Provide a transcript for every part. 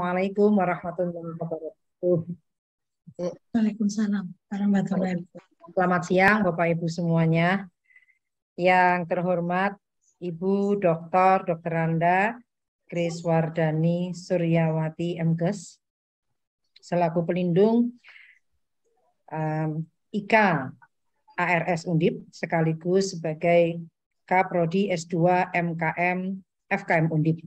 Assalamualaikum warahmatullahi wabarakatuh. Waalaikumsalam warahmatullahi wabarakatuh. Selamat siang Bapak Ibu semuanya. Yang terhormat Ibu Dr. Dr. Randa Grace Wardani Suryawati MKes selaku pelindung um, IKA ARS Undip sekaligus sebagai Kaprodi S2 MKM FKM Undip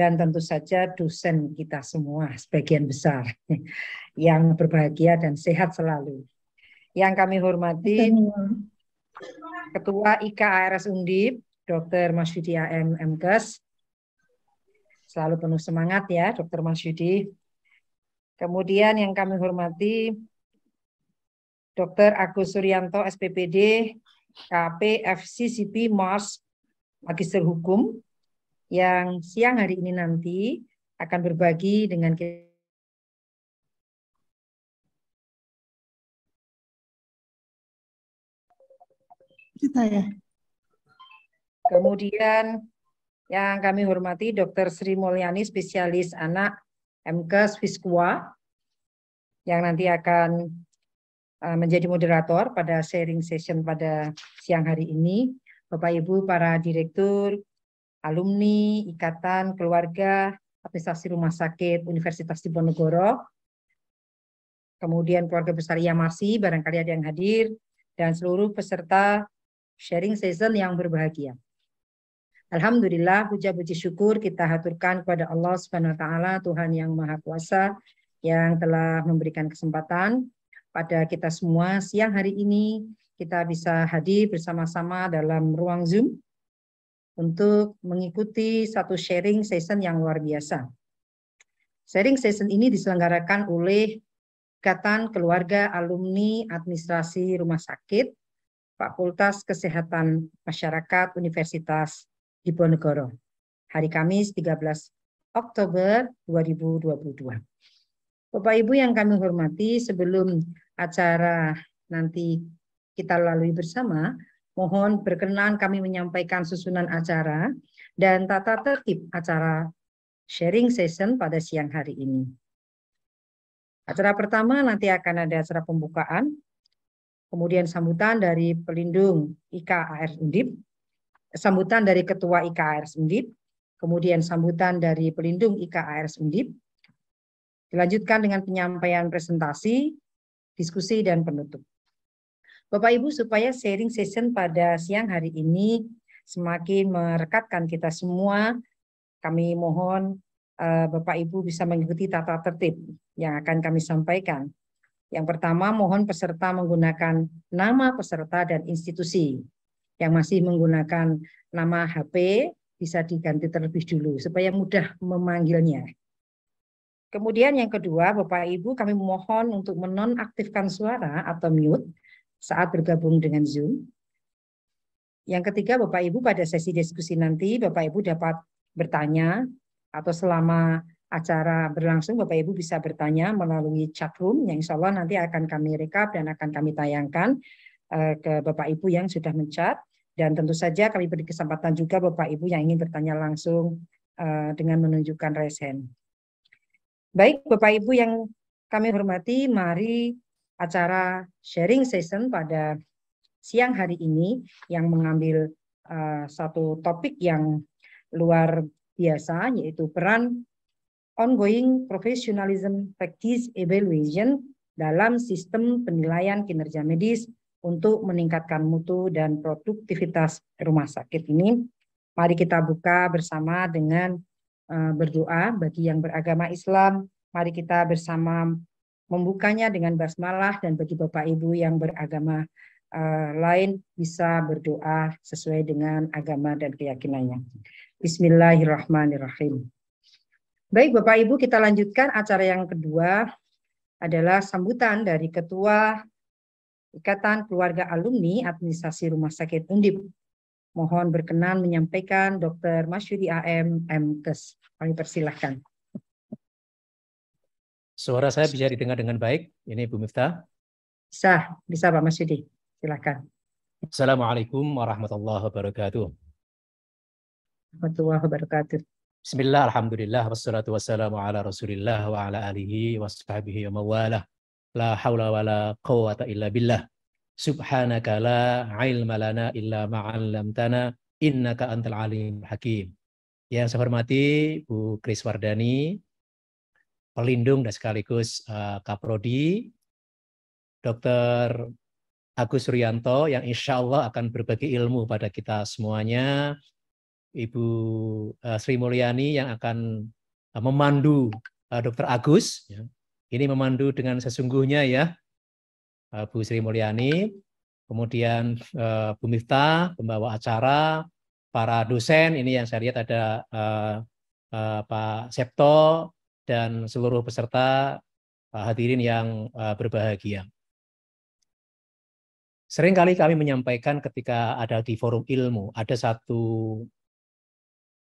dan tentu saja dosen kita semua sebagian besar yang berbahagia dan sehat selalu. Yang kami hormati Ketua IKARS Undip, Dr. Mas Yudi AM MKes. Selalu penuh semangat ya, Dr. Mas Yudi. Kemudian yang kami hormati Dr. Agus Suryanto, SPPD, KPFCCP, FCCP, Mars, Magister Hukum, yang siang hari ini nanti akan berbagi dengan kita. Kita ya. Kemudian yang kami hormati Dr. Sri Mulyani, spesialis anak MK Fiskua, yang nanti akan eh, menjadi moderator pada sharing session pada siang hari ini. Bapak Ibu para direktur, alumni, ikatan keluarga, administrasi rumah sakit Universitas Diponegoro, kemudian keluarga besar Yamasi, barangkali ada yang hadir, dan seluruh peserta sharing season yang berbahagia. Alhamdulillah, puja puji syukur kita haturkan kepada Allah Subhanahu wa taala, Tuhan yang Maha Kuasa yang telah memberikan kesempatan pada kita semua siang hari ini kita bisa hadir bersama-sama dalam ruang Zoom untuk mengikuti satu sharing session yang luar biasa. Sharing session ini diselenggarakan oleh Ikatan Keluarga Alumni Administrasi Rumah Sakit Fakultas Kesehatan Masyarakat Universitas Diponegoro. Hari Kamis 13 Oktober 2022. Bapak Ibu yang kami hormati, sebelum acara nanti kita lalui bersama, Mohon berkenan kami menyampaikan susunan acara dan tata tertib acara sharing session pada siang hari ini. Acara pertama nanti akan ada acara pembukaan, kemudian sambutan dari pelindung IKAR Undip, sambutan dari Ketua IKAR Undip, kemudian sambutan dari pelindung IKAR Undip, dilanjutkan dengan penyampaian presentasi, diskusi, dan penutup. Bapak Ibu supaya sharing session pada siang hari ini semakin merekatkan kita semua, kami mohon eh, Bapak Ibu bisa mengikuti tata tertib yang akan kami sampaikan. Yang pertama, mohon peserta menggunakan nama peserta dan institusi. Yang masih menggunakan nama HP bisa diganti terlebih dulu supaya mudah memanggilnya. Kemudian yang kedua, Bapak Ibu kami mohon untuk menonaktifkan suara atau mute saat bergabung dengan Zoom. Yang ketiga, Bapak Ibu pada sesi diskusi nanti Bapak Ibu dapat bertanya atau selama acara berlangsung Bapak Ibu bisa bertanya melalui chat room yang insya Allah nanti akan kami rekap dan akan kami tayangkan eh, ke Bapak Ibu yang sudah mencat dan tentu saja kami beri kesempatan juga Bapak Ibu yang ingin bertanya langsung eh, dengan menunjukkan raise hand. Baik Bapak Ibu yang kami hormati, mari acara sharing session pada siang hari ini yang mengambil uh, satu topik yang luar biasa yaitu peran ongoing professionalism practice evaluation dalam sistem penilaian kinerja medis untuk meningkatkan mutu dan produktivitas rumah sakit ini. Mari kita buka bersama dengan eh, berdoa bagi yang beragama Islam. Mari kita bersama membukanya dengan basmalah dan bagi Bapak Ibu yang beragama uh, lain bisa berdoa sesuai dengan agama dan keyakinannya. Bismillahirrahmanirrahim. Baik Bapak Ibu, kita lanjutkan acara yang kedua adalah sambutan dari Ketua Ikatan Keluarga Alumni Administrasi Rumah Sakit Undip. Mohon berkenan menyampaikan Dr. Masyudi AM, MKes. Kami persilahkan. Suara saya bisa didengar dengan baik. Ini Bu Miftah. Bisa, bisa Pak Mas Yudi. Silakan. Assalamualaikum warahmatullahi wabarakatuh. Warahmatullahi wabarakatuh. Bismillah, Alhamdulillah, wassalatu wassalamu ala rasulillah wa ala alihi wa sahbihi wa mawala. La hawla wa la quwata illa billah. Subhanaka la ilma lana illa ma'allamtana innaka antal alim hakim. Yang saya hormati Bu Kris Wardani, pelindung dan sekaligus eh, kaprodi, Dr. Agus Suryanto yang insya Allah akan berbagi ilmu pada kita semuanya, Ibu eh, Sri Mulyani yang akan eh, memandu Dokter Dr. Agus, ya. ini memandu dengan sesungguhnya ya, Bu Sri Mulyani, kemudian Bu Miftah, pembawa acara, para dosen, ini yang saya lihat ada Pak Septo, dan seluruh peserta eh, hadirin yang eh, berbahagia. Seringkali kami menyampaikan ketika ada di forum ilmu, ada satu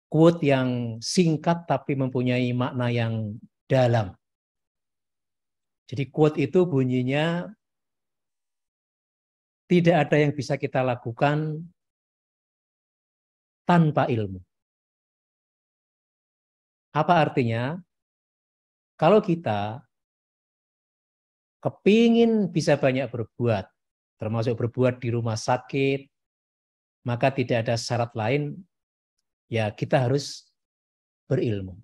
quote yang singkat tapi mempunyai makna yang dalam. Jadi quote itu bunyinya tidak ada yang bisa kita lakukan tanpa ilmu. Apa artinya? Kalau kita kepingin bisa banyak berbuat, termasuk berbuat di rumah sakit, maka tidak ada syarat lain, ya kita harus berilmu.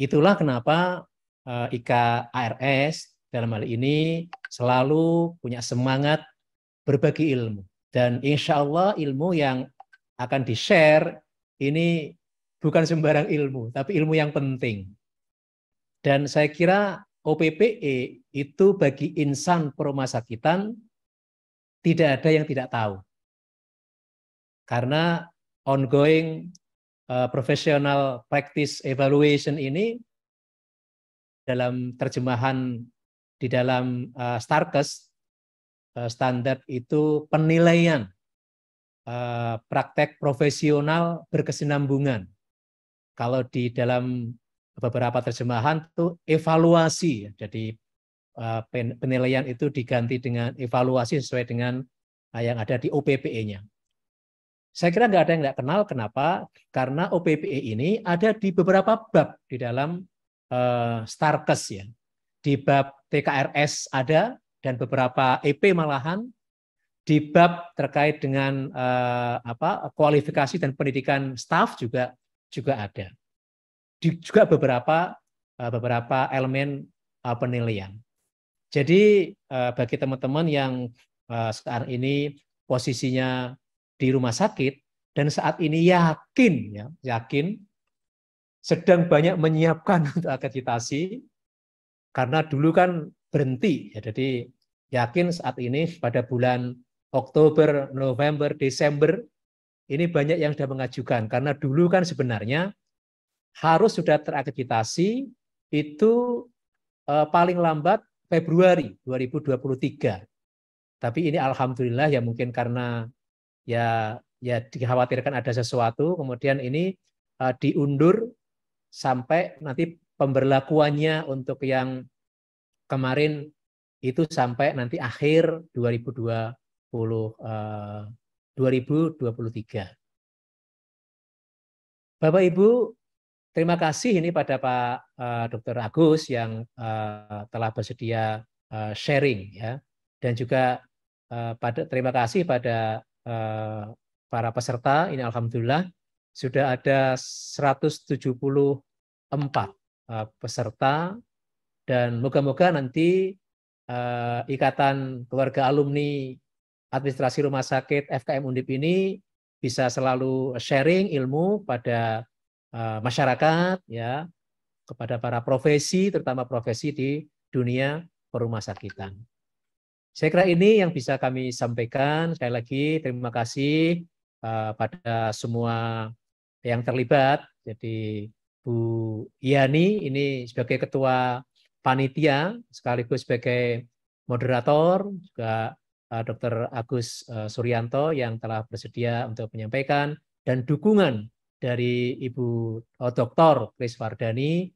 Itulah kenapa eh, Ika ARS dalam hal ini selalu punya semangat berbagi ilmu. Dan insya Allah ilmu yang akan di-share ini bukan sembarang ilmu, tapi ilmu yang penting. Dan saya kira OPPE itu bagi insan perumah sakitan tidak ada yang tidak tahu. Karena ongoing uh, professional practice evaluation ini dalam terjemahan di dalam uh, eh, Starkes uh, eh, standar itu penilaian uh, praktek profesional berkesinambungan. Kalau di dalam beberapa terjemahan itu evaluasi. Ya. Jadi eh, penilaian itu diganti dengan evaluasi sesuai dengan eh, yang ada di OPPE-nya. Saya kira nggak ada yang nggak kenal. Kenapa? Karena OPPE ini ada di beberapa bab di dalam eh, Starkes ya. Di bab TKRS ada dan beberapa EP malahan. Di bab terkait dengan uh, apa kualifikasi dan pendidikan staff juga juga ada juga beberapa eh, beberapa elemen eh, penilaian. Jadi eh, bagi teman-teman yang saat ini posisinya di rumah sakit dan saat ini yakin ya, yakin sedang banyak menyiapkan untuk akreditasi karena dulu kan berhenti ya. Jadi yakin saat ini pada bulan Oktober, November, Desember ini banyak yang sudah mengajukan karena dulu kan sebenarnya harus sudah terakreditasi itu eh, paling lambat Februari 2023. Tapi ini alhamdulillah ya mungkin karena ya ya dikhawatirkan ada sesuatu kemudian ini eh, diundur sampai nanti pemberlakuannya untuk yang kemarin itu sampai nanti akhir 2020 eh, 2023. Bapak Ibu Terima kasih ini pada Pak uh, eh, Dr. Agus yang uh, telah bersedia uh, sharing ya dan juga uh, pada terima kasih pada uh, para peserta ini alhamdulillah sudah ada 174 uh, peserta dan moga-moga nanti uh, ikatan keluarga alumni administrasi rumah sakit FKM Undip ini bisa selalu sharing ilmu pada Eh, masyarakat ya kepada para profesi terutama profesi di dunia perumah sakitan. Saya kira ini yang bisa kami sampaikan. Sekali lagi terima kasih uh, pada semua yang terlibat. Jadi Bu Yani ini sebagai ketua panitia sekaligus sebagai moderator juga uh, eh, Dr. Agus uh, Suryanto yang telah bersedia untuk menyampaikan dan dukungan dari Ibu oh, Dr. Kris Wardani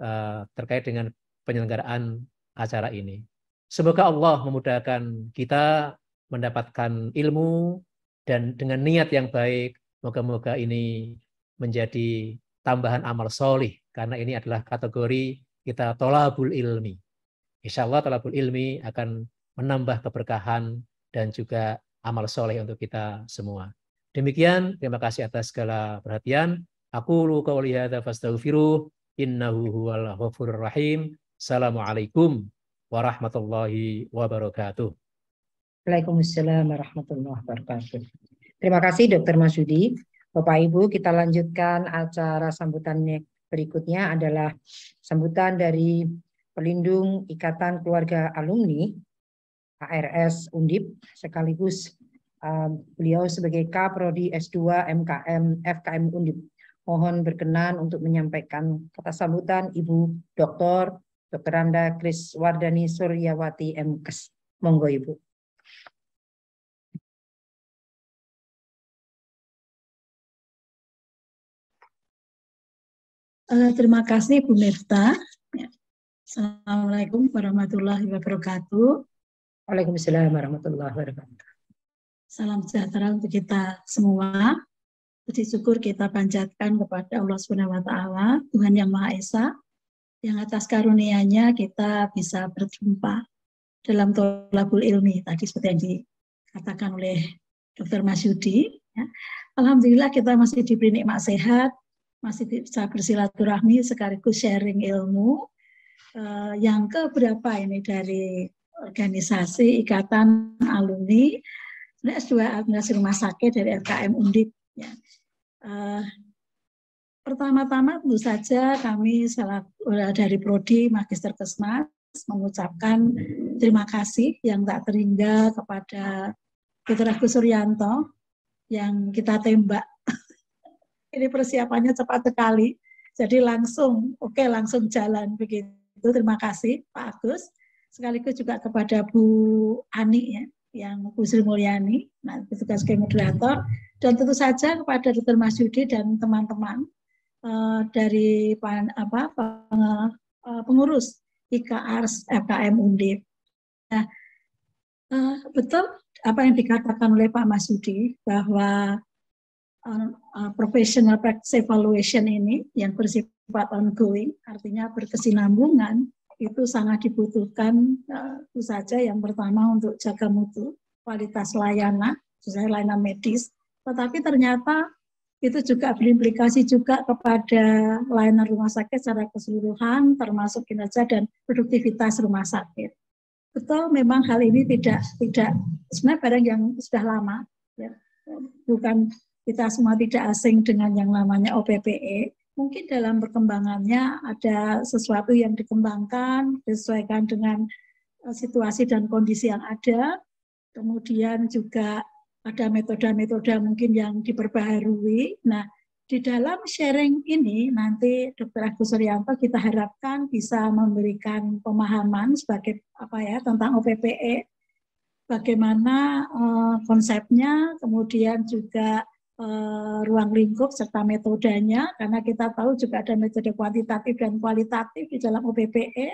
uh, terkait dengan penyelenggaraan acara ini. Semoga Allah memudahkan kita mendapatkan ilmu dan dengan niat yang baik, moga-moga ini menjadi tambahan amal solih karena ini adalah kategori kita tolabul ilmi. Insya Allah tolabul ilmi akan menambah keberkahan dan juga amal soleh untuk kita semua. Demikian, terima kasih atas segala perhatian. Aku lu qawli fastaghfiru innahu huwal ghafurur rahim. Assalamualaikum warahmatullahi wabarakatuh. Waalaikumsalam warahmatullahi wabarakatuh. Terima kasih Dr. Masudi. Bapak Ibu, kita lanjutkan acara sambutannya berikutnya adalah sambutan dari Pelindung Ikatan Keluarga Alumni ARS Undip sekaligus Ehm, beliau sebagai Kaprodi S2 MKM FKM Undip. Mohon berkenan untuk menyampaikan kata sambutan Ibu Dr. Dr. Randa Kris Wardani Suryawati MKes. Monggo Ibu. Uh, terima kasih Bu Mirta. Ya. Assalamualaikum warahmatullahi wabarakatuh. Waalaikumsalam warahmatullahi wabarakatuh. Salam sejahtera untuk kita semua. Puji syukur kita panjatkan kepada Allah Subhanahu wa taala, Tuhan yang Maha Esa, yang atas karunia-Nya kita bisa berjumpa dalam tolabul ilmi tadi seperti yang dikatakan oleh Dr. Yudi. Ya. Alhamdulillah kita masih diberi nikmat sehat, masih bisa bersilaturahmi sekaligus sharing ilmu. Eh, yang keberapa ini dari organisasi Ikatan Alumni S2 administrasi rumah sakit dari RKM Undip. Ya. Uh, Pertama-tama tentu saja kami selaku eh, dari Prodi Magister Kesmas mengucapkan terima kasih yang tak terhingga kepada Dr. Agus Suryanto yang kita tembak. Ini persiapannya cepat sekali. Jadi langsung, oke okay, langsung jalan begitu. Terima kasih Pak Agus. Sekaligus juga kepada Bu Ani ya, yang Gusri Mulyani, nah, sebagai moderator, dan tentu saja kepada Dr. Mas Yudi dan teman-teman uh, dari pan, apa, peng, uh, eh, pengurus IKARS FKM Undip. Nah, uh, betul apa yang dikatakan oleh Pak Mas Yudi bahwa uh, uh, professional practice evaluation ini yang bersifat ongoing, artinya berkesinambungan, itu sangat dibutuhkan eh, itu saja yang pertama untuk jaga mutu kualitas layanan khususnya layanan medis tetapi ternyata itu juga berimplikasi juga kepada layanan rumah sakit secara keseluruhan termasuk kinerja dan produktivitas rumah sakit betul memang hal ini tidak tidak sebenarnya barang yang sudah lama ya bukan kita semua tidak asing dengan yang namanya OPPE mungkin dalam perkembangannya ada sesuatu yang dikembangkan disesuaikan dengan eh, situasi dan kondisi yang ada. Kemudian juga ada metode-metode mungkin yang diperbaharui. Nah, di dalam sharing ini nanti Dr. Agus Suryanto kita harapkan bisa memberikan pemahaman sebagai apa ya tentang OPPE bagaimana uh, konsepnya, kemudian juga Eh, ruang lingkup serta metodenya karena kita tahu juga ada metode kuantitatif dan kualitatif di dalam OBPE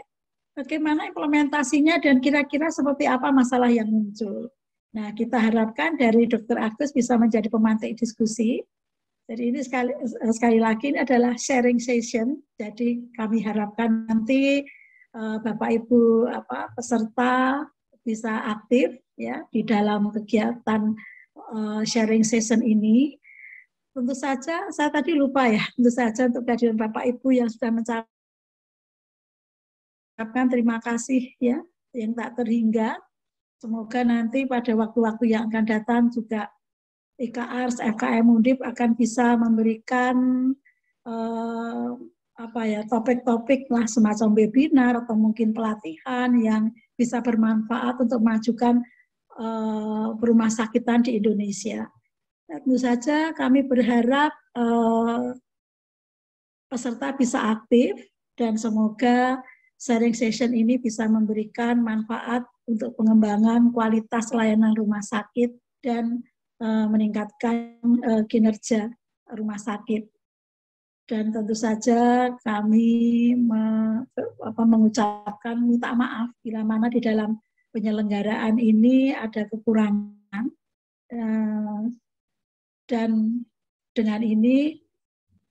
bagaimana implementasinya dan kira-kira seperti apa masalah yang muncul. Nah, kita harapkan dari Dr. Agus bisa menjadi pemantik diskusi. Jadi ini sekali, eh, sekali lagi ini adalah sharing session. Jadi kami harapkan nanti uh, Bapak Ibu apa peserta bisa aktif ya di dalam kegiatan Eh, sharing session ini. Tentu saja saya tadi lupa ya, tentu saja untuk kehadiran Bapak Ibu yang sudah mencapai terima kasih ya yang tak terhingga. Semoga nanti pada waktu-waktu yang akan datang juga IKARS, FKM Undip akan bisa memberikan eh, apa ya topik-topik lah semacam webinar atau mungkin pelatihan yang bisa bermanfaat untuk memajukan uh, eh, rumah sakitan di Indonesia. Tentu saja kami berharap eh, peserta bisa aktif dan semoga sharing session ini bisa memberikan manfaat untuk pengembangan kualitas layanan rumah sakit dan eh, meningkatkan kinerja rumah sakit. Dan tentu saja kami mengucapkan minta maaf bila mana di dalam penyelenggaraan ini ada kekurangan eh, dan dengan ini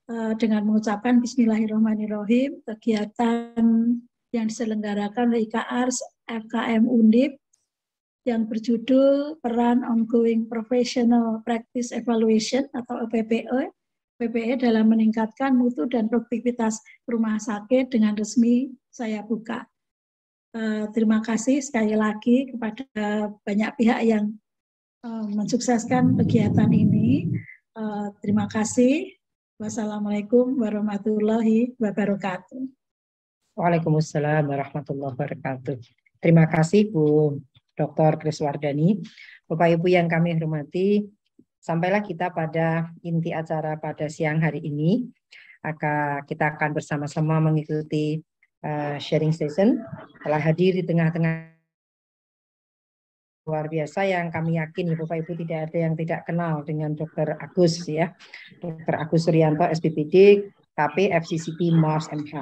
eh, dengan mengucapkan Bismillahirrahmanirrahim kegiatan yang diselenggarakan oleh IKARS FKM Undip yang berjudul Peran Ongoing Professional Practice Evaluation atau PPE PPE dalam meningkatkan mutu dan produktivitas rumah sakit dengan resmi saya buka. Eh, terima kasih sekali lagi kepada banyak pihak yang uh, mensukseskan kegiatan ini. Uh, terima kasih. Wassalamualaikum warahmatullahi wabarakatuh. Waalaikumsalam warahmatullahi wabarakatuh. Terima kasih Bu Dr. Kriswardani. Bapak Ibu yang kami hormati, sampailah kita pada inti acara pada siang hari ini. Aka, kita akan bersama-sama mengikuti Eh, sharing Session telah hadir di tengah-tengah luar biasa yang kami yakin ibu Bapak Ibu tidak ada yang tidak kenal dengan Dr. Agus ya. Dr. Agus Suryanto SBPD KP FCCP Mars MH.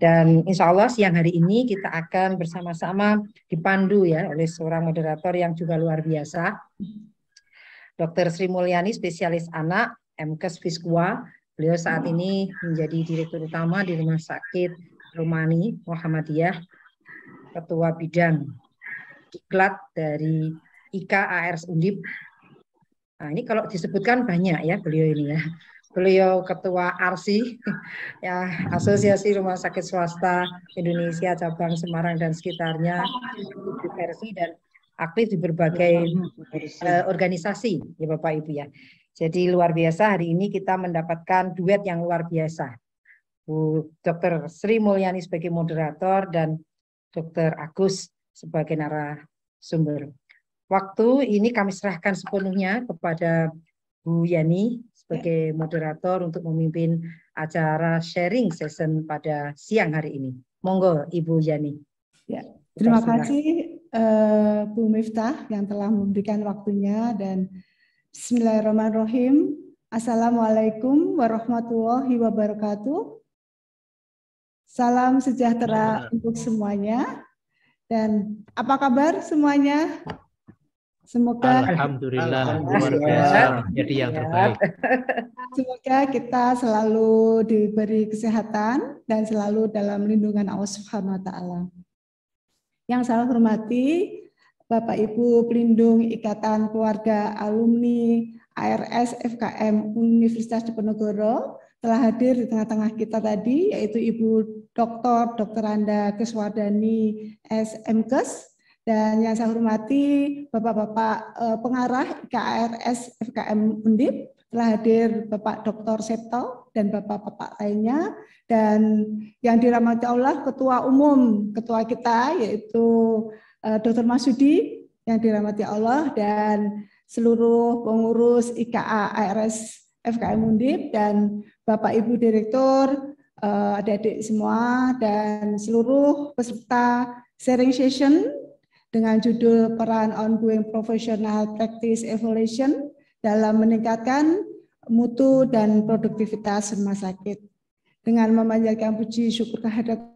Dan insya Allah siang hari ini kita akan bersama-sama dipandu ya oleh seorang moderator yang juga luar biasa. Dr. Sri Mulyani, spesialis anak, MKS Fiskua. Beliau saat ini menjadi direktur utama di Rumah Sakit Rumani Muhammadiyah, Ketua Bidang Diklat dari IKARS Undip. Nah, ini kalau disebutkan banyak ya beliau ini ya. Beliau Ketua ARSI, ya Asosiasi Rumah Sakit Swasta Indonesia Cabang Semarang dan sekitarnya, versi dan aktif di berbagai eh, organisasi ya Bapak Ibu ya. Jadi luar biasa hari ini kita mendapatkan duet yang luar biasa. Bu Dr. Sri Mulyani sebagai moderator dan Dr. Agus sebagai narasumber. Waktu ini kami serahkan sepenuhnya kepada Bu Yani sebagai ya. moderator untuk memimpin acara sharing session pada siang hari ini. Monggo Ibu Yani. Ya, terima kasih uh, Bu Miftah yang telah memberikan waktunya dan Bismillahirrahmanirrahim. Assalamualaikum warahmatullahi wabarakatuh. Salam sejahtera untuk semuanya. Dan apa kabar semuanya? Semoga Alhamdulillah, Alhamdulillah. jadi yang terbaik. Semoga kita selalu diberi kesehatan dan selalu dalam lindungan Allah Subhanahu wa taala. Yang saya hormati Bapak Ibu Pelindung Ikatan Keluarga Alumni ARS FKM Universitas Diponegoro, telah hadir di tengah-tengah kita tadi, yaitu Ibu Dr. Dr. Anda Keswardani SMKes, e dan yang saya hormati Bapak-Bapak eh, pengarah KRS FKM Undip, telah hadir Bapak Dr. Septo dan Bapak-Bapak lainnya, dan yang dirahmati Allah Ketua Umum, Ketua kita, yaitu eh, Dr. Masudi, yang dirahmati Allah, dan seluruh pengurus IKA ARS FKM Undip dan Bapak Ibu Direktur, eh, adik-adik semua, dan seluruh peserta sharing session dengan judul peran ongoing professional practice evaluation dalam meningkatkan mutu dan produktivitas rumah sakit. Dengan memanjatkan puji syukur kehadirat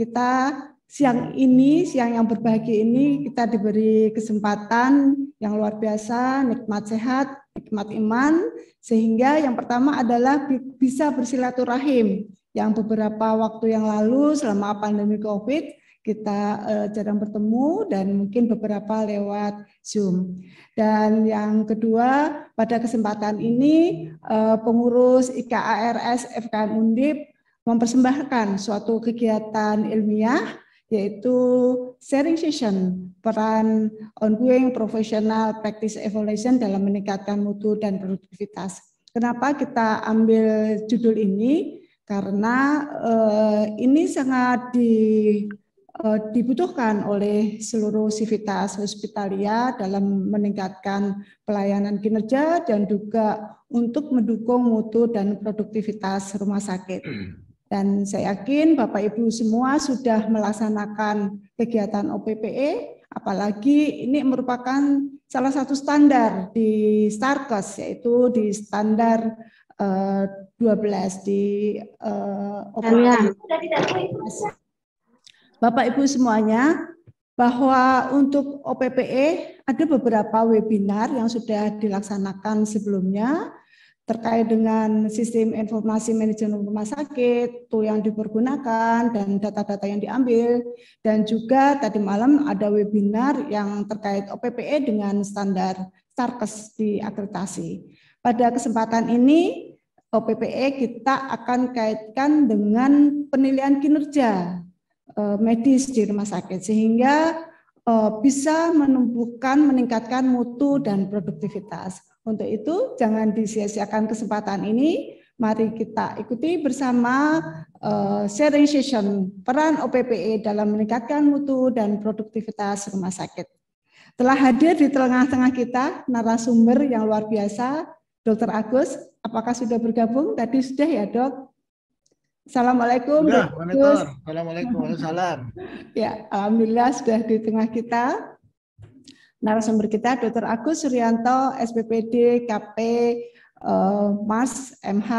kita siang ini, siang yang berbahagia ini kita diberi kesempatan yang luar biasa, nikmat sehat hikmat iman sehingga yang pertama adalah bisa bersilaturahim yang beberapa waktu yang lalu selama pandemi Covid kita eh, jarang bertemu dan mungkin beberapa lewat Zoom. Dan yang kedua, pada kesempatan ini eh, pengurus IKARS FKM Undip mempersembahkan suatu kegiatan ilmiah yaitu sharing session peran ongoing professional practice evaluation dalam meningkatkan mutu dan produktivitas. Kenapa kita ambil judul ini? Karena eh, ini sangat di, eh, dibutuhkan oleh seluruh civitas hospitalia dalam meningkatkan pelayanan kinerja dan juga untuk mendukung mutu dan produktivitas rumah sakit. Dan saya yakin Bapak Ibu semua sudah melaksanakan kegiatan OPPE, apalagi ini merupakan salah satu standar di Starkes, yaitu di standar uh, eh, 12 di uh, eh, nah, OPPE. Bapak Ibu semuanya, bahwa untuk OPPE ada beberapa webinar yang sudah dilaksanakan sebelumnya terkait dengan sistem informasi manajemen rumah sakit, tool yang dipergunakan, dan data-data yang diambil. Dan juga tadi malam ada webinar yang terkait OPPE dengan standar SARKES di akreditasi. Pada kesempatan ini, OPPE kita akan kaitkan dengan penilaian kinerja eh, medis di rumah sakit, sehingga eh, bisa menumbuhkan, meningkatkan mutu dan produktivitas. Untuk itu jangan disia-siakan kesempatan ini. Mari kita ikuti bersama uh, sharing session peran OPPE dalam meningkatkan mutu dan produktivitas rumah sakit. Telah hadir di tengah-tengah kita narasumber yang luar biasa, Dr. Agus. Apakah sudah bergabung? Tadi sudah ya, Dok? Assalamualaikum. Ya, Assalamualaikum. Salam. ya, alhamdulillah sudah di tengah kita narasumber kita Dr. Agus Suryanto, SBPD, KP, eh, Mas MH,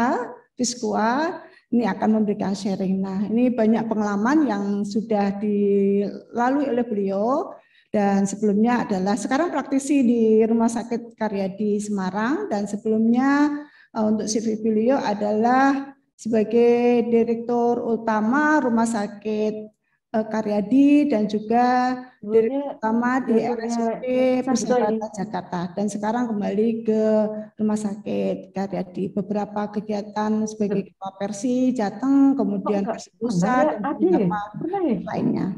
Fiskua, ini akan memberikan sharing. Nah, ini banyak pengalaman yang sudah dilalui oleh beliau dan sebelumnya adalah sekarang praktisi di Rumah Sakit Karyadi Semarang dan sebelumnya eh, untuk CV beliau adalah sebagai direktur utama Rumah Sakit Eh, Karyadi dan juga dari pertama di RSUD Persahabatan Jakarta dan sekarang kembali ke Rumah Sakit Karyadi. Beberapa kegiatan sebagai ketua Persi Jateng, kemudian Persi Pusat ya, dan beberapa ya? lainnya.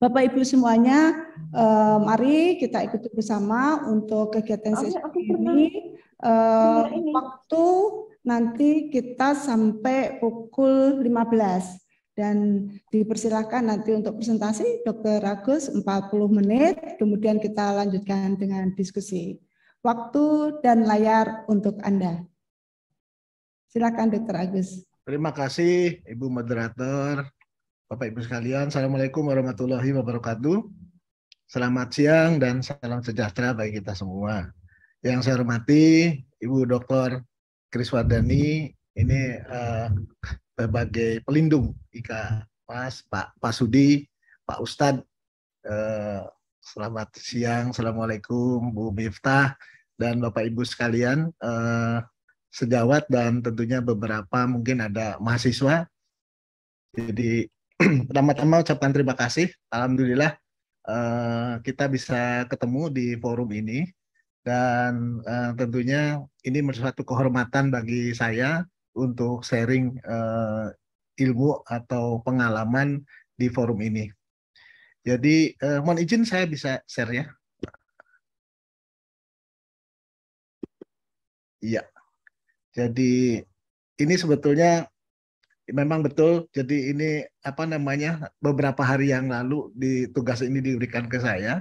Bapak Ibu semuanya, eh, mari kita ikuti bersama untuk kegiatan sesi ini. Eh, waktu nanti kita sampai pukul 15 dan dipersilahkan nanti untuk presentasi Dr. Agus 40 menit, kemudian kita lanjutkan dengan diskusi. Waktu dan layar untuk Anda. Silakan Dr. Agus. Terima kasih Ibu moderator, Bapak Ibu sekalian. Assalamualaikum warahmatullahi wabarakatuh. Selamat siang dan salam sejahtera bagi kita semua. Yang saya hormati Ibu Dr. Kriswardani, ini uh, sebagai pelindung Ika Mas Pak Pak Sudi Pak Ustad eh, selamat siang assalamualaikum Bu Miftah dan Bapak Ibu sekalian eh, sejawat dan tentunya beberapa mungkin ada mahasiswa jadi pertama-tama ucapkan terima kasih alhamdulillah eh, kita bisa ketemu di forum ini dan eh, tentunya ini merupakan suatu kehormatan bagi saya untuk sharing uh, ilmu atau pengalaman di forum ini. Jadi uh, mohon izin saya bisa share ya. Iya. Jadi ini sebetulnya memang betul. Jadi ini apa namanya beberapa hari yang lalu di tugas ini diberikan ke saya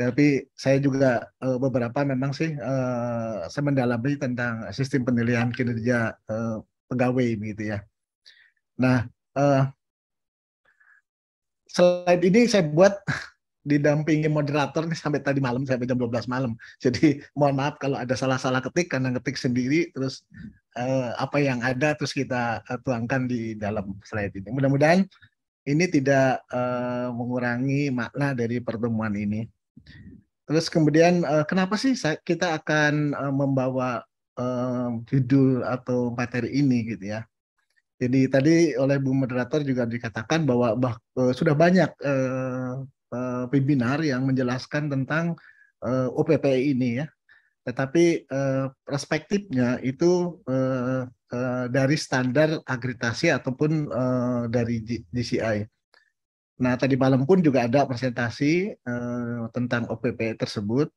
tapi saya juga uh, beberapa memang sih uh, saya mendalami tentang sistem penilaian kinerja uh, pegawai gitu ya. Nah, uh, slide ini saya buat didampingi moderator nih sampai tadi malam sampai jam 12 malam. Jadi mohon maaf kalau ada salah-salah ketik karena ngetik sendiri terus uh, apa yang ada terus kita uh, tuangkan di dalam slide ini. Mudah-mudahan ini tidak uh, mengurangi makna dari pertemuan ini. Terus kemudian uh, kenapa sih kita akan uh, membawa uh, judul atau materi ini gitu ya? Jadi tadi oleh Bu moderator juga dikatakan bahwa bah, uh, sudah banyak uh, uh, webinar yang menjelaskan tentang uh, OPP ini ya. Tetapi uh, perspektifnya itu uh, uh, dari standar akreditasi ataupun uh, dari GCI. Nah, tadi malam pun juga ada presentasi eh, tentang OPP tersebut.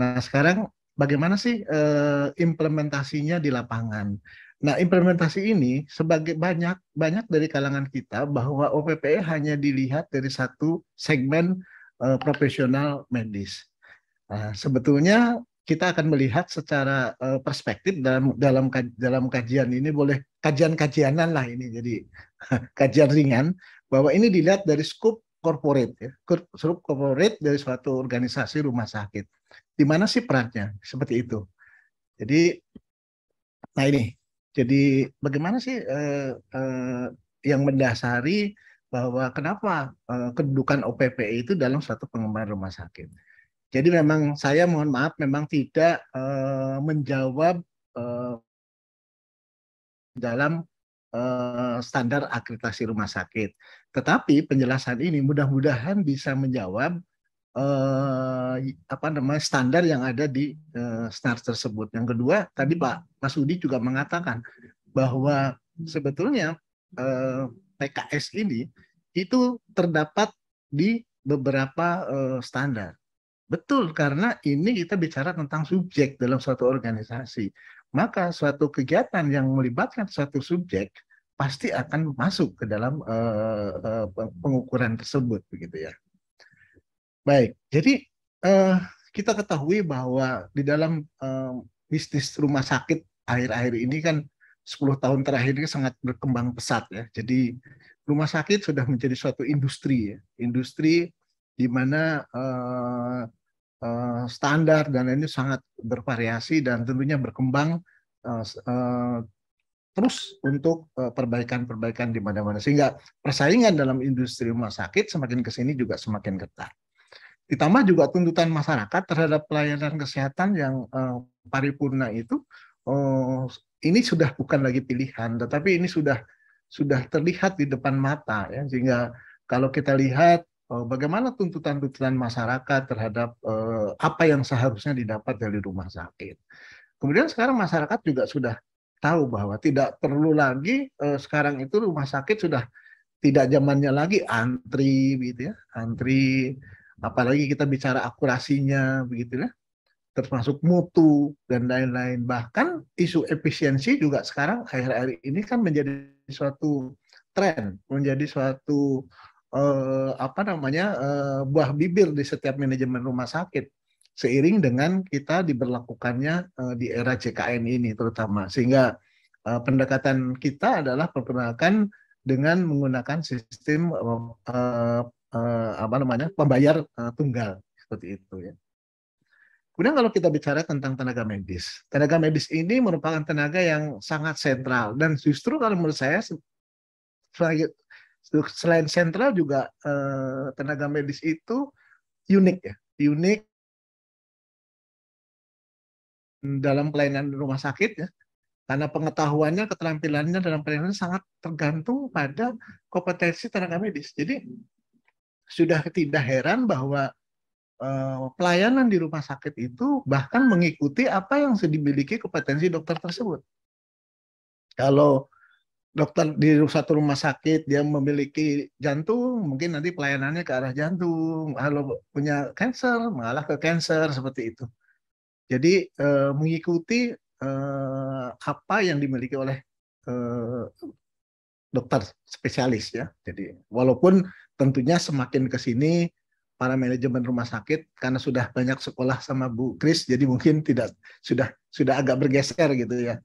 Nah, sekarang bagaimana sih eh, implementasinya di lapangan? Nah, implementasi ini sebagai banyak banyak dari kalangan kita bahwa OPP hanya dilihat dari satu segmen eh, profesional medis. Nah, sebetulnya kita akan melihat secara uh, perspektif dalam dalam dalam kajian ini boleh kajian-kajianan lah ini jadi kajian ringan bahwa ini dilihat dari skup corporate ya, skup corporate dari suatu organisasi rumah sakit. Di mana sih perannya? Seperti itu. Jadi nah ini. Jadi bagaimana sih eh, eh, yang mendasari bahwa kenapa eh, kedudukan OPP itu dalam suatu pengembangan rumah sakit. Jadi memang saya mohon maaf memang tidak eh, menjawab eh, dalam Eh, standar akreditasi rumah sakit. Tetapi penjelasan ini mudah-mudahan bisa menjawab eh, apa namanya standar yang ada di eh, tersebut. Yang kedua, tadi Pak Mas Udi juga mengatakan bahwa sebetulnya eh, PKS ini itu terdapat di beberapa eh, standar. Betul, karena ini kita bicara tentang subjek dalam suatu organisasi maka suatu kegiatan yang melibatkan suatu subjek pasti akan masuk ke dalam uh, uh, pengukuran tersebut begitu ya. Baik, jadi uh, kita ketahui bahwa di dalam uh, bisnis rumah sakit akhir-akhir ini kan 10 tahun terakhir ini sangat berkembang pesat ya. Jadi rumah sakit sudah menjadi suatu industri ya, industri di mana uh, Eh, standar dan ini sangat bervariasi dan tentunya berkembang eh, eh, terus untuk perbaikan-perbaikan di mana-mana sehingga persaingan dalam industri rumah sakit semakin ke sini juga semakin ketat. Ditambah juga tuntutan masyarakat terhadap pelayanan kesehatan yang paripurna itu ini sudah bukan lagi pilihan tetapi ini sudah sudah terlihat di depan mata ya sehingga kalau kita lihat Eh, bagaimana tuntutan-tuntutan masyarakat terhadap eh, apa yang seharusnya didapat dari rumah sakit. Kemudian sekarang masyarakat juga sudah tahu bahwa tidak perlu lagi eh, sekarang itu rumah sakit sudah tidak zamannya lagi antri gitu ya, antri apalagi kita bicara akurasinya begitu ya. Termasuk mutu dan lain-lain. Bahkan isu efisiensi juga sekarang akhir-akhir ini kan menjadi suatu tren, menjadi suatu eh, apa namanya eh, buah bibir di setiap manajemen rumah sakit seiring dengan kita diberlakukannya eh, di era JKN ini terutama sehingga eh, pendekatan kita adalah perkenalkan dengan menggunakan sistem eh, eh, eh, apa namanya pembayar eh, tunggal seperti itu ya. Kemudian kalau kita bicara tentang tenaga medis, tenaga medis ini merupakan tenaga yang sangat sentral dan justru kalau menurut saya selain sentral juga eh, tenaga medis itu unik ya unik dalam pelayanan rumah sakit ya karena pengetahuannya keterampilannya dalam pelayanan sangat tergantung pada kompetensi tenaga medis jadi sudah tidak heran bahwa eh, pelayanan di rumah sakit itu bahkan mengikuti apa yang dimiliki kompetensi dokter tersebut kalau dokter di satu rumah sakit dia memiliki jantung, mungkin nanti pelayanannya ke arah jantung. Kalau punya cancer mengalah ke cancer seperti itu. Jadi eh, mengikuti eh, apa yang dimiliki oleh eh, dokter spesialis ya. Jadi walaupun tentunya semakin ke sini para manajemen rumah sakit karena sudah banyak sekolah sama Bu Kris, jadi mungkin tidak sudah sudah agak bergeser gitu ya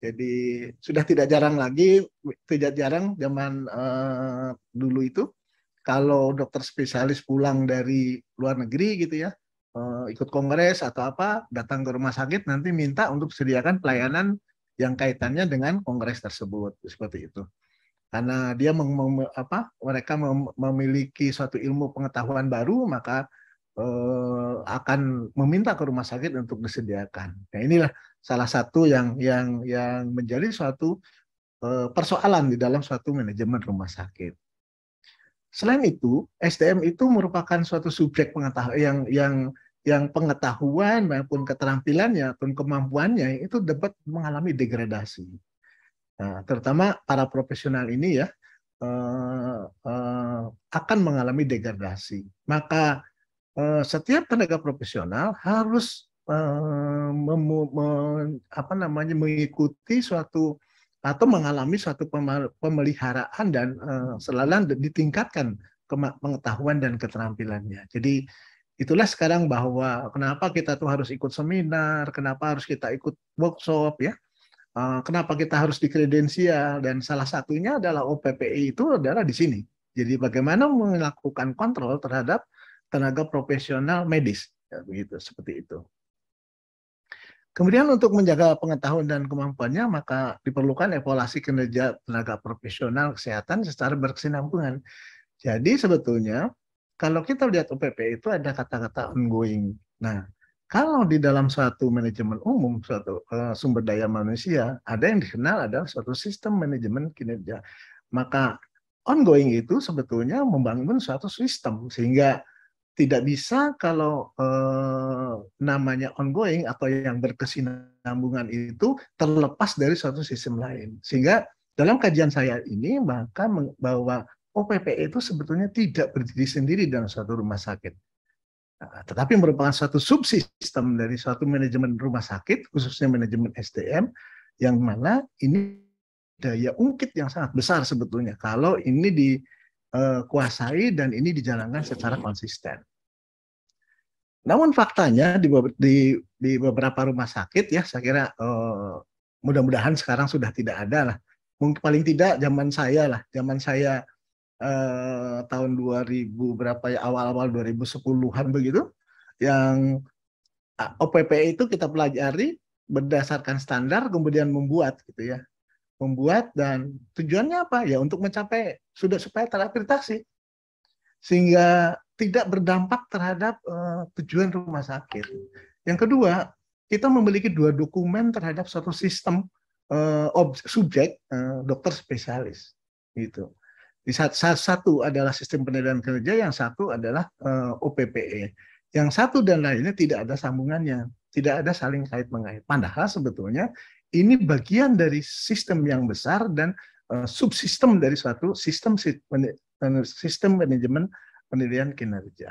jadi sudah tidak jarang lagi, tidak jarang zaman uh, dulu itu kalau dokter spesialis pulang dari luar negeri gitu ya, uh, ikut kongres atau apa, datang ke rumah sakit nanti minta untuk sediakan pelayanan yang kaitannya dengan kongres tersebut seperti itu. Karena dia mem, mem, apa, mereka mem, memiliki suatu ilmu pengetahuan baru, maka uh, akan meminta ke rumah sakit untuk disediakan. Nah inilah salah satu yang yang yang menjadi suatu eh, persoalan di dalam suatu manajemen rumah sakit. Selain itu, SDM itu merupakan suatu subjek pengetahuan yang yang yang pengetahuan maupun keterampilannya maupun kemampuannya itu dapat mengalami degradasi. Nah, terutama para profesional ini ya uh, uh, akan mengalami degradasi. Maka uh, setiap tenaga profesional harus Eh, apa namanya mengikuti suatu atau mengalami suatu pemeliharaan dan eh, selalu ditingkatkan pengetahuan dan keterampilannya. Jadi itulah sekarang bahwa kenapa kita tuh harus ikut seminar, kenapa harus kita ikut workshop ya. Eh, kenapa kita harus dikredensial dan salah satunya adalah OPPI itu adalah di sini. Jadi bagaimana melakukan kontrol terhadap tenaga profesional medis ya, begitu seperti itu. Kemudian untuk menjaga pengetahuan dan kemampuannya, maka diperlukan evaluasi kinerja tenaga profesional kesehatan secara berkesinambungan. Jadi sebetulnya kalau kita lihat OPP itu ada kata-kata ongoing. Nah, kalau di dalam suatu manajemen umum, suatu uh, sumber daya manusia, ada yang dikenal adalah suatu sistem manajemen kinerja. Maka ongoing itu sebetulnya membangun suatu sistem sehingga tidak bisa kalau eh, namanya ongoing atau yang berkesinambungan itu terlepas dari suatu sistem lain. Sehingga dalam kajian saya ini maka bahwa OPPE itu sebetulnya tidak berdiri sendiri dalam suatu rumah sakit. Nah, tetapi merupakan suatu subsistem dari suatu manajemen rumah sakit, khususnya manajemen SDM, yang mana ini daya ungkit yang sangat besar sebetulnya. Kalau ini di Eh, kuasai dan ini dijalankan secara konsisten. Namun faktanya di, di, di beberapa rumah sakit ya saya kira eh, mudah-mudahan sekarang sudah tidak ada lah. Mungkin paling tidak zaman saya lah, zaman saya eh, tahun 2000 berapa ya awal-awal 2010-an begitu yang eh, OPP itu kita pelajari berdasarkan standar kemudian membuat gitu ya membuat dan tujuannya apa? Ya untuk mencapai sudah supaya terakreditasi sehingga tidak berdampak terhadap uh, tujuan rumah sakit. Yang kedua, kita memiliki dua dokumen terhadap suatu sistem uh, ob, subjek uh, dokter spesialis gitu. Di saat, saat satu adalah sistem penilaian kerja, yang satu adalah uh, OPPE. Yang satu dan lainnya tidak ada sambungannya, tidak ada saling kait mengait. Padahal sebetulnya ini bagian dari sistem yang besar dan uh, subsistem dari suatu sistem eh, sistem manajemen penilaian kinerja.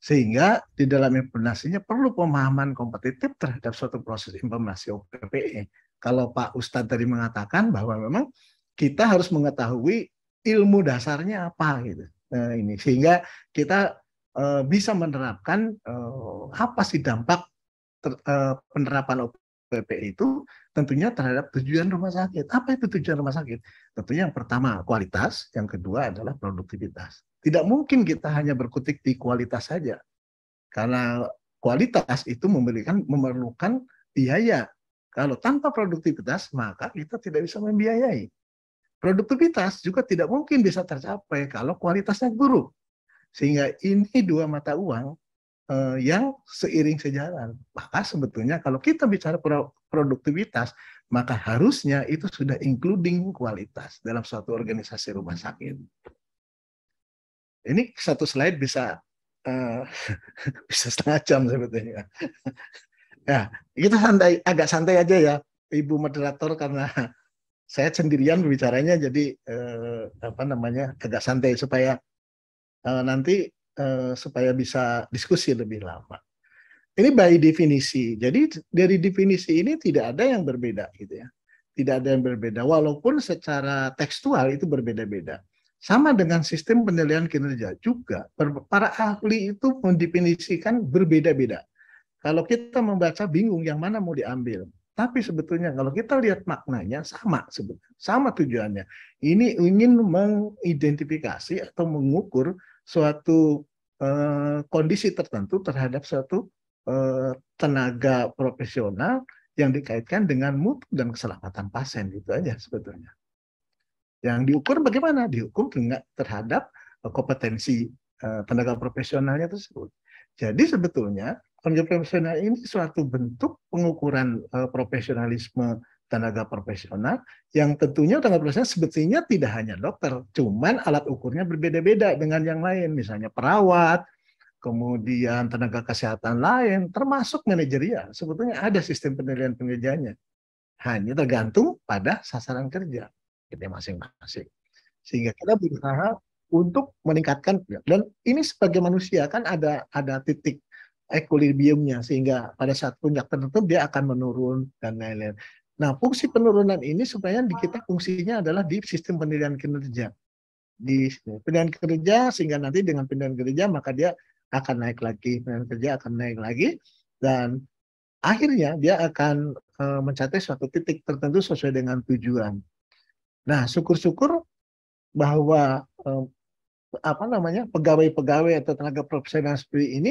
Sehingga di dalam implementasinya perlu pemahaman kompetitif terhadap suatu proses implementasi OPPE. Kalau Pak Ustadz tadi mengatakan bahwa memang kita harus mengetahui ilmu dasarnya apa gitu. Nah, ini sehingga kita uh, bisa menerapkan uh, apa sih dampak ter, uh, penerapan OPPE PP itu tentunya terhadap tujuan rumah sakit. Apa itu tujuan rumah sakit? Tentunya yang pertama kualitas, yang kedua adalah produktivitas. Tidak mungkin kita hanya berkutik di kualitas saja. Karena kualitas itu memberikan memerlukan biaya. Kalau tanpa produktivitas, maka kita tidak bisa membiayai. Produktivitas juga tidak mungkin bisa tercapai kalau kualitasnya buruk. Sehingga ini dua mata uang uh, eh, yang seiring sejalan. Maka sebetulnya kalau kita bicara pro produktivitas, maka harusnya itu sudah including kualitas dalam suatu organisasi rumah sakit. Ini satu slide bisa uh, bisa setengah jam sebetulnya. ya, kita santai, agak santai aja ya, Ibu moderator karena saya sendirian berbicaranya jadi eh, apa namanya agak santai supaya eh, nanti Eh, supaya bisa diskusi lebih lama. Ini by definisi. Jadi dari definisi ini tidak ada yang berbeda gitu ya. Tidak ada yang berbeda walaupun secara tekstual itu berbeda-beda. Sama dengan sistem penilaian kinerja juga para ahli itu mendefinisikan berbeda-beda. Kalau kita membaca bingung yang mana mau diambil. Tapi sebetulnya kalau kita lihat maknanya sama sebetulnya, sama tujuannya. Ini ingin mengidentifikasi atau mengukur suatu eh, kondisi tertentu terhadap suatu eh, tenaga profesional yang dikaitkan dengan mutu dan keselamatan pasien gitu aja sebetulnya. Yang diukur bagaimana? Dihukum terhadap eh, kompetensi eh, tenaga profesionalnya tersebut. Jadi sebetulnya kerja profesional ini suatu bentuk pengukuran uh, profesionalisme tenaga profesional yang tentunya tenaga profesional sebetulnya tidak hanya dokter, cuman alat ukurnya berbeda-beda dengan yang lain, misalnya perawat, kemudian tenaga kesehatan lain, termasuk manajerial. Sebetulnya ada sistem penilaian penilaiannya. Hanya tergantung pada sasaran kerja kita masing-masing. Sehingga kita berusaha untuk meningkatkan dan ini sebagai manusia kan ada ada titik equilibriumnya sehingga pada saat puncak tertentu dia akan menurun dan lain-lain. Nah, fungsi penurunan ini supaya di kita fungsinya adalah di sistem penilaian kinerja. Di penilaian kerja sehingga nanti dengan penilaian kerja maka dia akan naik lagi, penilaian kerja akan naik lagi dan akhirnya dia akan eh, mencapai suatu titik tertentu sesuai dengan tujuan. Nah, syukur-syukur bahwa eh, apa namanya pegawai-pegawai atau tenaga profesional seperti ini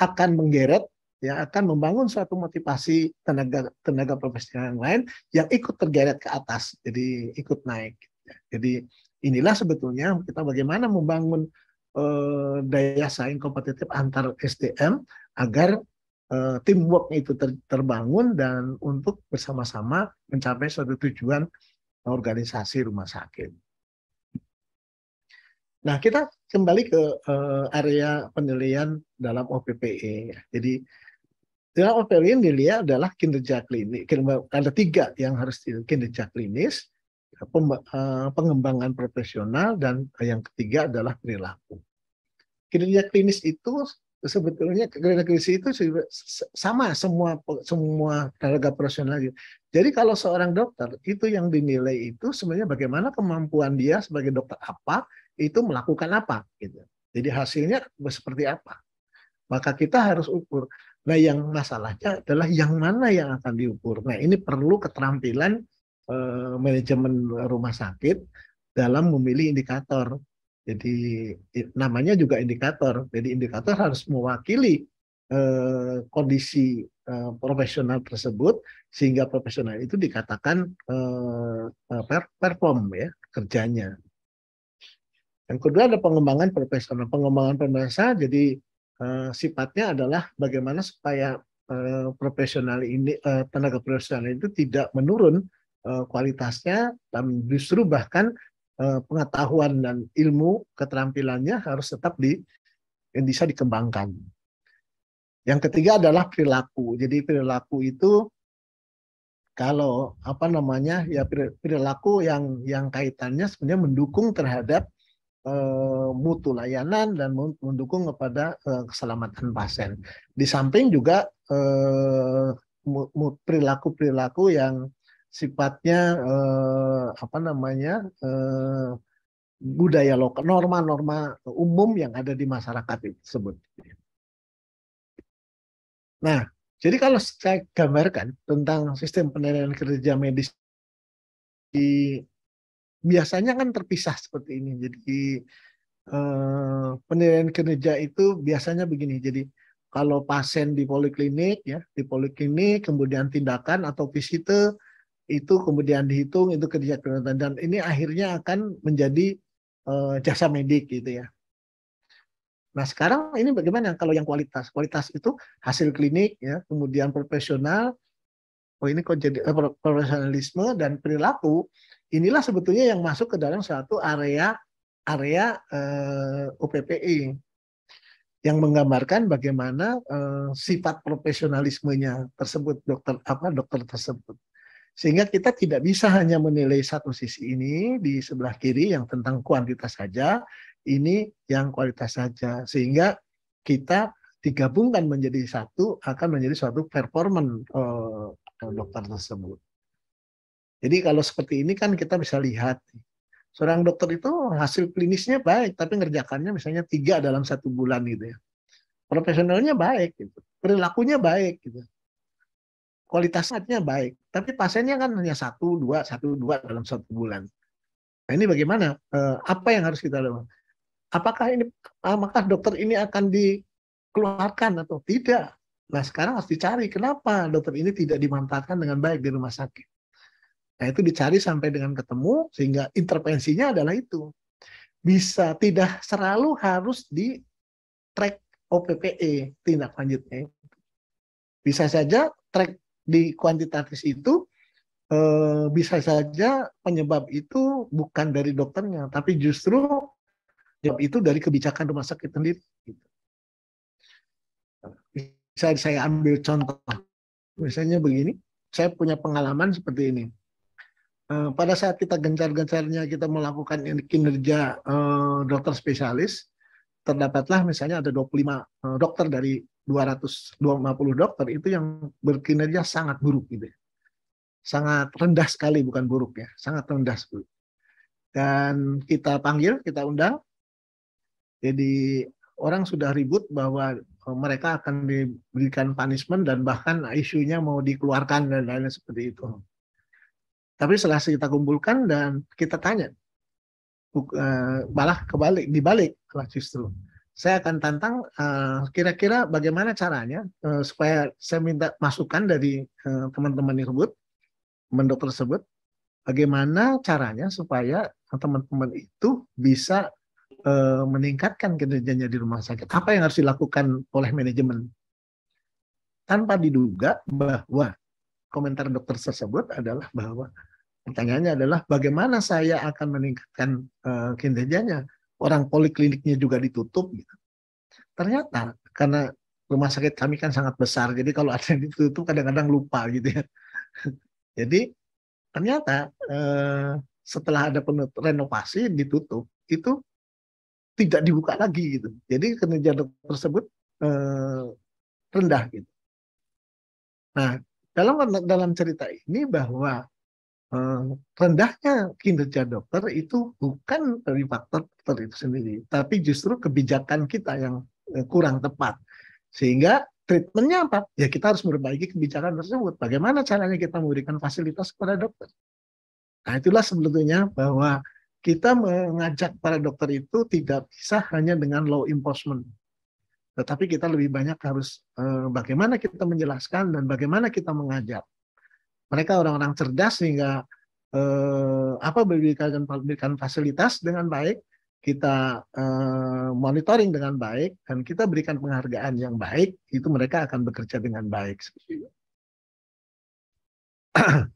akan menggeret yang akan membangun suatu motivasi tenaga tenaga profesional yang lain yang ikut tergeret ke atas jadi ikut naik gitu ya. jadi inilah sebetulnya kita bagaimana membangun eh, daya saing kompetitif antar SDM agar eh, teamwork itu ter, terbangun dan untuk bersama-sama mencapai suatu tujuan organisasi rumah sakit. Nah, kita kembali ke uh, area penilaian dalam OPPE. Ya. Jadi dengan Opelin dilihat adalah kinerja klinik, ada tiga yang harus kinerja klinis, eh, pengembangan profesional, dan yang ketiga adalah perilaku. Kinerja klinis itu sebetulnya kinerja klinis itu sama semua semua tenaga profesional. Jadi kalau seorang dokter itu yang dinilai itu sebenarnya bagaimana kemampuan dia sebagai dokter apa itu melakukan apa gitu. Jadi hasilnya seperti apa. Maka kita harus ukur Nah, yang masalahnya adalah yang mana yang akan diukur. Nah, ini perlu keterampilan eh, manajemen rumah sakit dalam memilih indikator. Jadi namanya juga indikator. Jadi indikator harus mewakili eh, kondisi eh, profesional tersebut sehingga profesional itu dikatakan eh, eh perform ya kerjanya. Yang kedua ada pengembangan profesional. Pengembangan pemerintah jadi Eh, sifatnya adalah bagaimana supaya eh, profesional ini eh, tenaga profesional itu tidak menurun kualitasnya dan justru bahkan pengetahuan dan ilmu keterampilannya harus tetap di yang bisa dikembangkan. Yang ketiga adalah perilaku. Jadi perilaku itu kalau apa namanya ya perilaku yang yang kaitannya sebenarnya mendukung terhadap Eh, mutu layanan dan mendukung kepada eh, keselamatan pasien. Di samping juga eh, perilaku-perilaku yang sifatnya apa namanya budaya lokal, norma-norma umum yang ada di masyarakat tersebut. Nah, jadi kalau saya gambarkan tentang sistem penilaian kerja medis di biasanya kan terpisah seperti ini. Jadi eh, penilaian kinerja itu biasanya begini. Jadi kalau pasien di poliklinik ya, di poliklinik kemudian tindakan atau visite itu kemudian dihitung itu kerja kerjaan, dan ini akhirnya akan menjadi eh, jasa medik gitu ya. Nah sekarang ini bagaimana kalau yang kualitas? Kualitas itu hasil klinik ya, kemudian profesional, oh ini kok jadi eh, profesionalisme dan perilaku inilah sebetulnya yang masuk ke dalam suatu area area eh, UPPI yang menggambarkan bagaimana eh, sifat profesionalismenya tersebut dokter apa dokter tersebut sehingga kita tidak bisa hanya menilai satu sisi ini di sebelah kiri yang tentang kuantitas saja ini yang kualitas saja sehingga kita digabungkan menjadi satu akan menjadi suatu performan eh, dokter tersebut jadi kalau seperti ini kan kita bisa lihat seorang dokter itu hasil klinisnya baik, tapi ngerjakannya misalnya tiga dalam satu bulan gitu ya. Profesionalnya baik, gitu. perilakunya baik, gitu. kualitasnya baik, tapi pasiennya kan hanya satu, dua, satu, dua dalam satu bulan. Nah ini bagaimana? Eh, apa yang harus kita lakukan? Apakah ini, maka dokter ini akan dikeluarkan atau tidak? Nah sekarang harus dicari kenapa dokter ini tidak dimanfaatkan dengan baik di rumah sakit. Nah itu dicari sampai dengan ketemu sehingga intervensinya adalah itu. Bisa tidak selalu harus di track OPPE tindak lanjutnya. Bisa saja track di kuantitatif itu eh, bisa saja penyebab itu bukan dari dokternya, tapi justru penyebab itu dari kebijakan rumah sakit sendiri. Gitu. Bisa saya ambil contoh, misalnya begini, saya punya pengalaman seperti ini Eh, pada saat kita gencar-gencarnya kita melakukan kinerja uh, dokter spesialis, terdapatlah misalnya ada 25 uh, eh, dokter dari 250 dokter itu yang berkinerja sangat buruk gitu ya. Sangat rendah sekali bukan buruk ya, sangat rendah sekali. Dan kita panggil, kita undang. Jadi orang sudah ribut bahwa mereka akan diberikan punishment dan bahkan isunya mau dikeluarkan dan lain-lain seperti itu. Tapi setelah kita kumpulkan dan kita tanya, malah eh, kebalik, dibalik lah justru. Saya akan tantang eh, kira-kira bagaimana caranya eh, supaya saya minta masukan dari teman-teman tersebut, teman dokter tersebut, bagaimana caranya supaya teman-teman itu bisa meningkatkan kinerjanya di rumah sakit. Apa yang harus dilakukan oleh manajemen? Tanpa diduga bahwa komentar dokter tersebut adalah bahwa Pertanyaannya adalah bagaimana saya akan meningkatkan uh, kinerjanya? Orang polikliniknya juga ditutup. Gitu. Ternyata karena rumah sakit kami kan sangat besar, jadi kalau ada yang ditutup kadang-kadang lupa gitu ya. jadi ternyata uh, setelah ada renovasi ditutup itu tidak dibuka lagi gitu. Jadi kinerja tersebut uh, rendah gitu. Nah, dalam dalam cerita ini bahwa Eh, rendahnya kinerja dokter itu bukan dari faktor dokter itu sendiri, tapi justru kebijakan kita yang eh, kurang tepat. Sehingga treatmentnya apa? Ya kita harus memperbaiki kebijakan tersebut. Bagaimana caranya kita memberikan fasilitas kepada dokter? Nah itulah sebetulnya bahwa kita mengajak para dokter itu tidak bisa hanya dengan law enforcement. Tetapi kita lebih banyak harus eh, bagaimana kita menjelaskan dan bagaimana kita mengajak mereka orang-orang cerdas sehingga eh, apa berikan berikan fasilitas dengan baik kita eh, monitoring dengan baik dan kita berikan penghargaan yang baik itu mereka akan bekerja dengan baik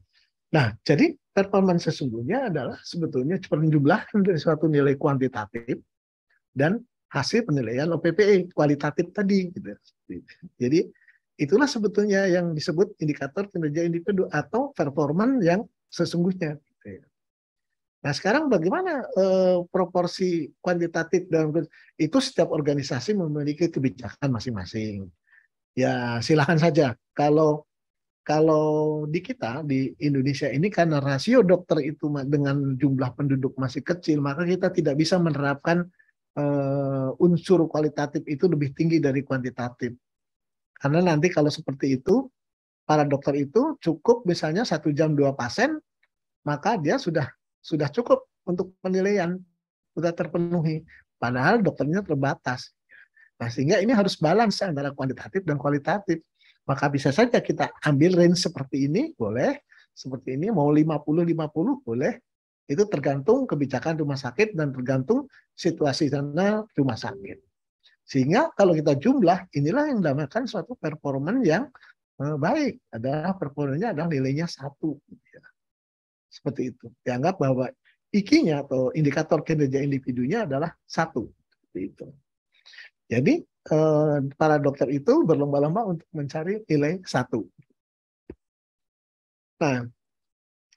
nah jadi performance sesungguhnya adalah sebetulnya jumlah dari suatu nilai kuantitatif dan hasil penilaian OPPE kualitatif tadi gitu. jadi Itulah sebetulnya yang disebut indikator kinerja individu atau performan yang sesungguhnya. Nah sekarang bagaimana eh, proporsi kuantitatif dalam itu setiap organisasi memiliki kebijakan masing-masing. Ya silahkan saja. Kalau kalau di kita di Indonesia ini karena rasio dokter itu dengan jumlah penduduk masih kecil maka kita tidak bisa menerapkan eh, unsur kualitatif itu lebih tinggi dari kuantitatif. Karena nanti kalau seperti itu, para dokter itu cukup misalnya satu jam dua pasien, maka dia sudah sudah cukup untuk penilaian, sudah terpenuhi. Padahal dokternya terbatas. Nah, sehingga ini harus balance antara kuantitatif dan kualitatif. Maka bisa saja kita ambil range seperti ini, boleh. Seperti ini, mau 50-50, boleh. Itu tergantung kebijakan rumah sakit dan tergantung situasi sana rumah sakit. Sehingga kalau kita jumlah, inilah yang dinamakan suatu performan yang eh, baik. Adalah performanya adalah nilainya satu. Iya. Seperti itu. Dianggap bahwa ikinya atau indikator kinerja individunya adalah satu. Seperti itu. Jadi eh, para dokter itu berlomba-lomba untuk mencari nilai satu. Nah,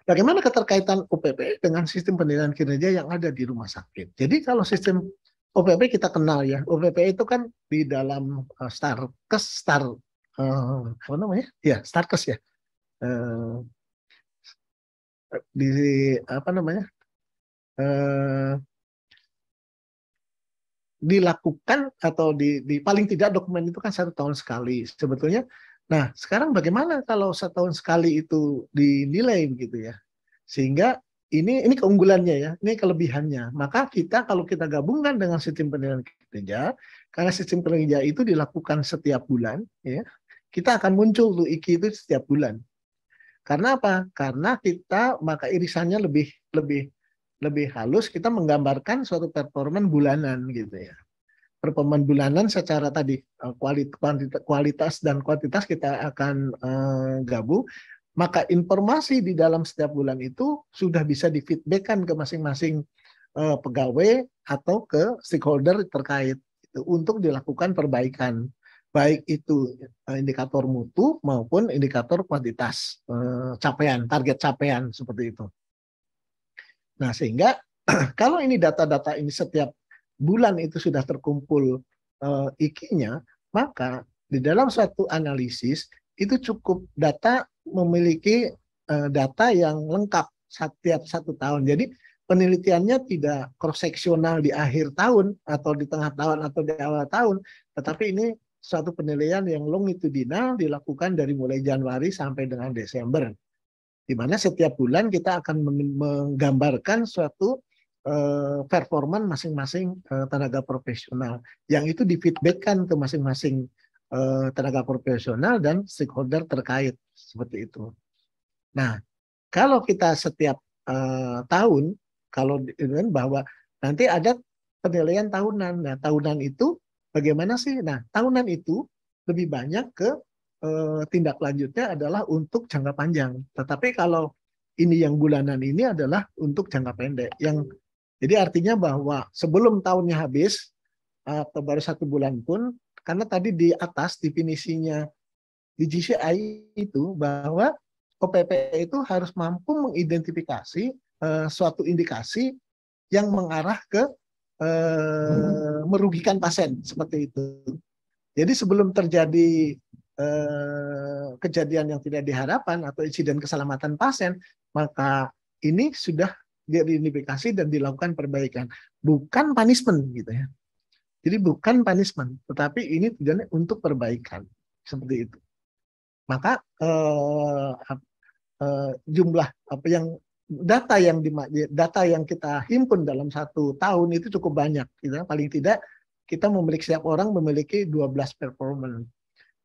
bagaimana keterkaitan UPP dengan sistem penilaian kinerja yang ada di rumah sakit? Jadi kalau sistem OPP kita kenal ya. OPP itu kan di dalam uh, Starkes, Star uh, apa namanya? Ya, Starkes ya. Uh, di apa namanya? Uh, dilakukan atau di, di paling tidak dokumen itu kan satu tahun sekali sebetulnya. Nah sekarang bagaimana kalau satu tahun sekali itu dinilai begitu ya, sehingga ini ini keunggulannya ya, ini kelebihannya. Maka kita kalau kita gabungkan dengan sistem penilaian kinerja, karena sistem kinerja itu dilakukan setiap bulan, ya, kita akan muncul tuh IKI itu setiap bulan. Karena apa? Karena kita maka irisannya lebih lebih lebih halus kita menggambarkan suatu performan bulanan gitu ya. Performan bulanan secara tadi eh, kualitas, dan kuantitas kita akan eh, gabung maka informasi di dalam setiap bulan itu sudah bisa difeedbackkan ke masing-masing uh, pegawai atau ke stakeholder terkait itu untuk dilakukan perbaikan baik itu uh, indikator mutu maupun indikator kuantitas uh, capaian target capaian seperti itu. Nah sehingga kalau ini data-data ini setiap bulan itu sudah terkumpul uh, maka di dalam suatu analisis itu cukup data memiliki uh, data yang lengkap setiap satu tahun. Jadi penelitiannya tidak cross seksional di akhir tahun atau di tengah tahun atau di awal tahun, tetapi ini suatu penilaian yang longitudinal dilakukan dari mulai Januari sampai dengan Desember. Di mana setiap bulan kita akan menggambarkan suatu eh, performan masing-masing eh, tenaga profesional yang itu difeedbackkan ke masing-masing Eh, tenaga profesional dan stakeholder terkait seperti itu. Nah, kalau kita setiap uh, tahun kalau dengan bahwa nanti ada penilaian tahunan. Nah, tahunan itu bagaimana sih? Nah, tahunan itu lebih banyak ke uh, tindak lanjutnya adalah untuk jangka panjang. Tetapi kalau ini yang bulanan ini adalah untuk jangka pendek. Yang jadi artinya bahwa sebelum tahunnya habis atau baru satu bulan pun karena tadi di atas definisinya di GCI itu bahwa OPP itu harus mampu mengidentifikasi uh, suatu indikasi yang mengarah ke uh, merugikan pasien seperti itu. Jadi sebelum terjadi uh, kejadian yang tidak diharapkan atau insiden keselamatan pasien, maka ini sudah diidentifikasi dan dilakukan perbaikan, bukan punishment gitu ya. Jadi bukan punishment, tetapi ini tujuannya untuk perbaikan seperti itu. Maka eh, eh, jumlah apa yang data yang di, data yang kita himpun dalam satu tahun itu cukup banyak. Kita gitu ya. paling tidak kita memiliki setiap orang memiliki 12 performance.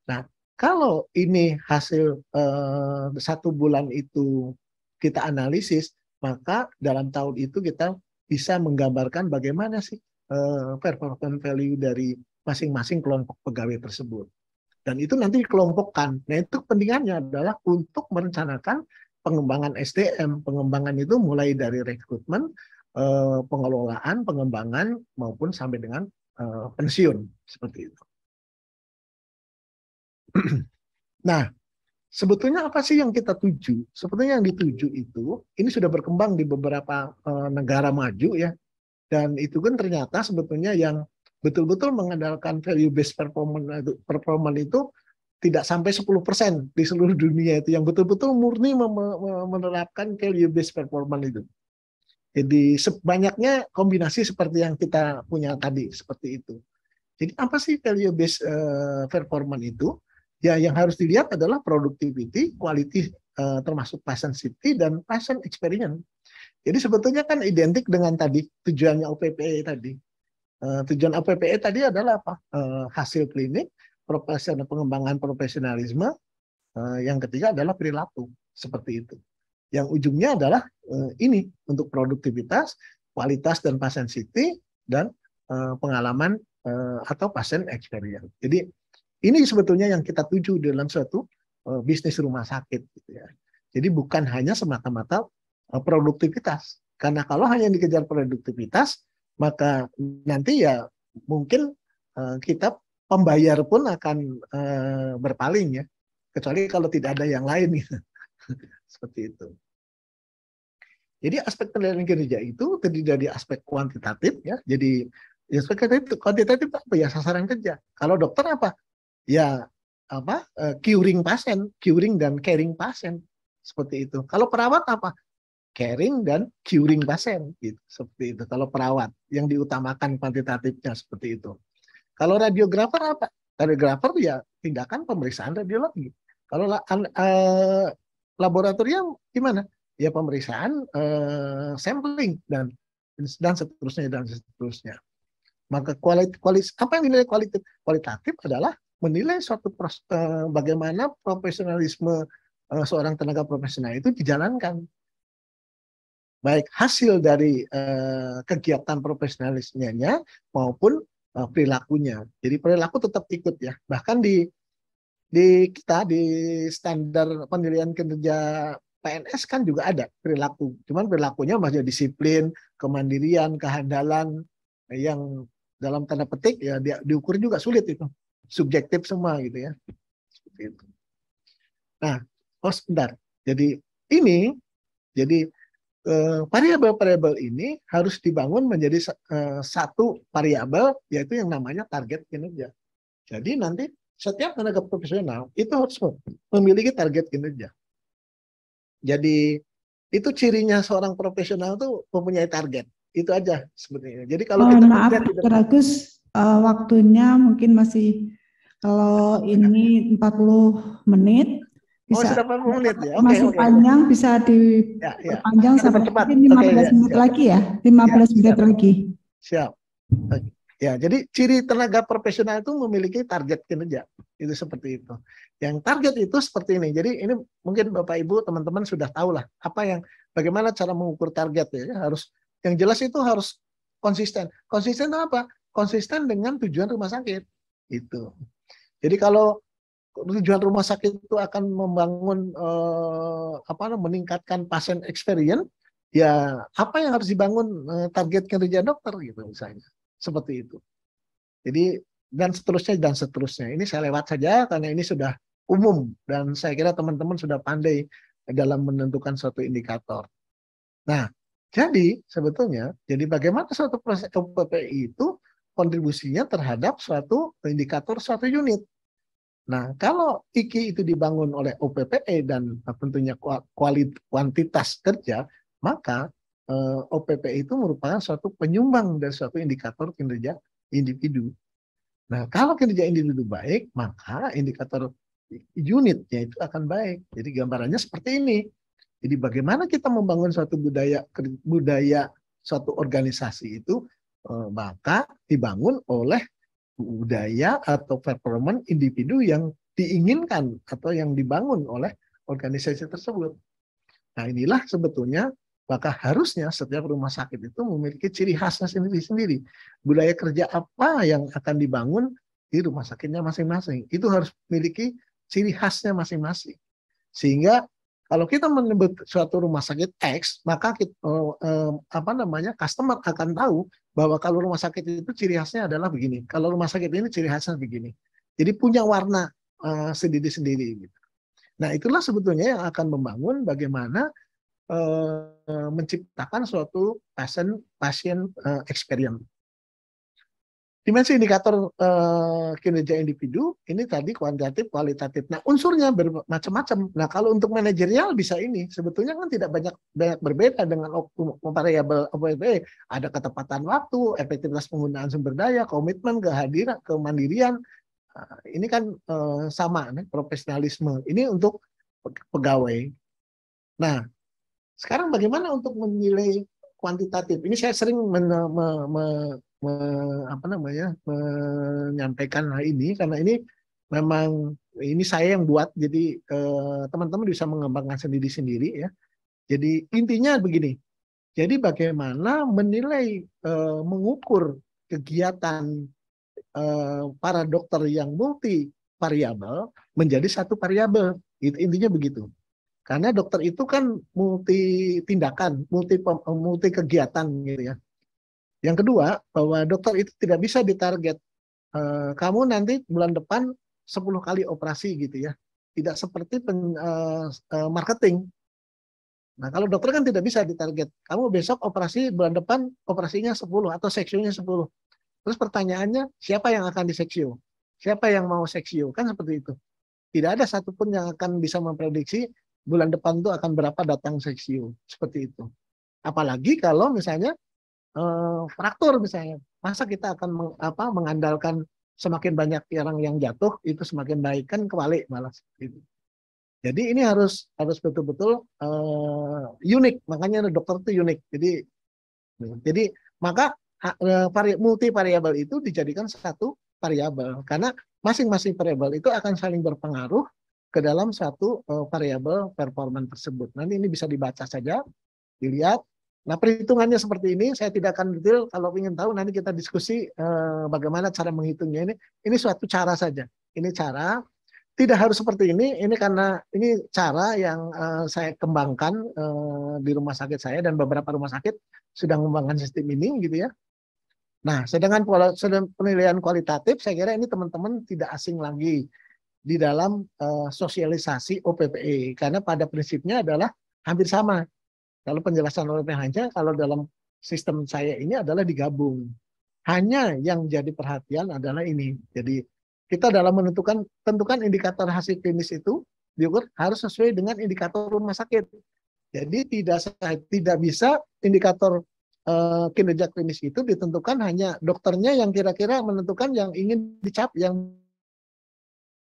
Nah, kalau ini hasil eh, satu bulan itu kita analisis, maka dalam tahun itu kita bisa menggambarkan bagaimana sih uh, eh, performance value dari masing-masing kelompok pegawai tersebut. Dan itu nanti dikelompokkan. Nah itu pentingannya adalah untuk merencanakan pengembangan SDM. Pengembangan itu mulai dari rekrutmen, eh, pengelolaan, pengembangan, maupun sampai dengan eh, pensiun. Seperti itu. nah, sebetulnya apa sih yang kita tuju? Sebetulnya yang dituju itu, ini sudah berkembang di beberapa negara maju ya. Dan itu kan ternyata sebetulnya yang betul-betul mengandalkan value based performance itu, performance itu tidak sampai 10% di seluruh dunia itu yang betul-betul murni menerapkan value based performance itu. Jadi sebanyaknya kombinasi seperti yang kita punya tadi seperti itu. Jadi apa sih value based uh, eh, performance itu? Ya yang harus dilihat adalah productivity, quality uh, termasuk patient safety dan patient experience. Jadi sebetulnya kan identik dengan tadi tujuannya OPPE tadi. Uh, tujuan OPPE tadi adalah apa? Eh, hasil klinik, profesional pengembangan profesionalisme, eh, yang ketiga adalah perilaku seperti itu. Yang ujungnya adalah ini untuk produktivitas, kualitas dan pasien city dan pengalaman atau pasien experience. Jadi ini sebetulnya yang kita tuju dalam suatu bisnis rumah sakit. Gitu ya. Jadi bukan hanya semata-mata Eh, produktivitas. Karena kalau hanya dikejar produktivitas, maka nanti ya mungkin uh, kita pembayar pun akan uh, berpaling ya. Kecuali kalau tidak ada yang lain gitu. Seperti itu. Jadi aspek penilaian kinerja itu terdiri dari aspek kuantitatif ya. Jadi ya aspek kuantitatif, kuantitatif apa ya sasaran kerja. Kalau dokter apa? Ya apa? Uh, curing pasien, curing dan caring pasien seperti itu. Kalau perawat apa? caring dan curing pasien gitu seperti itu kalau perawat yang diutamakan kuantitatifnya seperti itu kalau radiografer apa radiografer ya tindakan pemeriksaan radiologi kalau uh, laboratorium gimana ya pemeriksaan uh, sampling dan dan seterusnya dan seterusnya maka kualitas kualit, apa yang dinilai kualitatif kualitatif adalah menilai suatu proses uh, bagaimana profesionalisme eh, seorang tenaga profesional itu dijalankan baik hasil dari uh, kegiatan profesionalisnya maupun uh, perilakunya. Jadi perilaku tetap ikut ya. Bahkan di di kita di standar penilaian kinerja PNS kan juga ada perilaku. Cuman perilakunya masih disiplin, kemandirian, kehandalan yang dalam tanda petik ya di, diukur juga sulit itu. Subjektif semua gitu ya. Nah, oh sebentar. Jadi ini jadi variabel-variabel eh, ini harus dibangun menjadi eh, satu variabel yaitu yang namanya target kinerja. Jadi nanti setiap tenaga profesional itu harus memiliki target kinerja. Jadi itu cirinya seorang profesional itu mempunyai target. Itu aja sebenarnya. Jadi kalau oh, kita maaf, Dr. Agus, uh, waktunya mungkin masih kalau iya. ini 40 menit bisa oh, sudah menit ya. Okay, masih okay. panjang bisa diperpanjang ya, ya. sampai cepat. 15 okay, menit ya. lagi ya. 15 ya, menit lagi. Siap. Ya, jadi ciri tenaga profesional itu memiliki target kinerja. Itu seperti itu. Yang target itu seperti ini. Jadi ini mungkin Bapak Ibu, teman-teman sudah tahu lah apa yang bagaimana cara mengukur target ya. Harus yang jelas itu harus konsisten. Konsisten apa? Konsisten dengan tujuan rumah sakit. Itu. Jadi kalau tujuan rumah sakit itu akan membangun eh, apa meningkatkan pasien experience ya apa yang harus dibangun eh, target kinerja dokter gitu misalnya seperti itu jadi dan seterusnya dan seterusnya ini saya lewat saja karena ini sudah umum dan saya kira teman-teman sudah pandai dalam menentukan suatu indikator nah jadi sebetulnya jadi bagaimana suatu proses UPPI itu kontribusinya terhadap suatu indikator suatu unit Nah, kalau IKI itu dibangun oleh OPPE dan tentunya kualitas kuantitas kerja, maka eh, OPPE itu merupakan suatu penyumbang dan suatu indikator kinerja individu. Nah, kalau kinerja individu baik, maka indikator unitnya itu akan baik. Jadi gambarannya seperti ini. Jadi bagaimana kita membangun suatu budaya budaya suatu organisasi itu eh, maka dibangun oleh budaya atau performan individu yang diinginkan atau yang dibangun oleh organisasi tersebut. Nah inilah sebetulnya maka harusnya setiap rumah sakit itu memiliki ciri khasnya sendiri-sendiri. Budaya kerja apa yang akan dibangun di rumah sakitnya masing-masing. Itu harus memiliki ciri khasnya masing-masing. Sehingga kalau kita menyebut suatu rumah sakit X, maka kita, uh, oh, apa namanya customer akan tahu bahwa kalau rumah sakit itu ciri khasnya adalah begini. Kalau rumah sakit ini ciri khasnya begini. Jadi punya warna eh, sendiri-sendiri. Uh, Nah itulah sebetulnya yang akan membangun bagaimana uh, menciptakan suatu pasien pasien eh, experience. Dimensi indikator uh, kinerja individu ini tadi kuantitatif, kualitatif. Nah unsurnya bermacam-macam. Nah kalau untuk manajerial bisa ini sebetulnya kan tidak banyak banyak berbeda dengan variabel ya eh, Ada ketepatan waktu, efektivitas penggunaan sumber daya, komitmen, kehadiran, kemandirian. Nah, ini kan uh, sama nih profesionalisme. Ini untuk pegawai. Nah sekarang bagaimana untuk menilai kuantitatif? Ini saya sering men, me, me, me, apa namanya menyampaikan hal ini karena ini memang ini saya yang buat jadi eh, teman-teman bisa mengembangkan sendiri sendiri ya jadi intinya begini jadi bagaimana menilai eh, mengukur kegiatan eh, para dokter yang multi variabel menjadi satu variabel intinya begitu karena dokter itu kan multi tindakan multi multi kegiatan gitu ya yang kedua, bahwa dokter itu tidak bisa ditarget. Eh, kamu nanti bulan depan 10 kali operasi gitu ya. Tidak seperti pen, eh, eh, marketing. Nah, kalau dokter kan tidak bisa ditarget. Kamu besok operasi bulan depan operasinya 10 atau seksionya 10. Terus pertanyaannya, siapa yang akan diseksio? Siapa yang mau seksio? Kan seperti itu. Tidak ada satupun yang akan bisa memprediksi bulan depan itu akan berapa datang seksio. Seperti itu. Apalagi kalau misalnya uh, fraktur misalnya masa kita akan meng, apa, mengandalkan semakin banyak orang yang jatuh itu semakin baik kan kebalik malas gitu. jadi ini harus harus betul-betul uh, unik makanya dokter itu unik jadi jadi maka uh, eh, multi variabel itu dijadikan satu variabel karena masing-masing variabel itu akan saling berpengaruh ke dalam satu uh, variabel performan tersebut nanti ini bisa dibaca saja dilihat Nah, perhitungannya seperti ini, saya tidak akan detail. Kalau ingin tahu, nanti kita diskusi eh, bagaimana cara menghitungnya ini. Ini suatu cara saja. Ini cara, tidak harus seperti ini. Ini karena ini cara yang eh, saya kembangkan eh, di rumah sakit saya dan beberapa rumah sakit sudah mengembangkan sistem ini, gitu ya. Nah, sedangkan penilaian kualitatif, saya kira ini teman-teman tidak asing lagi di dalam uh, sosialisasi OPPE. Karena pada prinsipnya adalah hampir sama kalau penjelasan oleh Hanca, kalau dalam sistem saya ini adalah digabung. Hanya yang jadi perhatian adalah ini. Jadi kita dalam menentukan tentukan indikator hasil klinis itu diukur harus sesuai dengan indikator rumah sakit. Jadi tidak tidak bisa indikator uh, kinerja klinis itu ditentukan hanya dokternya yang kira-kira menentukan yang ingin dicap yang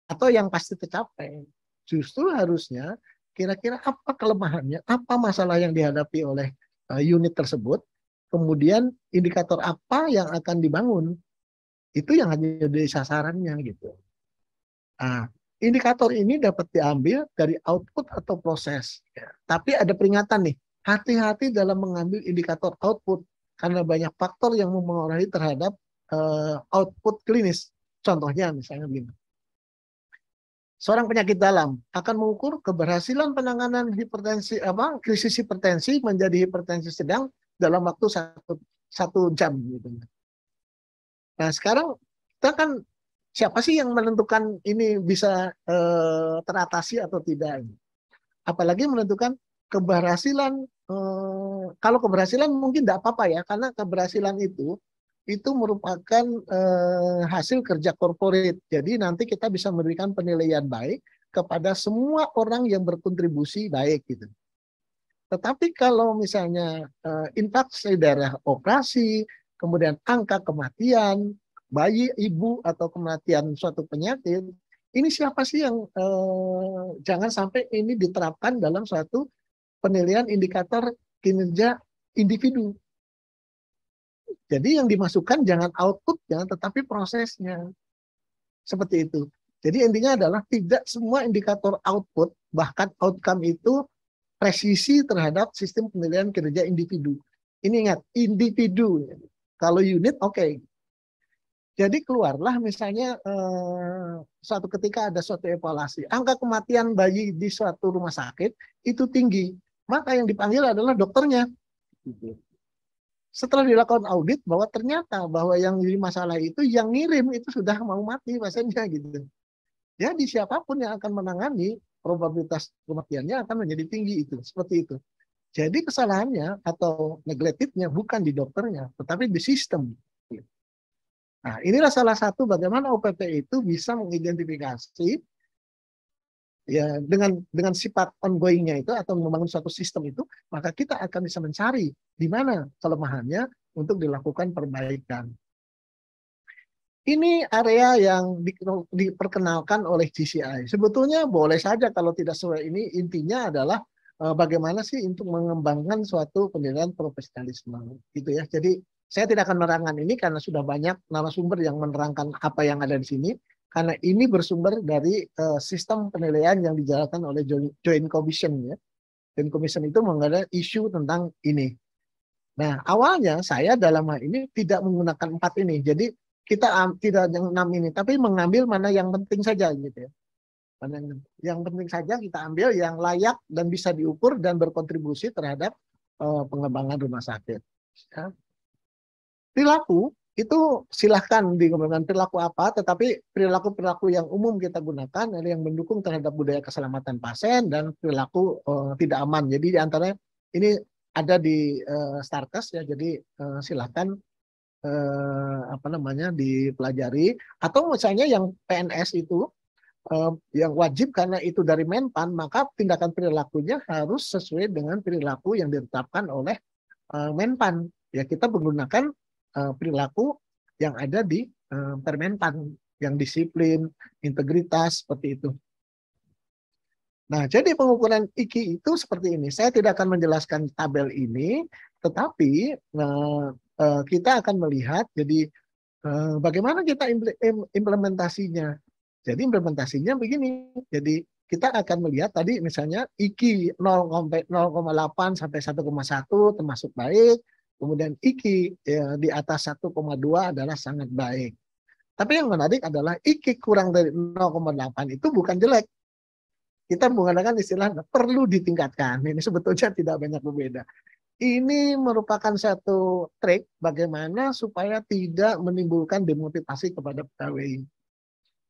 atau yang pasti tercapai. Justru harusnya kira-kira apa kelemahannya, apa masalah yang dihadapi oleh eh, unit tersebut, kemudian indikator apa yang akan dibangun. Itu yang hanya jadi sasarannya gitu. Nah, indikator ini dapat diambil dari output atau proses. Tapi ada peringatan nih, hati-hati dalam mengambil indikator output karena banyak faktor yang mempengaruhi terhadap uh, output klinis. Contohnya misalnya begini seorang penyakit dalam akan mengukur keberhasilan penanganan hipertensi apa krisis hipertensi menjadi hipertensi sedang dalam waktu satu, satu jam gitu. Nah sekarang kita kan siapa sih yang menentukan ini bisa eh, teratasi atau tidak? Apalagi menentukan keberhasilan eh, kalau keberhasilan mungkin tidak apa-apa ya karena keberhasilan itu itu merupakan eh, hasil kerja korporat. Jadi nanti kita bisa memberikan penilaian baik kepada semua orang yang berkontribusi baik gitu. Tetapi kalau misalnya eh, inflasi operasi, kemudian angka kematian bayi, ibu atau kematian suatu penyakit, ini siapa sih yang eh, jangan sampai ini diterapkan dalam suatu penilaian indikator kinerja individu jadi yang dimasukkan jangan outputnya, tetapi prosesnya. Seperti itu. Jadi intinya adalah tidak semua indikator output, bahkan outcome itu presisi terhadap sistem penilaian kerja individu. Ini ingat, individu. Kalau unit, oke. Okay. Jadi keluarlah misalnya eh, suatu ketika ada suatu evaluasi. Angka kematian bayi di suatu rumah sakit itu tinggi. Maka yang dipanggil adalah dokternya. Gitu setelah dilakukan audit bahwa ternyata bahwa yang jadi masalah itu yang ngirim itu sudah mau mati pasiennya gitu. Jadi siapapun yang akan menangani probabilitas kematiannya akan menjadi tinggi itu seperti itu. Jadi kesalahannya atau neglectednya bukan di dokternya, tetapi di sistem. Nah, inilah salah satu bagaimana OPP itu bisa mengidentifikasi ya dengan dengan sifat ongoingnya itu atau membangun suatu sistem itu maka kita akan bisa mencari di mana kelemahannya untuk dilakukan perbaikan. Ini area yang di, diperkenalkan oleh GCI. Sebetulnya boleh saja kalau tidak sesuai ini intinya adalah eh, bagaimana sih untuk mengembangkan suatu pendidikan profesionalisme gitu ya. Jadi saya tidak akan menerangkan ini karena sudah banyak narasumber yang menerangkan apa yang ada di sini karena ini bersumber dari uh, sistem penilaian yang dijalankan oleh Joint Commission ya. Joint Commission itu mengada isu tentang ini. Nah, awalnya saya dalam hal ini tidak menggunakan empat ini. Jadi kita um, tidak yang enam ini, tapi mengambil mana yang penting saja gitu ya. Mana yang, yang penting saja kita ambil yang layak dan bisa diukur dan berkontribusi terhadap uh, pengembangan rumah sakit. Ya. Perilaku itu silahkan dikembangkan perilaku apa, tetapi perilaku-perilaku yang umum kita gunakan adalah yang mendukung terhadap budaya keselamatan pasien dan perilaku uh, tidak aman. Jadi di antara ini ada di uh, eh, Starkes ya, jadi uh, silahkan uh, apa namanya dipelajari atau misalnya yang PNS itu uh, yang wajib karena itu dari Menpan maka tindakan perilakunya harus sesuai dengan perilaku yang ditetapkan oleh uh, Menpan. Ya kita menggunakan Eh, perilaku yang ada di uh, yang disiplin, integritas seperti itu. Nah, jadi pengukuran IKI itu seperti ini. Saya tidak akan menjelaskan tabel ini, tetapi eh, kita akan melihat jadi bagaimana kita implementasinya. Jadi implementasinya begini. Jadi kita akan melihat tadi misalnya IKI 0,8 sampai 1,1 termasuk baik, Kemudian IKI ya, di atas 1,2 adalah sangat baik. Tapi yang menarik adalah IKI kurang dari 0,8 itu bukan jelek. Kita menggunakan istilah perlu ditingkatkan. Ini sebetulnya tidak banyak berbeda. Ini merupakan satu trik bagaimana supaya tidak menimbulkan demotivasi kepada pegawai.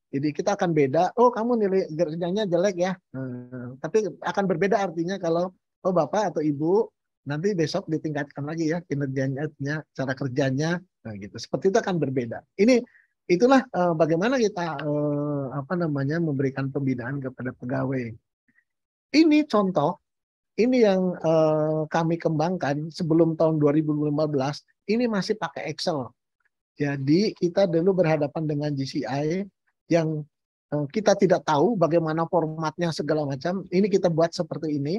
Jadi kita akan beda, oh kamu nilai kerjanya jelek ya. Hmm, tapi akan berbeda artinya kalau oh bapak atau ibu nanti besok ditingkatkan lagi ya kinerjanya, cara kerjanya, nah gitu. Seperti itu akan berbeda. Ini itulah uh, bagaimana kita uh, apa namanya memberikan pembinaan kepada pegawai. Ini contoh, ini yang uh, kami kembangkan sebelum tahun 2015. Ini masih pakai Excel. Jadi kita dulu berhadapan dengan GCI yang kita tidak tahu bagaimana formatnya segala macam. Ini kita buat seperti ini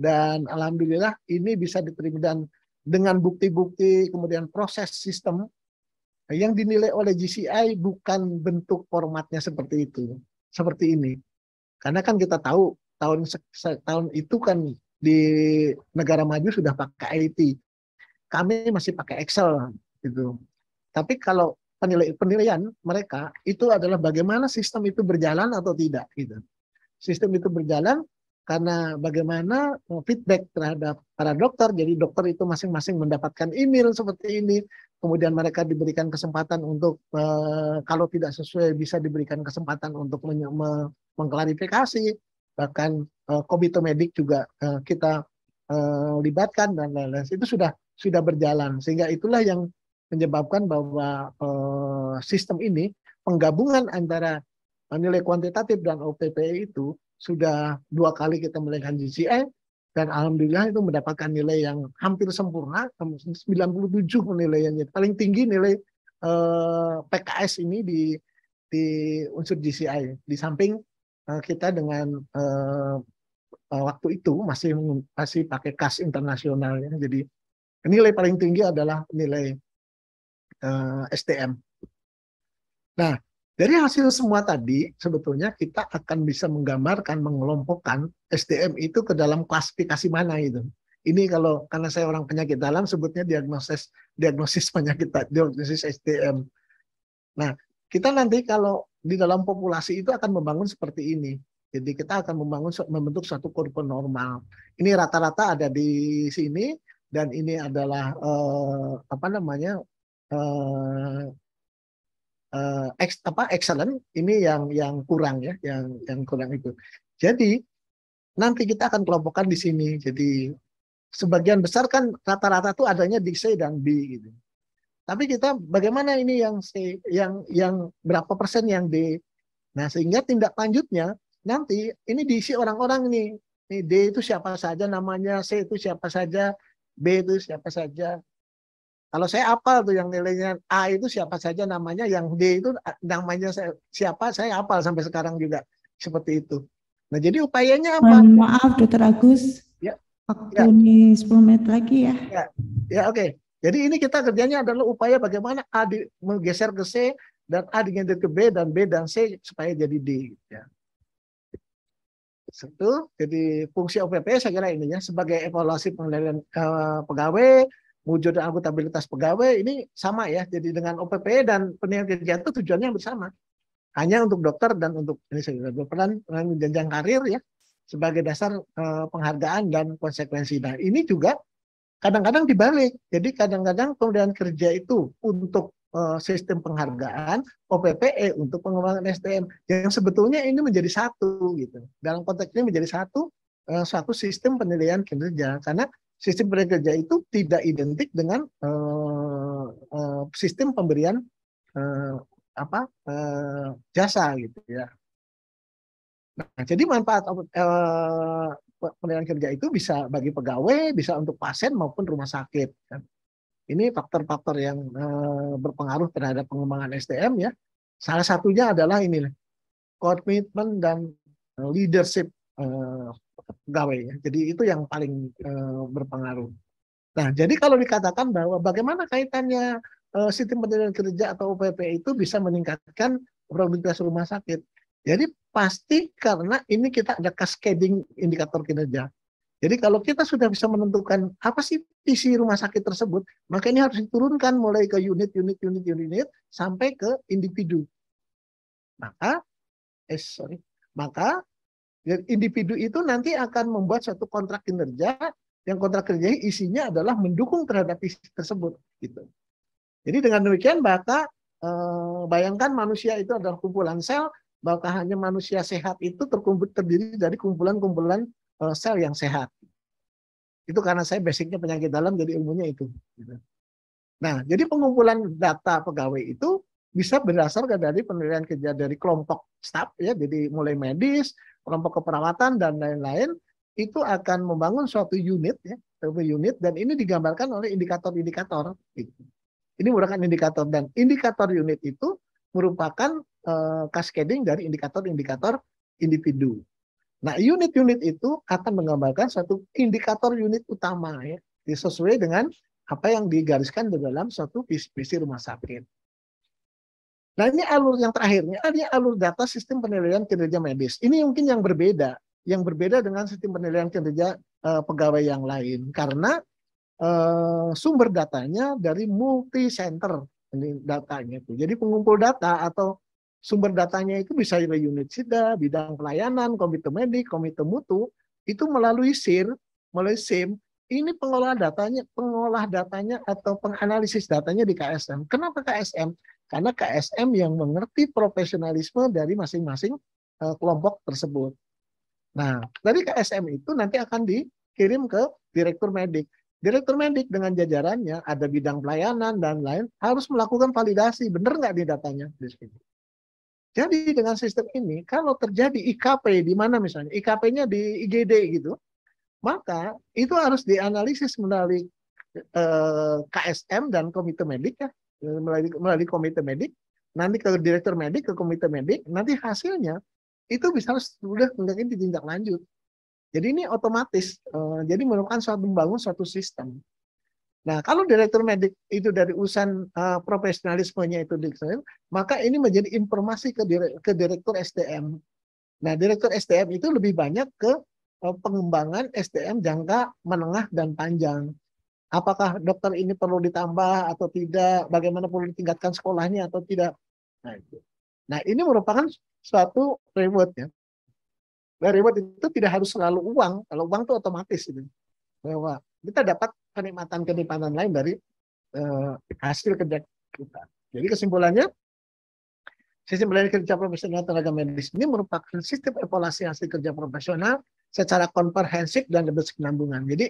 dan alhamdulillah ini bisa diterima dan dengan bukti-bukti kemudian proses sistem yang dinilai oleh GCI bukan bentuk formatnya seperti itu, seperti ini. Karena kan kita tahu tahun tahun itu kan di negara maju sudah pakai IT. Kami masih pakai Excel gitu. Tapi kalau penilai penilaian mereka itu adalah bagaimana sistem itu berjalan atau tidak gitu. Sistem itu berjalan karena bagaimana eh, feedback terhadap para dokter, jadi dokter itu masing-masing mendapatkan email seperti ini, kemudian mereka diberikan kesempatan untuk eh, kalau tidak sesuai bisa diberikan kesempatan untuk mengklarifikasi, bahkan eh, komite medik juga kita libatkan dan lain-lain. Itu sudah sudah berjalan sehingga itulah yang menyebabkan bahwa sistem ini penggabungan antara nilai kuantitatif dan OPP itu sudah dua kali kita melakukan GCI dan alhamdulillah itu mendapatkan nilai yang hampir sempurna 97 penilaiannya paling tinggi nilai eh, PKS ini di di unsur GCI di samping eh, kita dengan eh, eh waktu itu masih masih pakai kas internasional ya jadi nilai paling tinggi adalah nilai eh, STM nah dari hasil semua tadi, sebetulnya kita akan bisa menggambarkan, mengelompokkan SDM itu ke dalam klasifikasi mana itu. Ini kalau karena saya orang penyakit dalam sebutnya diagnosis diagnosis penyakit diagnosis SDM. Nah, kita nanti kalau di dalam populasi itu akan membangun seperti ini. Jadi kita akan membangun membentuk suatu kurva normal. Ini rata-rata ada di sini dan ini adalah eh, apa namanya eh, uh, ex, apa excellent ini yang yang kurang ya yang yang kurang itu jadi nanti kita akan kelompokkan di sini jadi sebagian besar kan rata-rata tuh adanya di C dan B gitu tapi kita bagaimana ini yang C yang yang berapa persen yang D nah sehingga tindak lanjutnya nanti ini diisi orang-orang nih ini D itu siapa saja namanya C itu siapa saja B itu siapa saja kalau saya apal tuh yang nilainya A itu siapa saja namanya, yang D itu namanya saya, siapa saya apal sampai sekarang juga seperti itu. Nah jadi upayanya apa? Mohon maaf Dokter Agus. Ya. Waktu ya. ini 10 menit lagi ya. Ya, ya oke. Okay. Jadi ini kita kerjanya adalah upaya bagaimana A di, menggeser ke C dan A digeser ke B dan B dan C supaya jadi D. Ya. Satu, jadi fungsi OPP saya kira ininya sebagai evaluasi pengendalian uh, eh, pegawai, wujud dan akuntabilitas pegawai ini sama ya. Jadi dengan OPP dan penilaian kerja itu tujuannya yang bersama, Hanya untuk dokter dan untuk ini saya berperan dengan menjanjang karir ya sebagai dasar eh, penghargaan dan konsekuensi. Nah ini juga kadang-kadang dibalik. Jadi kadang-kadang pemberian kerja itu untuk eh, sistem penghargaan, OPPE eh, untuk pengembangan SDM yang sebetulnya ini menjadi satu gitu. Dalam konteks ini menjadi satu suatu sistem penilaian kinerja karena sistem pemberian kerja itu tidak identik dengan uh, uh, sistem pemberian uh, apa uh, jasa gitu ya. Nah, jadi manfaat uh, pemberian kerja itu bisa bagi pegawai, bisa untuk pasien maupun rumah sakit. Kan. Ini faktor-faktor yang uh, berpengaruh terhadap pengembangan SDM ya. Salah satunya adalah ini komitmen dan leadership uh, pegawai ya. Jadi itu yang paling e, berpengaruh. Nah, jadi kalau dikatakan bahwa bagaimana kaitannya e, sistem pendidikan kerja atau UPP itu bisa meningkatkan produktivitas rumah sakit. Jadi pasti karena ini kita ada cascading indikator kinerja. Jadi kalau kita sudah bisa menentukan apa sih visi rumah sakit tersebut, maka ini harus diturunkan mulai ke unit, unit, unit, unit, sampai ke individu. Maka, eh sorry, maka Ya, individu itu nanti akan membuat suatu kontrak kinerja yang kontrak kerja isinya adalah mendukung terhadap visi tersebut gitu. Jadi dengan demikian maka eh, bayangkan manusia itu adalah kumpulan sel, maka hanya manusia sehat itu terkumpul terdiri dari kumpulan-kumpulan eh, sel yang sehat. Itu karena saya basicnya penyakit dalam jadi ilmunya itu. Gitu. Nah, jadi pengumpulan data pegawai itu bisa berdasarkan dari penilaian kerja dari kelompok staf ya jadi mulai medis kelompok keperawatan dan lain-lain itu akan membangun suatu unit ya suatu unit dan ini digambarkan oleh indikator-indikator gitu. ini merupakan indikator dan indikator unit itu merupakan uh, cascading dari indikator-indikator individu nah unit-unit itu akan menggambarkan suatu indikator unit utama ya sesuai dengan apa yang digariskan di dalam suatu visi rumah sakit Nah ini alur yang terakhirnya, ah, ini alur data sistem penilaian kinerja medis. Ini mungkin yang berbeda, yang berbeda dengan sistem penilaian kinerja uh, pegawai yang lain karena uh, sumber datanya dari multi center ini datanya itu. Jadi pengumpul data atau sumber datanya itu bisa dari unit sida, bidang pelayanan, komite medik, komite mutu itu melalui SIR, melalui SIM ini pengolah datanya, pengolah datanya atau penganalisis datanya di KSM. Kenapa KSM? Karena KSM yang mengerti profesionalisme dari masing-masing eh, kelompok tersebut. Nah, dari KSM itu nanti akan dikirim ke direktur medik. Direktur medik dengan jajarannya ada bidang pelayanan dan lain harus melakukan validasi. Benar nggak di datanya Jadi dengan sistem ini, kalau terjadi IKP di mana misalnya, IKP-nya di IGD gitu, maka itu harus dianalisis melalui eh, KSM dan komite medik ya melalui, melalui komite medik, nanti ke direktur medik, ke komite medik, nanti hasilnya itu bisa sudah mungkin ditindak lanjut. Jadi ini otomatis, eh, jadi merupakan suatu membangun suatu sistem. Nah, kalau direktur medik itu dari urusan uh, profesionalismenya itu diksel, maka ini menjadi informasi ke, dire ke direktur SDM. Nah, direktur SDM itu lebih banyak ke uh, pengembangan SDM jangka menengah dan panjang apakah dokter ini perlu ditambah atau tidak, bagaimana perlu ditingkatkan sekolahnya atau tidak. Nah, itu. nah ini merupakan suatu reward ya. Nah, reward itu tidak harus selalu uang, kalau uang itu otomatis Ini. Gitu. bahwa kita dapat kenikmatan-kenikmatan lain dari eh, hasil kerja kita. Jadi kesimpulannya, sistem belajar kerja profesional tenaga medis ini merupakan sistem evaluasi hasil kerja profesional secara komprehensif dan berkesinambungan. Jadi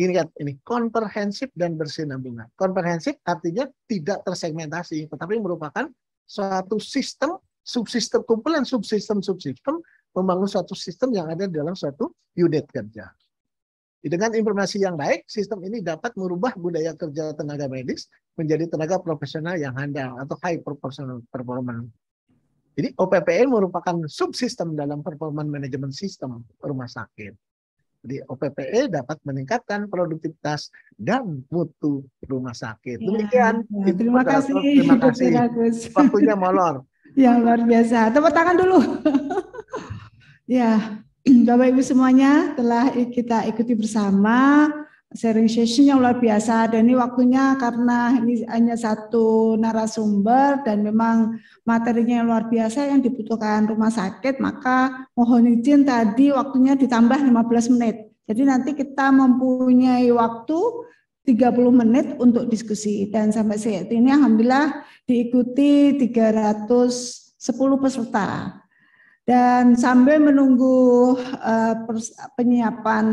ini kan ini komprehensif dan bersinambungan. Komprehensif artinya tidak tersegmentasi, tetapi merupakan suatu sistem subsistem kumpulan subsistem subsistem membangun suatu sistem yang ada dalam suatu unit kerja. Dengan informasi yang baik, sistem ini dapat merubah budaya kerja tenaga medis menjadi tenaga profesional yang handal atau high professional performance. Jadi OPPN merupakan subsistem dalam performance management system rumah sakit di OPPE dapat meningkatkan produktivitas dan mutu rumah sakit. Iya, Demikian. Ya, terima, kasih. terima kasih. Terima kasih. Waktunya molor. ya luar biasa. Tepuk tangan dulu. ya, Bapak Ibu semuanya telah kita ikuti bersama sharing session yang luar biasa dan ini waktunya karena ini hanya satu narasumber dan memang materinya yang luar biasa yang dibutuhkan rumah sakit maka mohon izin tadi waktunya ditambah 15 menit. Jadi nanti kita mempunyai waktu 30 menit untuk diskusi dan sampai saat ini alhamdulillah diikuti 310 peserta. Dan sambil menunggu uh, penyiapan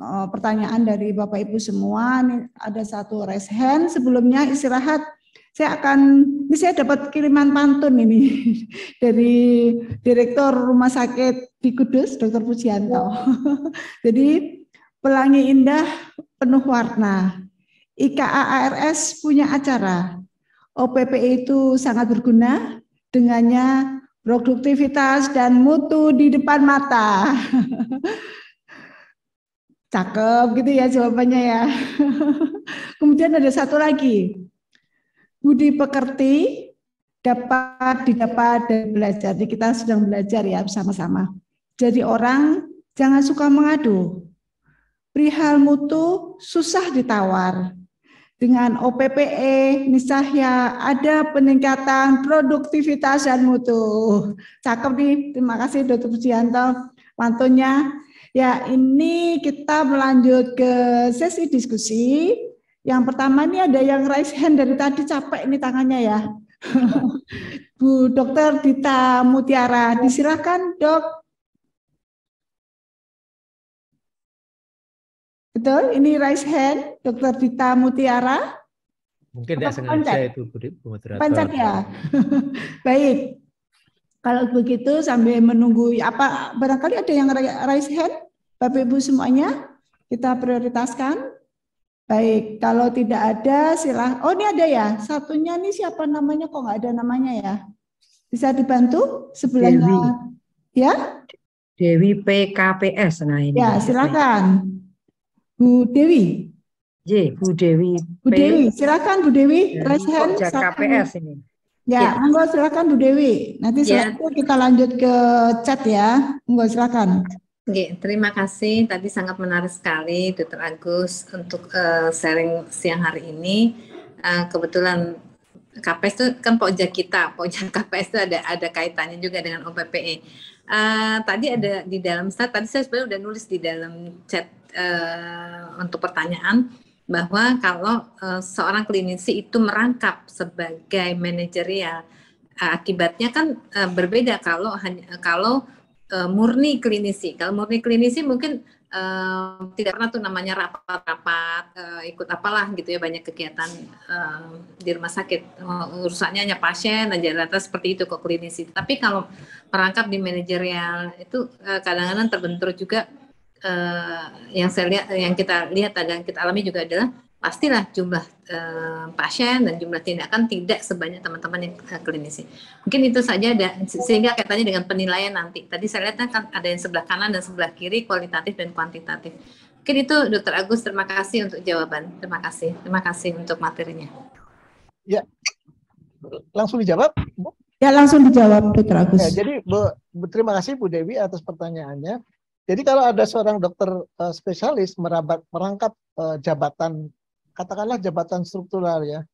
uh, pertanyaan dari Bapak Ibu semua, ini ada satu raise hand. Sebelumnya istirahat, saya akan ini saya dapat kiriman pantun ini dari Direktur Rumah Sakit di Kudus, Dr. Pujianto. Jadi pelangi indah penuh warna. IKA ARS punya acara. OPP itu sangat berguna, dengannya produktivitas dan mutu di depan mata. Cakep gitu ya jawabannya ya. Kemudian ada satu lagi. Budi pekerti dapat didapat dan belajar. Jadi kita sedang belajar ya bersama-sama. Jadi orang jangan suka mengadu. Perihal mutu susah ditawar dengan OPPE, misalnya ada peningkatan produktivitas dan mutu. Cakep nih, terima kasih Dr. Pujianto pantunya. Ya, ini kita melanjut ke sesi diskusi. Yang pertama ini ada yang raise hand dari tadi capek ini tangannya ya. Bu Dokter Dita Mutiara, disilakan dok. Betul? Ini raise hand, Dr. Dita Mutiara. Mungkin tidak sengaja itu, Bu Moderator. Pancat ya? Baik. Kalau begitu sambil menunggu apa barangkali ada yang raise hand, Bapak Ibu semuanya kita prioritaskan. Baik, kalau tidak ada silah. Oh ini ada ya, satunya nih siapa namanya kok nggak ada namanya ya? Bisa dibantu sebelahnya? Dewi. Ya? Dewi PKPS nah ini. Ya silakan. Bu Dewi. J, Bu Dewi. Bu Dewi, silakan Bu Dewi. Ya, raise hand. KPS ini. Ya, ya. silakan Bu Dewi. Nanti ya. kita lanjut ke chat ya. Monggo silakan. Oke, terima kasih. Tadi sangat menarik sekali Dr. Agus untuk uh, sharing siang hari ini. Uh, kebetulan KPS itu kan pojok kita, pojok KPS itu ada ada kaitannya juga dengan OPPE. Uh, eh, tadi ada di dalam chat, tadi saya sebenarnya udah nulis di dalam chat uh, untuk pertanyaan bahwa kalau uh, seorang klinisi itu merangkap sebagai manajerial ya, eh, akibatnya kan uh, berbeda kalau hanya kalau uh, murni klinisi kalau murni klinisi mungkin uh, tidak pernah tuh namanya rapat-rapat uh, ikut apalah gitu ya banyak kegiatan uh, di rumah sakit uh, urusannya hanya pasien aja rata seperti itu kok klinisi tapi kalau merangkap di manajerial itu uh, kadang -kadang terbentur juga Eh, yang saya lihat yang kita lihat dan kita alami juga adalah pastilah jumlah e, pasien dan jumlah tindakan tidak sebanyak teman-teman yang eh, klinisi. Mungkin itu saja ada, sehingga kaitannya dengan penilaian nanti. Tadi saya lihat kan ada yang sebelah kanan dan sebelah kiri kualitatif dan kuantitatif. Mungkin itu Dokter Agus terima kasih untuk jawaban. Terima kasih. Terima kasih untuk materinya. Ya. Langsung dijawab, Ya, langsung dijawab Dokter Agus. Ya, jadi Bu, terima kasih Bu Dewi atas pertanyaannya. Jadi kalau ada seorang dokter uh, spesialis merabat, merangkap uh, jabatan, katakanlah jabatan struktural ya,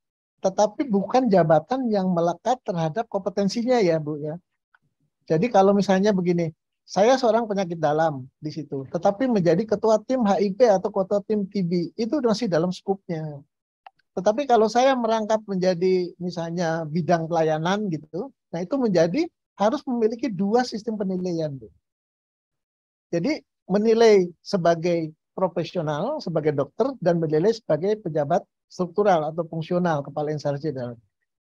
tetapi bukan jabatan yang melekat terhadap kompetensinya ya Bu ya. Jadi kalau misalnya begini, saya seorang penyakit dalam di situ, tetapi menjadi ketua tim HIP atau ketua tim TB itu masih dalam skupnya. Tetapi kalau saya merangkap menjadi misalnya bidang pelayanan gitu, nah itu menjadi harus memiliki dua sistem penilaian. Bu. Jadi menilai sebagai profesional, sebagai dokter, dan menilai sebagai pejabat struktural atau fungsional, kepala instansi dalam.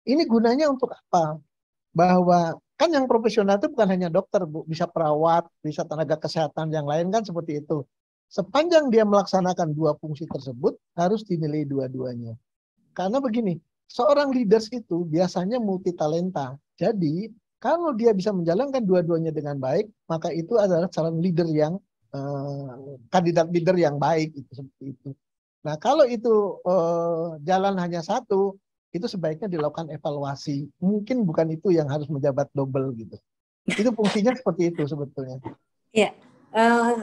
ini gunanya untuk apa? Bahwa kan yang profesional itu bukan hanya dokter, Bu, bisa perawat, bisa tenaga kesehatan yang lain kan seperti itu. Sepanjang dia melaksanakan dua fungsi tersebut harus dinilai dua-duanya. Karena begini, seorang leaders itu biasanya multi talenta. Jadi kalau dia bisa menjalankan dua-duanya dengan baik, maka itu adalah calon leader yang uh, kandidat leader yang baik itu seperti itu. Nah, kalau itu uh, jalan hanya satu, itu sebaiknya dilakukan evaluasi. Mungkin bukan itu yang harus menjabat double gitu. Itu fungsinya seperti itu sebetulnya. Iya. Uh,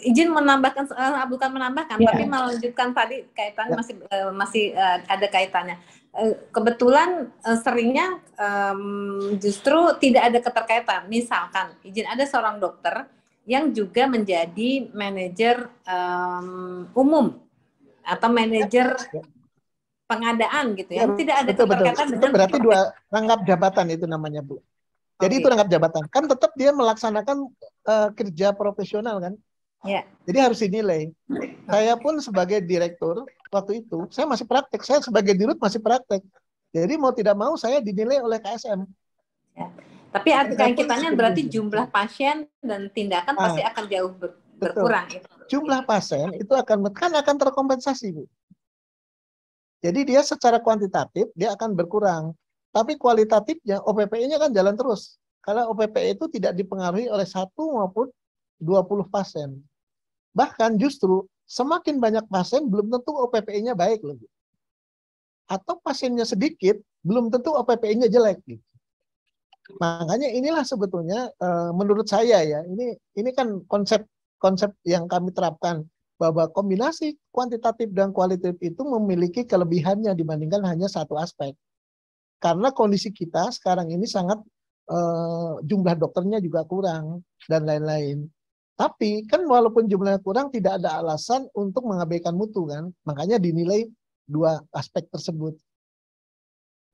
izin menambahkan uh, bukan menambahkan yeah. tapi melanjutkan tadi kaitannya yeah. masih uh, masih uh, ada kaitannya. Eh, kebetulan eh, seringnya um, justru tidak ada keterkaitan. Misalkan izin ada seorang dokter yang juga menjadi manajer um, umum atau manajer ya. pengadaan gitu ya. ya. tidak ada betul, keterkaitan betul. itu berarti dua rangkap jabatan itu namanya Bu. Jadi okay. itu rangkap jabatan. Kan tetap dia melaksanakan uh, kerja profesional kan? Ya. Jadi harus dinilai. Saya pun sebagai direktur waktu itu, saya masih praktek. Saya sebagai dirut masih praktek. Jadi mau tidak mau saya dinilai oleh KSM. Ya. Tapi arti kaitannya berarti jumlah pasien dan tindakan ah, pasti akan jauh ber, berkurang. Itu. Jumlah pasien itu akan kan akan terkompensasi bu. Jadi dia secara kuantitatif dia akan berkurang, tapi kualitatifnya OPPE-nya kan jalan terus. Karena OPPE itu tidak dipengaruhi oleh satu maupun 20 pasien. Bahkan justru semakin banyak pasien belum tentu OPPI-nya baik loh. Atau pasiennya sedikit belum tentu OPPI-nya jelek gitu. Makanya inilah sebetulnya eh, menurut saya ya, ini ini kan konsep konsep yang kami terapkan bahwa kombinasi kuantitatif dan kualitatif itu memiliki kelebihannya dibandingkan hanya satu aspek. Karena kondisi kita sekarang ini sangat eh, jumlah dokternya juga kurang dan lain-lain. Tapi kan walaupun jumlahnya kurang tidak ada alasan untuk mengabaikan mutu kan. Makanya dinilai dua aspek tersebut.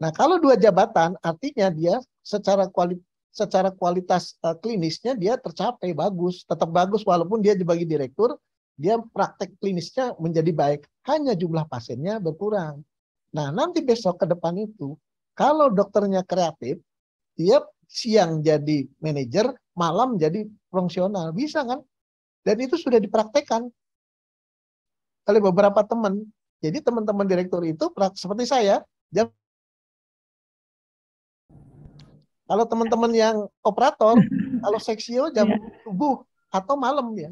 Nah, kalau dua jabatan artinya dia secara kuali, secara kualitas uh, klinisnya dia tercapai bagus, tetap bagus walaupun dia dibagi direktur, dia praktek klinisnya menjadi baik, hanya jumlah pasiennya berkurang. Nah, nanti besok ke depan itu kalau dokternya kreatif, dia siang jadi manajer, malam jadi fungsional. Bisa kan? Dan itu sudah dipraktekkan oleh beberapa teman. Jadi teman-teman direktur itu seperti saya, jam kalau teman-teman yang operator, kalau seksio e jam iya. subuh yeah. atau malam ya.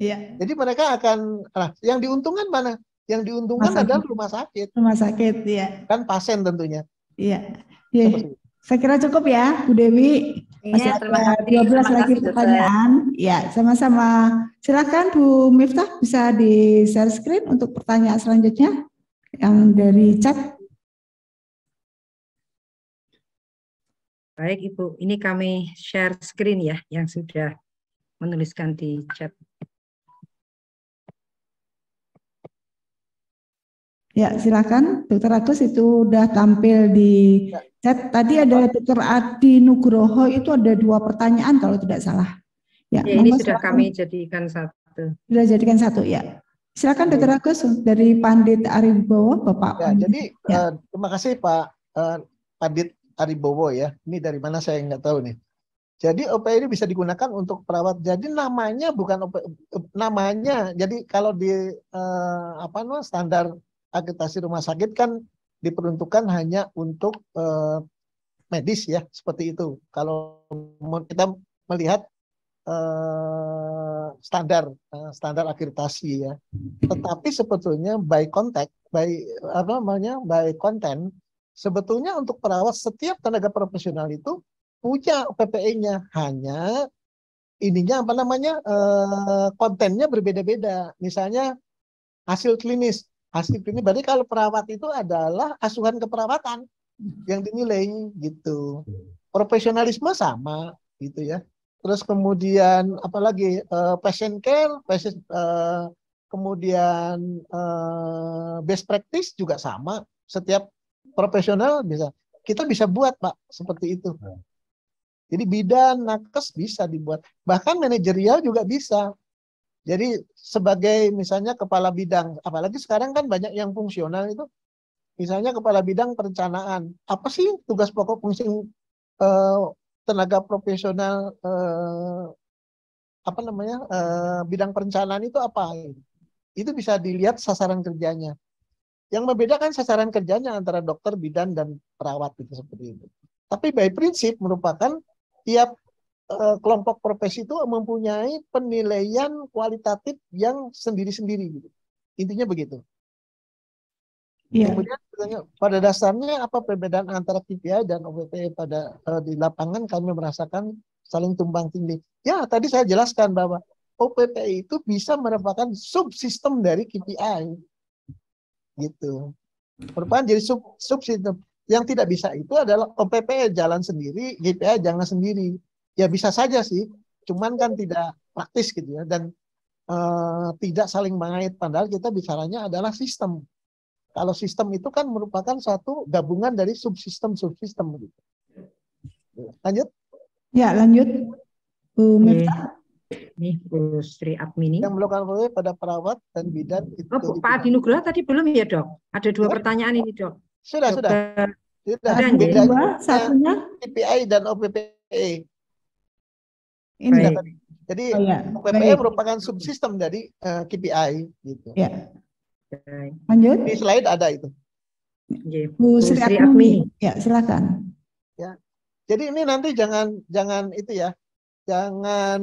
Yeah. Jadi mereka akan, nah, yang diuntungkan mana? Yang diuntungkan rumah adalah rumah sakit. Rumah sakit, ya. Kan pasien tentunya. Iya. Yeah. Iya, iya. Yeah. Saya kira cukup ya, Bu Dewi. Iya, Masih ya, terima ada 12 terima lagi kasih, pertanyaan. Dokter. Ya, sama-sama. Silakan Bu Miftah bisa di share screen untuk pertanyaan selanjutnya yang dari chat. Baik Ibu, ini kami share screen ya yang sudah menuliskan di chat. Ya, silakan Dokter Agus itu udah tampil di ya. chat. Tadi ada Dokter Adi Nugroho itu ada dua pertanyaan kalau tidak salah. Ya, ya ini sudah kami jadikan satu. Sudah jadikan satu ya. Silakan Dokter Agus dari Pandit Aribowo, Bapak. Ya, jadi ya. Uh, terima kasih Pak uh, Pandit Aribowo ya. Ini dari mana saya nggak tahu nih. Jadi OPI ini bisa digunakan untuk perawat. Jadi namanya bukan OPI, eh, namanya. Jadi kalau di uh, apa namanya standar akreditasi rumah sakit kan diperuntukkan hanya untuk eh, medis ya seperti itu. Kalau kita melihat eh, standar eh, standar akreditasi ya. Tetapi sebetulnya by contact, by apa namanya by content sebetulnya untuk perawat setiap tenaga profesional itu punya PPE-nya hanya ininya apa namanya eh, kontennya berbeda-beda. Misalnya hasil klinis hasil ini berarti kalau perawat itu adalah asuhan keperawatan yang dinilai gitu. Profesionalisme sama gitu ya. Terus kemudian apalagi uh, patient care, patient, uh, kemudian uh, best practice juga sama. Setiap profesional bisa kita bisa buat pak seperti itu. Hmm. Jadi bidan, nakes bisa dibuat. Bahkan manajerial juga bisa. Jadi sebagai misalnya kepala bidang, apalagi sekarang kan banyak yang fungsional itu, misalnya kepala bidang perencanaan, apa sih tugas pokok fungsi eh, tenaga profesional eh, apa namanya eh, bidang perencanaan itu apa? Itu bisa dilihat sasaran kerjanya. Yang membedakan sasaran kerjanya antara dokter, bidan, dan perawat itu seperti itu. Tapi by prinsip merupakan tiap Eh, kelompok profesi itu mempunyai penilaian kualitatif yang sendiri-sendiri. Gitu. Intinya begitu. Yeah. Kemudian pada dasarnya apa perbedaan antara KPI dan OPP pada eh, di lapangan kami merasakan saling tumbang tindih. Ya tadi saya jelaskan bahwa OPP itu bisa merupakan subsistem dari KPI, gitu. Merupakan jadi sub subsistem. Yang tidak bisa itu adalah OPP jalan sendiri, KPI jangan sendiri ya bisa saja sih cuman kan tidak praktis gitu ya dan uh, tidak saling mengait padahal kita bicaranya adalah sistem kalau sistem itu kan merupakan satu gabungan dari subsistem subsistem gitu lanjut ya lanjut Bu Nih, Bu Sri Admini yang melakukan survei pada perawat dan bidan itu oh, Pak Adi Nugroho tadi belum ya dok ada dua oh. pertanyaan ini dok sudah dok, sudah sudah dua satunya PPI dan OPPE ini right. tadi. Jadi oh, yeah. KPI right. merupakan subsistem dari uh, eh, KPI gitu. Ya. Yeah. Lanjut. Di slide ada itu. Bu Sri Akmi. Ya, silakan. Ya. Jadi ini nanti jangan jangan itu ya. Jangan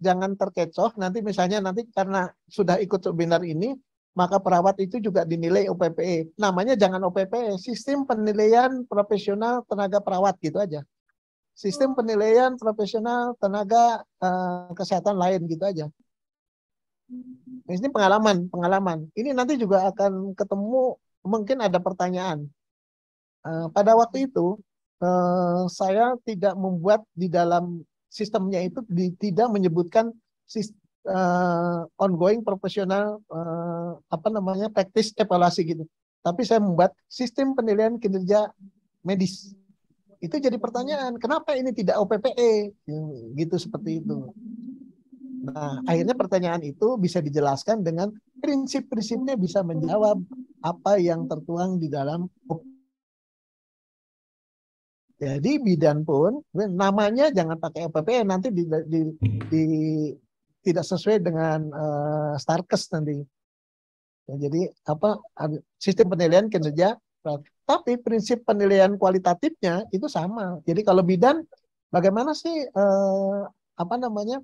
jangan terkecoh nanti misalnya nanti karena sudah ikut webinar ini maka perawat itu juga dinilai OPPE. Namanya jangan OPPE, sistem penilaian profesional tenaga perawat gitu aja sistem penilaian profesional tenaga uh, kesehatan lain gitu aja. Ini pengalaman, pengalaman. Ini nanti juga akan ketemu mungkin ada pertanyaan. Uh, pada waktu itu uh, saya tidak membuat di dalam sistemnya itu di, tidak menyebutkan uh, ongoing profesional uh, apa namanya praktis evaluasi gitu. Tapi saya membuat sistem penilaian kinerja medis itu jadi pertanyaan kenapa ini tidak OPPE ya, gitu seperti itu nah akhirnya pertanyaan itu bisa dijelaskan dengan prinsip-prinsipnya bisa menjawab apa yang tertuang di dalam jadi bidan pun namanya jangan pakai OPPE nanti di, di, di tidak sesuai dengan uh, Starkes nanti. jadi apa sistem penilaian kinerja tapi prinsip penilaian kualitatifnya itu sama. Jadi kalau bidan, bagaimana sih eh, apa namanya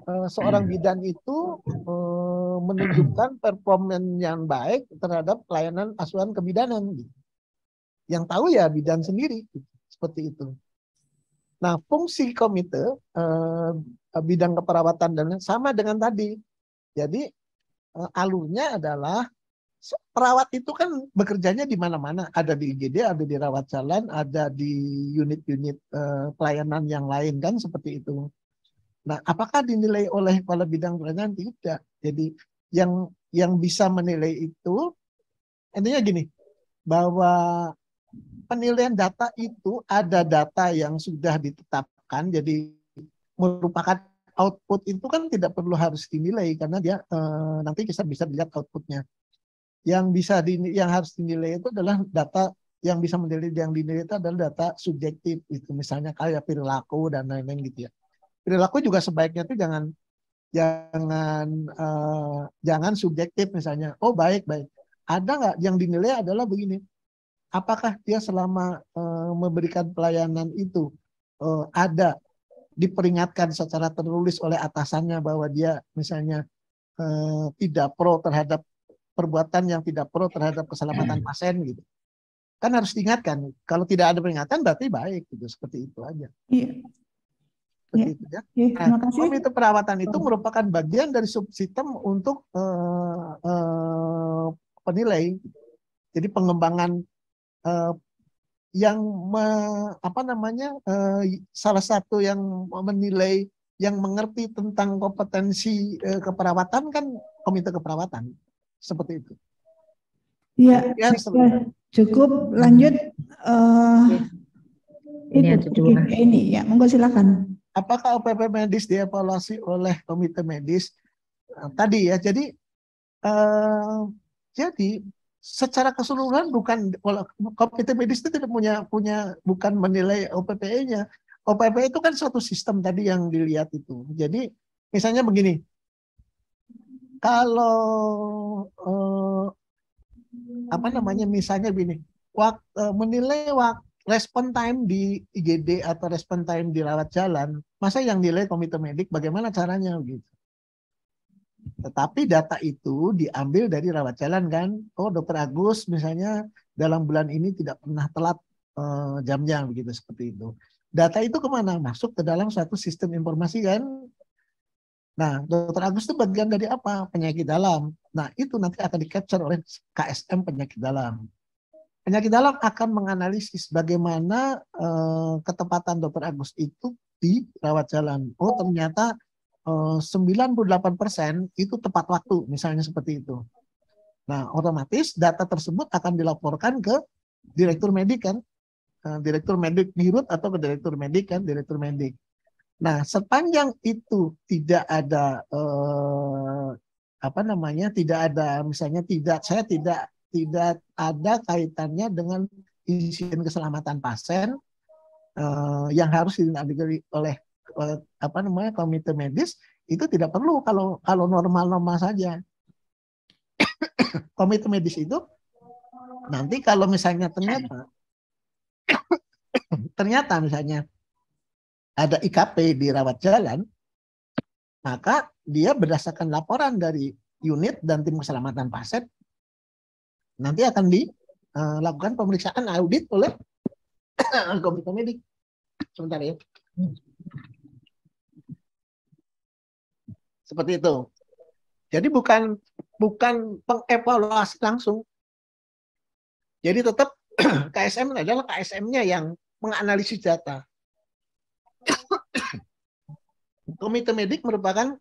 eh, seorang bidan itu eh, menunjukkan performan yang baik terhadap pelayanan asuhan kebidanan? Yang tahu ya bidan sendiri, seperti itu. Nah, fungsi komite eh, bidang keperawatan dan sama dengan tadi. Jadi eh, alurnya adalah perawat itu kan bekerjanya di mana-mana, ada di IGD, ada di rawat jalan, ada di unit-unit uh, pelayanan yang lain kan seperti itu. Nah, apakah dinilai oleh kepala bidang pelayanan? Tidak. Jadi yang yang bisa menilai itu intinya gini, bahwa penilaian data itu ada data yang sudah ditetapkan, jadi merupakan output itu kan tidak perlu harus dinilai karena dia eh, nanti kita bisa dilihat outputnya yang bisa di, yang harus dinilai itu adalah data yang bisa menjadi yang dinilai itu adalah data subjektif itu misalnya kayak perilaku dan lain-lain gitu ya perilaku juga sebaiknya itu jangan jangan uh, jangan subjektif misalnya oh baik baik ada nggak yang dinilai adalah begini apakah dia selama uh, memberikan pelayanan itu uh, ada diperingatkan secara tertulis oleh atasannya bahwa dia misalnya uh, tidak pro terhadap perbuatan yang tidak pro terhadap keselamatan pasien gitu kan harus diingatkan kalau tidak ada peringatan berarti baik gitu seperti itu aja iya seperti ya. itu ya. ya terima kasih. Komite perawatan itu merupakan bagian dari subsistem untuk uh, uh, penilai. Jadi pengembangan uh, yang me, apa namanya uh, salah satu yang menilai yang mengerti tentang kompetensi uh, keperawatan kan komite keperawatan. Seperti itu. Iya ya cukup lanjut. Uh, ini itu, ini, ini ya, monggo silakan. Apakah OPP medis dievaluasi oleh komite medis? Nah, tadi ya, jadi uh, jadi secara keseluruhan bukan komite medis itu tidak punya punya bukan menilai opp nya OPP itu kan suatu sistem tadi yang dilihat itu. Jadi misalnya begini, kalau eh, apa namanya misalnya gini waktu uh, eh, menilai waktu respon time di IGD atau respon time di rawat jalan masa yang nilai komite medik bagaimana caranya gitu tetapi data itu diambil dari rawat jalan kan oh dokter Agus misalnya dalam bulan ini tidak pernah telat eh, jamnya begitu seperti itu data itu kemana masuk ke dalam suatu sistem informasi kan Nah, dokter Agus itu bagian dari apa? Penyakit dalam. Nah, itu nanti akan di-capture oleh KSM penyakit dalam. Penyakit dalam akan menganalisis bagaimana eh, ketepatan dokter Agus itu di rawat jalan. Oh, ternyata eh, 98% itu tepat waktu, misalnya seperti itu. Nah, otomatis data tersebut akan dilaporkan ke direktur medik kan, eh, direktur medik dirut atau ke direktur medik kan, direktur medik. Nah, sepanjang itu tidak ada eh, apa namanya, tidak ada misalnya tidak saya tidak tidak ada kaitannya dengan insiden keselamatan pasien eh, yang harus diambil oleh, oleh apa namanya komite medis itu tidak perlu kalau kalau normal-normal saja. komite medis itu nanti kalau misalnya ternyata ternyata misalnya ada IKP di rawat jalan, maka dia berdasarkan laporan dari unit dan tim keselamatan pasien nanti akan dilakukan eh, pemeriksaan audit oleh komite medik. Sebentar ya. Seperti itu. Jadi bukan bukan pengevaluasi langsung. Jadi tetap KSM adalah KSM-nya yang menganalisis data komite medik merupakan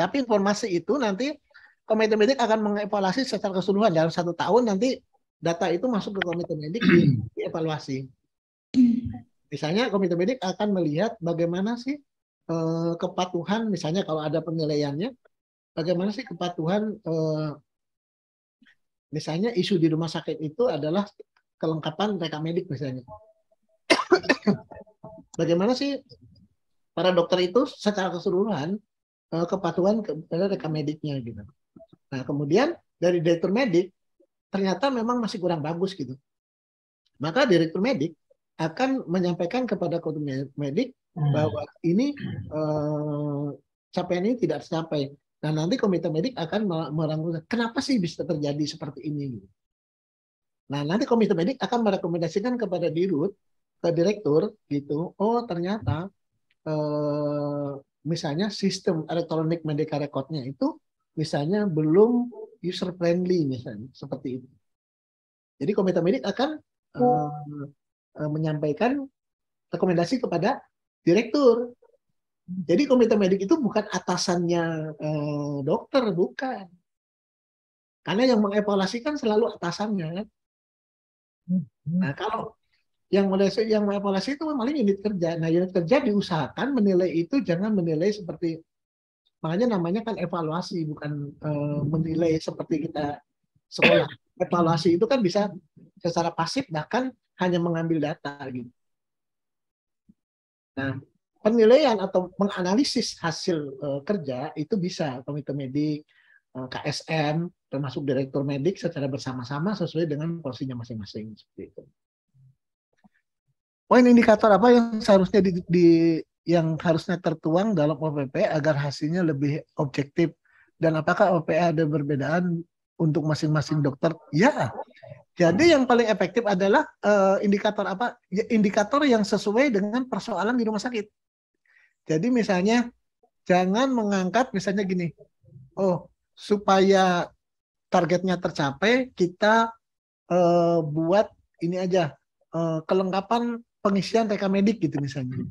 tapi informasi itu nanti komite medik akan mengevaluasi secara keseluruhan dalam satu tahun nanti data itu masuk ke komite medik di, evaluasi. Misalnya komite medik akan melihat bagaimana sih eh, kepatuhan misalnya kalau ada penilaiannya bagaimana sih kepatuhan eh, misalnya isu di rumah sakit itu adalah kelengkapan reka medik misalnya. bagaimana sih para dokter itu secara keseluruhan uh, kepatuhan kepada rekam mediknya gitu. Nah kemudian dari direktur medik ternyata memang masih kurang bagus gitu. Maka direktur medik akan menyampaikan kepada komite medik hmm. bahwa ini uh, capaian ini tidak tercapai. Nah nanti komite medik akan merangkul kenapa sih bisa terjadi seperti ini. Gitu. Nah nanti komite medik akan merekomendasikan kepada dirut, ke direktur gitu. Oh ternyata Eh, misalnya sistem elektronik medical recordnya itu misalnya belum user friendly misalnya seperti itu. Jadi komite medik akan uh, uh, menyampaikan rekomendasi kepada direktur. Jadi komite medik itu bukan atasannya uh, dokter, bukan. Karena yang mengevaluasikan selalu atasannya. Kan? Hmm, hmm. Nah kalau yang mulai yang evaluasi itu paling unit kerja. Nah, unit kerja diusahakan menilai itu jangan menilai seperti makanya namanya kan evaluasi bukan e, menilai seperti kita sekolah. Evaluasi itu kan bisa secara pasif bahkan hanya mengambil data gitu. Nah, penilaian atau menganalisis hasil e, kerja itu bisa komite medik, eh, KSM termasuk direktur medik secara bersama-sama sesuai dengan porsinya masing-masing seperti itu poin oh, indikator apa yang seharusnya di, di yang harusnya tertuang dalam OPP agar hasilnya lebih objektif dan apakah OPA ada perbedaan untuk masing-masing dokter? Ya. Jadi yang paling efektif adalah uh, indikator apa? Ya, indikator yang sesuai dengan persoalan di rumah sakit. Jadi misalnya jangan mengangkat misalnya gini. Oh, supaya targetnya tercapai, kita uh, buat ini aja uh, kelengkapan pengisian medik gitu misalnya.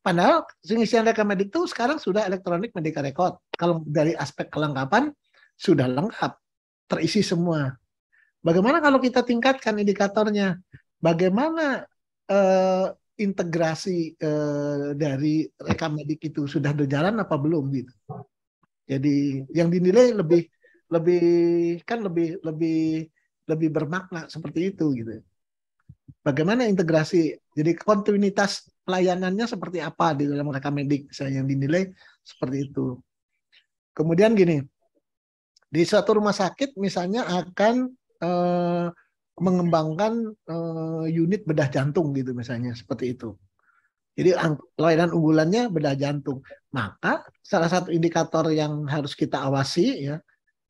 Padahal pengisian medik itu sekarang sudah elektronik medical record. Kalau dari aspek kelengkapan sudah lengkap, terisi semua. Bagaimana kalau kita tingkatkan indikatornya? Bagaimana eh, integrasi eh, dari medik itu sudah berjalan apa belum gitu? Jadi yang dinilai lebih lebih kan lebih lebih lebih bermakna seperti itu gitu bagaimana integrasi jadi kontinuitas pelayanannya seperti apa di dalam medik saya yang dinilai seperti itu kemudian gini di satu rumah sakit misalnya akan eh, mengembangkan eh, unit bedah jantung gitu misalnya seperti itu jadi layanan unggulannya bedah jantung. Maka salah satu indikator yang harus kita awasi ya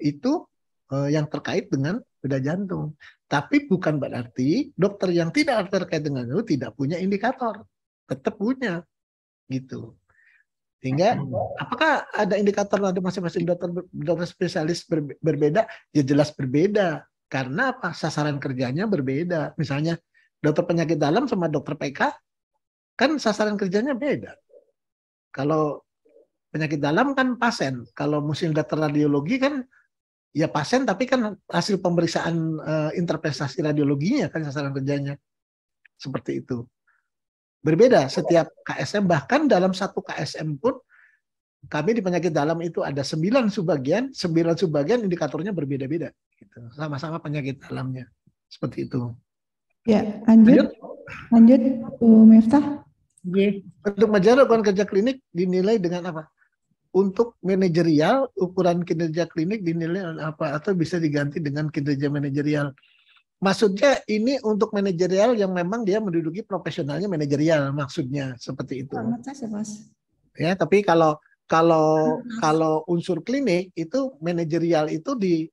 itu eh, yang terkait dengan beda jantung. Tapi bukan berarti dokter yang tidak terkait dengan itu tidak punya indikator. Tetap punya. Gitu. Sehingga hmm. apakah ada indikator ada masing-masing dokter dokter spesialis ber, berbeda? Ya jelas berbeda. Karena apa? Sasaran kerjanya berbeda. Misalnya dokter penyakit dalam sama dokter PK kan sasaran kerjanya beda. Kalau penyakit dalam kan pasien. Kalau musim dokter radiologi kan ya pasien tapi kan hasil pemeriksaan uh, interpretasi radiologinya kan sasaran kerjanya seperti itu berbeda setiap KSM bahkan dalam satu KSM pun kami di penyakit dalam itu ada sembilan subbagian sembilan subbagian indikatornya berbeda-beda gitu. sama-sama penyakit dalamnya seperti itu ya lanjut lanjut Bu Miftah yeah. untuk majalah kerja klinik dinilai dengan apa untuk manajerial ukuran kinerja klinik dinilai apa atau bisa diganti dengan kinerja manajerial. Maksudnya ini untuk manajerial yang memang dia menduduki profesionalnya manajerial maksudnya seperti itu. Mas. Ya, tapi kalau kalau kalau unsur klinik itu manajerial itu di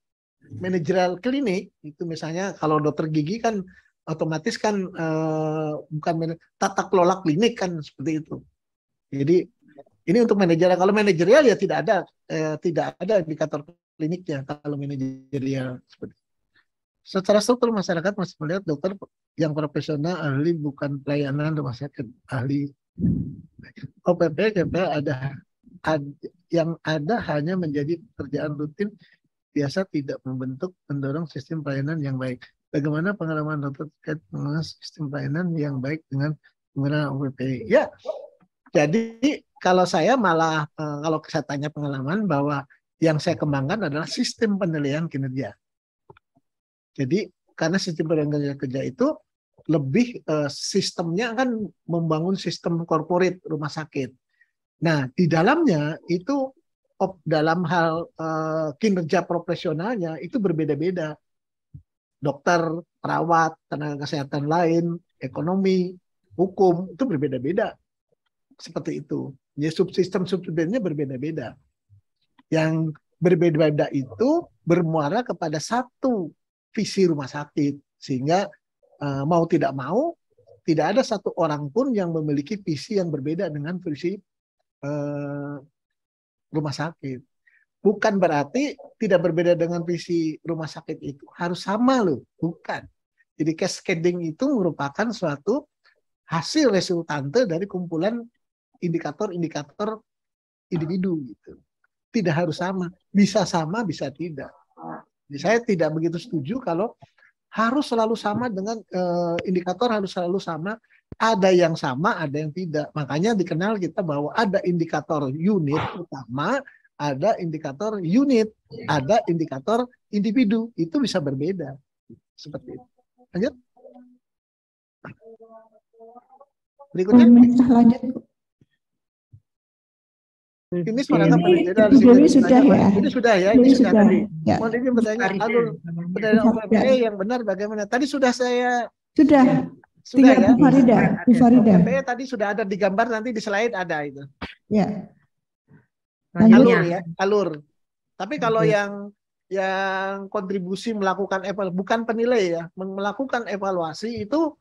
manajerial klinik itu misalnya kalau dokter gigi kan otomatis kan uh, bukan tata kelola klinik kan seperti itu. Jadi ini untuk manajerial. Kalau manajerial ya tidak ada eh, tidak ada indikator kliniknya kalau manajerial seperti Secara struktur masyarakat masih melihat dokter yang profesional ahli bukan pelayanan rumah sakit ahli. OPP ada, ada yang ada hanya menjadi pekerjaan rutin biasa tidak membentuk mendorong sistem pelayanan yang baik. Bagaimana pengalaman dokter terkait sistem pelayanan yang baik dengan penggunaan OPP? Ya, jadi kalau saya malah eh, kalau saya tanya pengalaman bahwa yang saya kembangkan adalah sistem penilaian kinerja. Jadi karena sistem penilaian kerja itu lebih eh, sistemnya kan membangun sistem korporat rumah sakit. Nah di dalamnya itu dalam hal eh, kinerja profesionalnya itu berbeda-beda. Dokter, perawat, tenaga kesehatan lain, ekonomi, hukum itu berbeda-beda seperti itu. Ya, subsistem subsistemnya berbeda-beda. Yang berbeda-beda itu bermuara kepada satu visi rumah sakit sehingga eh, mau tidak mau tidak ada satu orang pun yang memiliki visi yang berbeda dengan visi eh, rumah sakit. Bukan berarti tidak berbeda dengan visi rumah sakit itu harus sama loh, bukan. Jadi cascading itu merupakan suatu hasil resultante dari kumpulan indikator-indikator individu gitu. Tidak harus sama, bisa sama, bisa tidak. Jadi saya tidak begitu setuju kalau harus selalu sama dengan uh, indikator harus selalu sama. Ada yang sama, ada yang tidak. Makanya dikenal kita bahwa ada indikator unit utama, ada indikator unit, ada indikator individu. Itu bisa berbeda. Seperti itu. Lanjut. Berikutnya. Lanjut. Optimis menatap tadi ini, ya? sudah ya. Ini sudah ya. ini sudah. Tadi. Ya. Mohon izin bertanya, alur ya? eh, yang benar bagaimana? Tadi sudah saya. Sudah. Ya. Sudah ya. Bu Farida. Bu Farida. tadi sudah ada di gambar nanti di slide ada itu. Ya. Alur ya. Alur. Tapi kalau yang yang kontribusi melakukan evaluasi bukan penilai ya melakukan evaluasi itu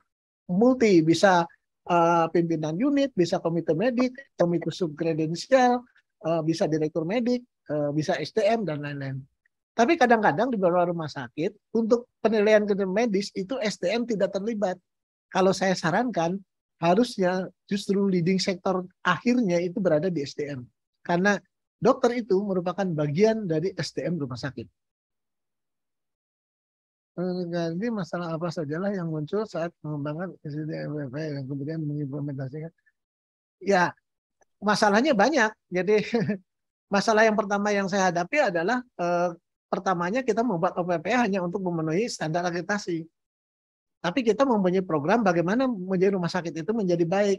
multi bisa uh, pimpinan unit bisa komite medik komite subkredensial bisa direktur medik, bisa STM dan lain-lain. Tapi kadang-kadang di beberapa rumah sakit untuk penilaian kinerja medis itu STM tidak terlibat. Kalau saya sarankan harusnya justru leading sektor akhirnya itu berada di STM Karena dokter itu merupakan bagian dari STM rumah sakit. ini masalah apa sajalah yang muncul saat pengembangan SDM yang kemudian mengimplementasikan. Ya, masalahnya banyak. Jadi masalah yang pertama yang saya hadapi adalah eh, pertamanya kita membuat OPP hanya untuk memenuhi standar akreditasi. Tapi kita mempunyai program bagaimana menjadi rumah sakit itu menjadi baik.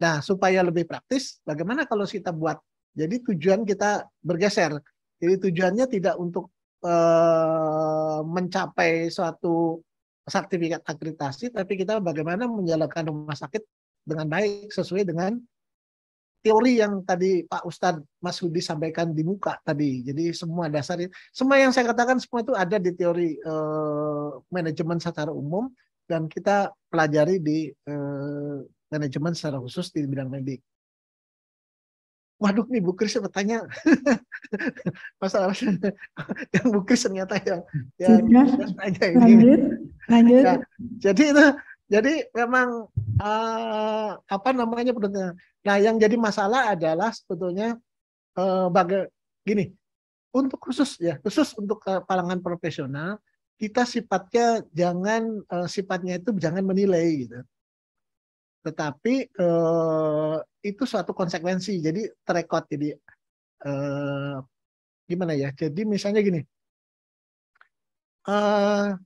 Nah, supaya lebih praktis, bagaimana kalau kita buat? Jadi tujuan kita bergeser. Jadi tujuannya tidak untuk eh, mencapai suatu sertifikat akreditasi, tapi kita bagaimana menjalankan rumah sakit dengan baik sesuai dengan teori yang tadi Pak Ustadz Mas Hudi sampaikan di muka tadi. Jadi semua dasar semua yang saya katakan semua itu ada di teori eh, manajemen secara umum dan kita pelajari di eh, manajemen secara khusus di bidang medik. Waduh nih Bu Kris bertanya masalah yang Bu Kris ternyata yang yang ini. Lanjut, lanjut. Ya, jadi itu jadi memang uh, apa namanya sebetulnya. Nah, yang jadi masalah adalah sebetulnya uh, eh, bagai gini untuk khusus ya khusus untuk uh, kalangan profesional kita sifatnya jangan uh, sifatnya itu jangan menilai gitu. Tetapi uh, itu suatu konsekuensi. Jadi terekod jadi uh, gimana ya? Jadi misalnya gini. Uh,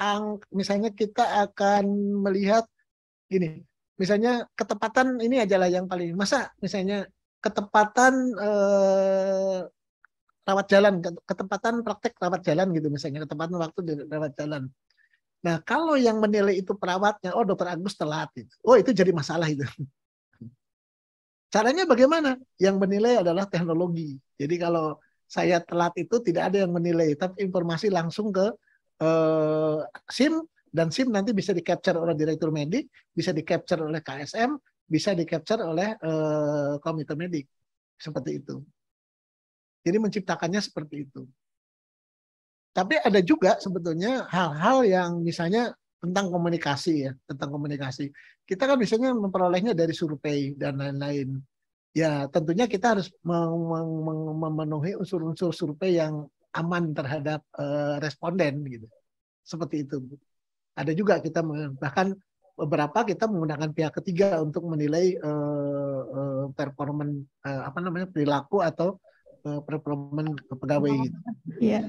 ang, misalnya kita akan melihat ini misalnya ketepatan ini aja lah yang paling masa misalnya ketepatan eh, rawat jalan, ketepatan praktek rawat jalan gitu misalnya, ketepatan waktu di rawat jalan. Nah, kalau yang menilai itu perawatnya, oh dokter Agus telat itu. Oh, itu jadi masalah itu. Caranya bagaimana? Yang menilai adalah teknologi. Jadi kalau saya telat itu tidak ada yang menilai, tapi informasi langsung ke uh, SIM dan SIM nanti bisa di capture oleh direktur medik, bisa di capture oleh KSM, bisa di capture oleh uh, komite medik seperti itu. Jadi menciptakannya seperti itu. Tapi ada juga sebetulnya hal-hal yang misalnya tentang komunikasi ya, tentang komunikasi. Kita kan misalnya memperolehnya dari survei dan lain-lain. Ya, tentunya kita harus memenuhi unsur-unsur survei yang aman terhadap uh, responden gitu. Seperti itu. Ada juga kita bahkan beberapa kita menggunakan pihak ketiga untuk menilai uh, uh, performan uh, apa namanya perilaku atau uh, performan pegawai iya. gitu. Iya.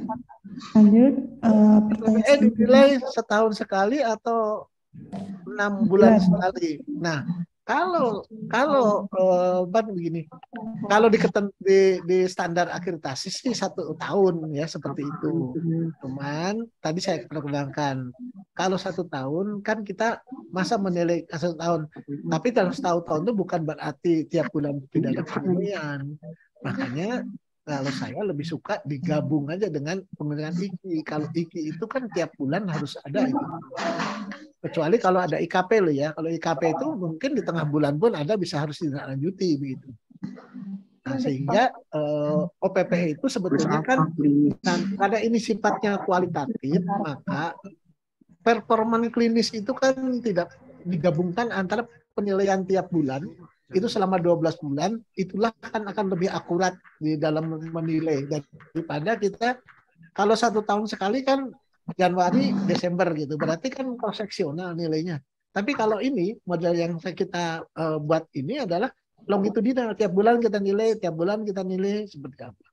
Lanjut uh, eh, dinilai setahun sekali atau enam bulan sekali. Nah, kalau kalau uh, begini kalau di, di di standar akreditasi sih satu tahun ya seperti itu cuman tadi saya perkenalkan kalau satu tahun kan kita masa menilai satu tahun tapi dalam satu tahun itu bukan berarti tiap bulan tidak ada penilaian makanya kalau saya lebih suka digabung aja dengan pengenalan IKI. Kalau IKI itu kan tiap bulan harus ada itu. Kecuali kalau ada IKP lo ya. Kalau IKP itu mungkin di tengah bulan pun ada bisa harus dilanjuti begitu. Nah, iya, sehingga eh, OPP itu sebetulnya kan karena ini sifatnya kualitatif, maka performan klinis itu kan tidak digabungkan antara penilaian tiap bulan itu selama 12 bulan itulah kan akan lebih akurat di dalam menilai daripada kita kalau satu tahun sekali kan Januari Desember gitu berarti kan proseksional nilainya tapi kalau ini model yang kita uh, buat ini adalah longitudinal tiap bulan kita nilai tiap bulan kita nilai seperti apa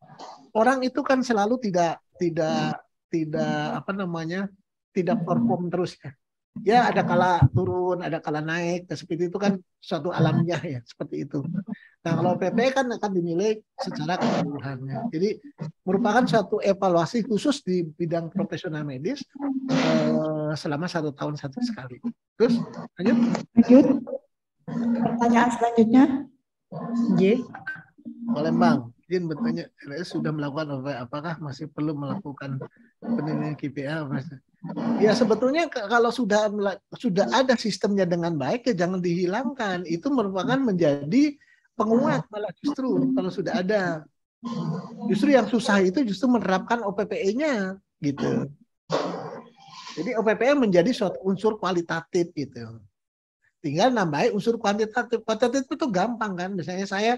orang itu kan selalu tidak tidak tidak apa namanya tidak perform terus ya ya ada kala turun, ada kala naik, dan seperti itu kan suatu alamnya ya, seperti itu. Nah kalau PP kan akan dinilai secara keseluruhannya. Jadi merupakan suatu evaluasi khusus di bidang profesional medis eh, selama satu tahun satu sekali. Terus lanjut. Lanjut. Pertanyaan selanjutnya. J. Palembang izin bertanya, RS sudah melakukan apa? apakah masih perlu melakukan penilaian KPI mas ya sebetulnya kalau sudah sudah ada sistemnya dengan baik ya jangan dihilangkan itu merupakan menjadi penguat malah justru kalau sudah ada justru yang susah itu justru menerapkan OPPE-nya gitu jadi OPPE menjadi suatu unsur kualitatif gitu tinggal nambahin unsur kuantitatif kuantitatif itu gampang kan misalnya saya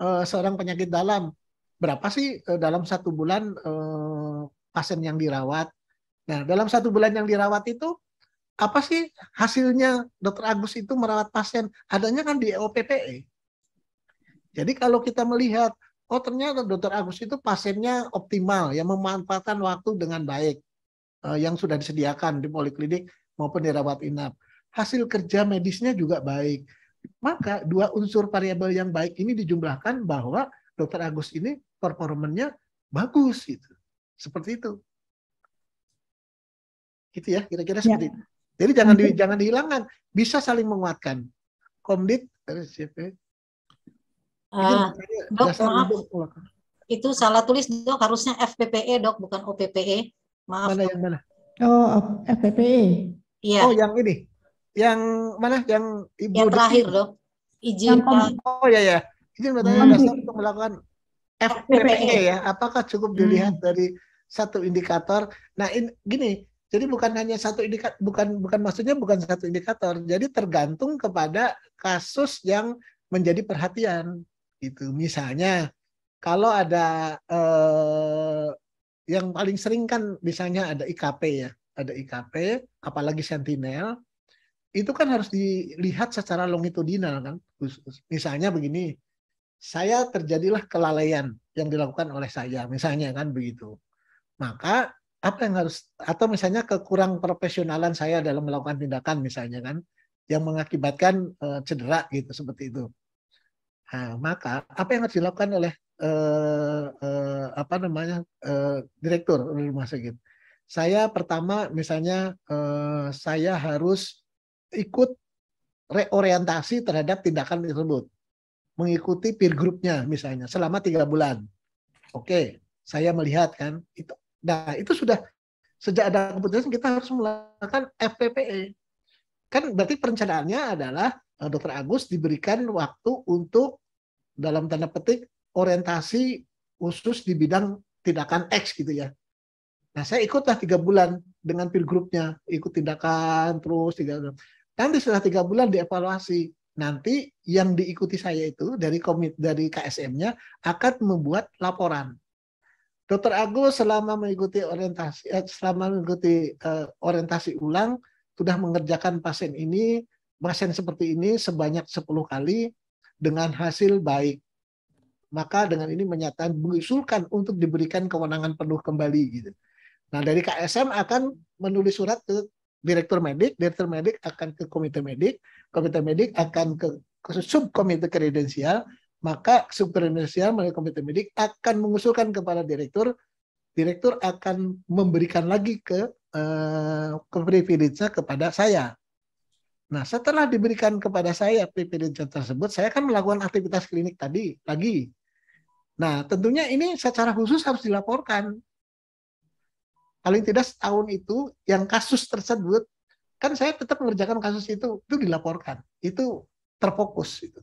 eh, seorang penyakit dalam berapa sih eh, dalam satu bulan eh, pasien yang dirawat. Nah, dalam satu bulan yang dirawat itu apa sih hasilnya Dokter Agus itu merawat pasien? Adanya kan di EOPPE. Jadi kalau kita melihat, oh ternyata Dokter Agus itu pasiennya optimal, yang memanfaatkan waktu dengan baik, eh, yang sudah disediakan di poliklinik maupun dirawat inap. Hasil kerja medisnya juga baik. Maka dua unsur variabel yang baik ini dijumlahkan bahwa Dokter Agus ini performanya bagus gitu. Seperti itu. Gitu ya, kira-kira ya. seperti itu. Jadi jangan di, jangan dihilangkan, bisa saling menguatkan. Komdit dari CP. Eh, dok, maaf. Itu salah tulis dok, harusnya FPPE dok, bukan OPPE. Maaf. Mana yang mana? Oh, FPPE. Iya. Oh, yang ini. Yang mana? Yang ibu. Yang terakhir dok. Izin. oh ya ya. Izin bertanya hmm. dasar untuk melakukan FPPE e ya. Apakah cukup hmm. dilihat hmm. dari satu indikator. Nah, in, gini, jadi bukan hanya satu indikator, bukan bukan maksudnya bukan satu indikator. Jadi tergantung kepada kasus yang menjadi perhatian. Itu misalnya kalau ada eh, yang paling sering kan misalnya ada IKP ya, ada IKP, apalagi Sentinel, itu kan harus dilihat secara longitudinal kan. Misalnya begini, saya terjadilah kelalaian yang dilakukan oleh saya, misalnya kan begitu maka apa yang harus atau misalnya kekurang profesionalan saya dalam melakukan tindakan misalnya kan yang mengakibatkan e, cedera gitu seperti itu. Nah, maka apa yang harus dilakukan oleh e, e, apa namanya e, direktur rumah sakit? Saya pertama misalnya e, saya harus ikut reorientasi terhadap tindakan tersebut, mengikuti peer groupnya misalnya selama tiga bulan. Oke, saya melihat kan itu Nah, itu sudah sejak ada keputusan kita harus melakukan FPPE. Kan berarti perencanaannya adalah eh, Dokter Agus diberikan waktu untuk dalam tanda petik orientasi khusus di bidang tindakan X gitu ya. Nah saya ikutlah tiga bulan dengan peer grupnya, ikut tindakan terus tiga bulan. Nanti setelah tiga bulan dievaluasi, nanti yang diikuti saya itu dari komit dari KSM-nya akan membuat laporan. Dokter Agus selama mengikuti orientasi eh, selama mengikuti uh, orientasi ulang sudah mengerjakan pasien ini pasien seperti ini sebanyak 10 kali dengan hasil baik. Maka dengan ini menyatakan mengusulkan untuk diberikan kewenangan penuh kembali gitu. Nah, dari KSM akan menulis surat ke direktur medik, direktur medik akan ke komite medik, komite medik akan ke subkomite kredensial, maka superinisial melalui komite medik akan mengusulkan kepada direktur, direktur akan memberikan lagi ke ke eh, privilege kepada saya. Nah, setelah diberikan kepada saya privilege tersebut, saya akan melakukan aktivitas klinik tadi lagi. Nah, tentunya ini secara khusus harus dilaporkan. Paling tidak setahun itu yang kasus tersebut kan saya tetap mengerjakan kasus itu itu dilaporkan. Itu terfokus itu.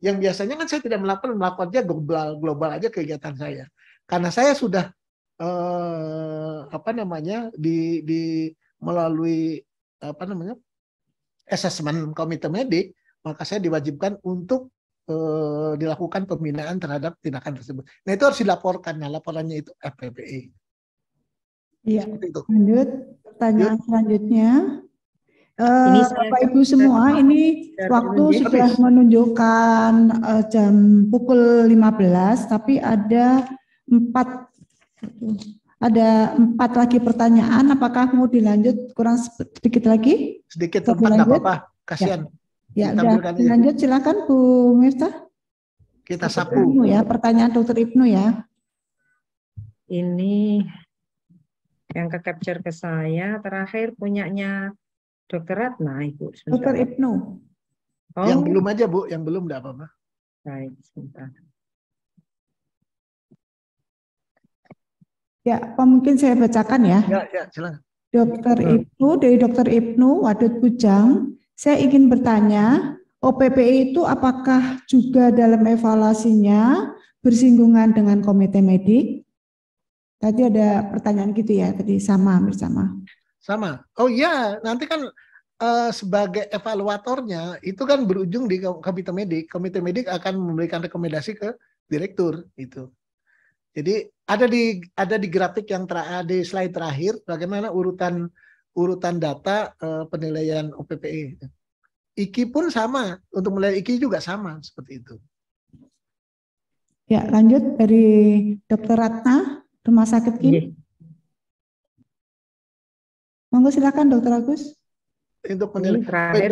Yang biasanya kan saya tidak melakukan, melakukannya global, global aja kegiatan saya. Karena saya sudah eh, apa namanya di, di melalui apa namanya assessment komite medik, maka saya diwajibkan untuk eh, dilakukan pembinaan terhadap tindakan tersebut. Nah itu harus dilaporkan. Nah laporannya itu FPPI. Iya. Lanjut pertanyaan selanjutnya. Eh, Bapak Ibu semua, ini waktu sudah menunjukkan uh, jam pukul 15, tapi ada empat ada empat lagi pertanyaan. Apakah mau dilanjut kurang sedikit lagi? Sedikit Satu empat, apa-apa. Kasihan. Ya, ya udah. Lanjut silakan Bu Miftah. Kita sapu. Ibnu ya, pertanyaan Dokter Ibnu ya. Ini yang ke capture ke saya terakhir punyanya Dokter Ratna, Ibu. Dokter Ibnu. Oh. Yang belum aja, Bu. Yang belum enggak apa-apa. Baik, sebentar. Ya, Pak mungkin saya bacakan ya. Ya, ya, silakan. Dokter Ibnu, dari Dokter Ibnu Wadud Bujang, saya ingin bertanya, OPPI itu apakah juga dalam evaluasinya bersinggungan dengan komite medik? Tadi ada pertanyaan gitu ya, tadi sama bersama. Sama. Oh iya, nanti kan uh, sebagai evaluatornya itu kan berujung di komite medik. Komite medik akan memberikan rekomendasi ke direktur itu. Jadi ada di ada di grafik yang ter, di slide terakhir bagaimana urutan urutan data uh, penilaian OPPE. IKI pun sama, untuk mulai IKI juga sama seperti itu. Ya, lanjut dari Dokter Ratna, Rumah Sakit Kim. Iya. Monggo silakan Dokter Agus. Untuk penilai,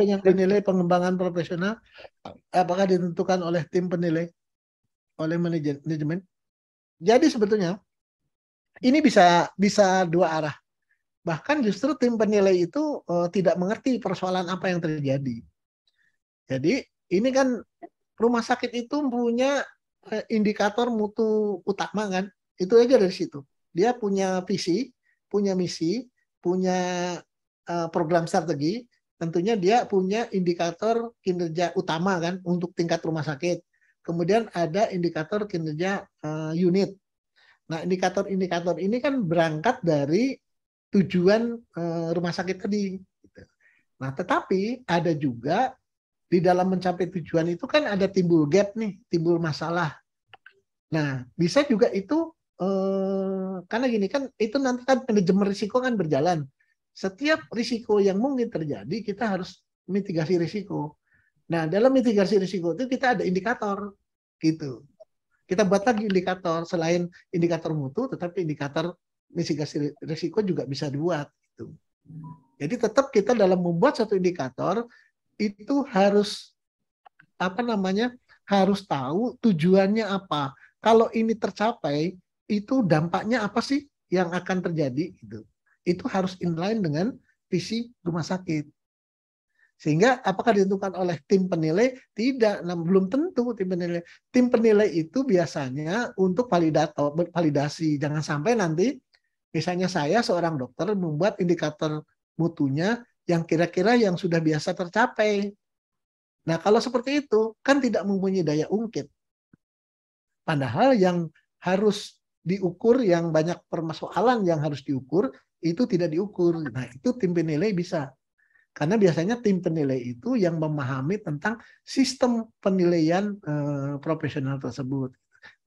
yang penilai pengembangan profesional, apakah ditentukan oleh tim penilai, oleh manajemen? Jadi sebetulnya ini bisa bisa dua arah. Bahkan justru tim penilai itu uh, tidak mengerti persoalan apa yang terjadi. Jadi ini kan rumah sakit itu punya eh, indikator mutu utama kan. Itu aja dari situ. Dia punya visi, punya misi, punya eh, program strategi, tentunya dia punya indikator kinerja utama kan untuk tingkat rumah sakit. Kemudian ada indikator kinerja eh, unit. Nah, indikator-indikator ini kan berangkat dari tujuan eh, rumah sakit tadi. Gitu. Nah, tetapi ada juga di dalam mencapai tujuan itu kan ada timbul gap nih, timbul masalah. Nah, bisa juga itu Eh, karena gini kan itu nanti kan manajemen risiko kan berjalan. Setiap risiko yang mungkin terjadi kita harus mitigasi risiko. Nah, dalam mitigasi risiko itu kita ada indikator gitu. Kita buat lagi indikator selain indikator mutu tetapi indikator mitigasi risiko juga bisa dibuat gitu. Jadi tetap kita dalam membuat satu indikator itu harus apa namanya? harus tahu tujuannya apa. Kalau ini tercapai, itu dampaknya apa sih yang akan terjadi itu Itu harus inline dengan visi rumah sakit. Sehingga apakah ditentukan oleh tim penilai? Tidak, nah, belum tentu tim penilai. Tim penilai itu biasanya untuk validator, validasi. Jangan sampai nanti misalnya saya seorang dokter membuat indikator mutunya yang kira-kira yang sudah biasa tercapai. Nah, kalau seperti itu kan tidak mempunyai daya ungkit. Padahal yang harus diukur yang banyak permasalahan yang harus diukur itu tidak diukur. Nah, itu tim penilai bisa. Karena biasanya tim penilai itu yang memahami tentang sistem penilaian e, profesional tersebut.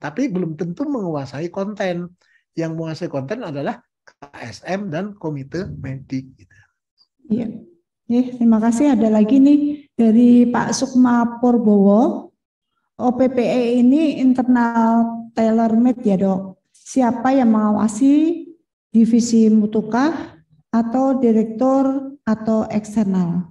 Tapi belum tentu menguasai konten. Yang menguasai konten adalah KSM dan komite medik. Iya. Eh, terima kasih. Ada lagi nih dari Pak Sukma Purbowo. OPPE ini internal tailor made ya dok siapa yang mengawasi divisi mutukah atau direktur atau eksternal?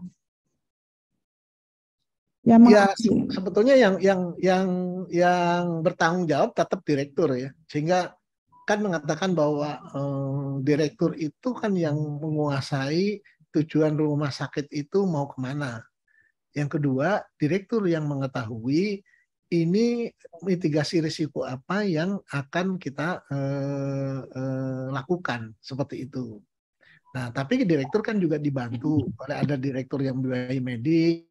Yang ya sebetulnya yang yang yang yang bertanggung jawab tetap direktur ya sehingga kan mengatakan bahwa eh, direktur itu kan yang menguasai tujuan rumah sakit itu mau kemana yang kedua direktur yang mengetahui ini mitigasi risiko apa yang akan kita eh, eh, lakukan seperti itu. Nah, tapi direktur kan juga dibantu oleh ada direktur yang biayai medik,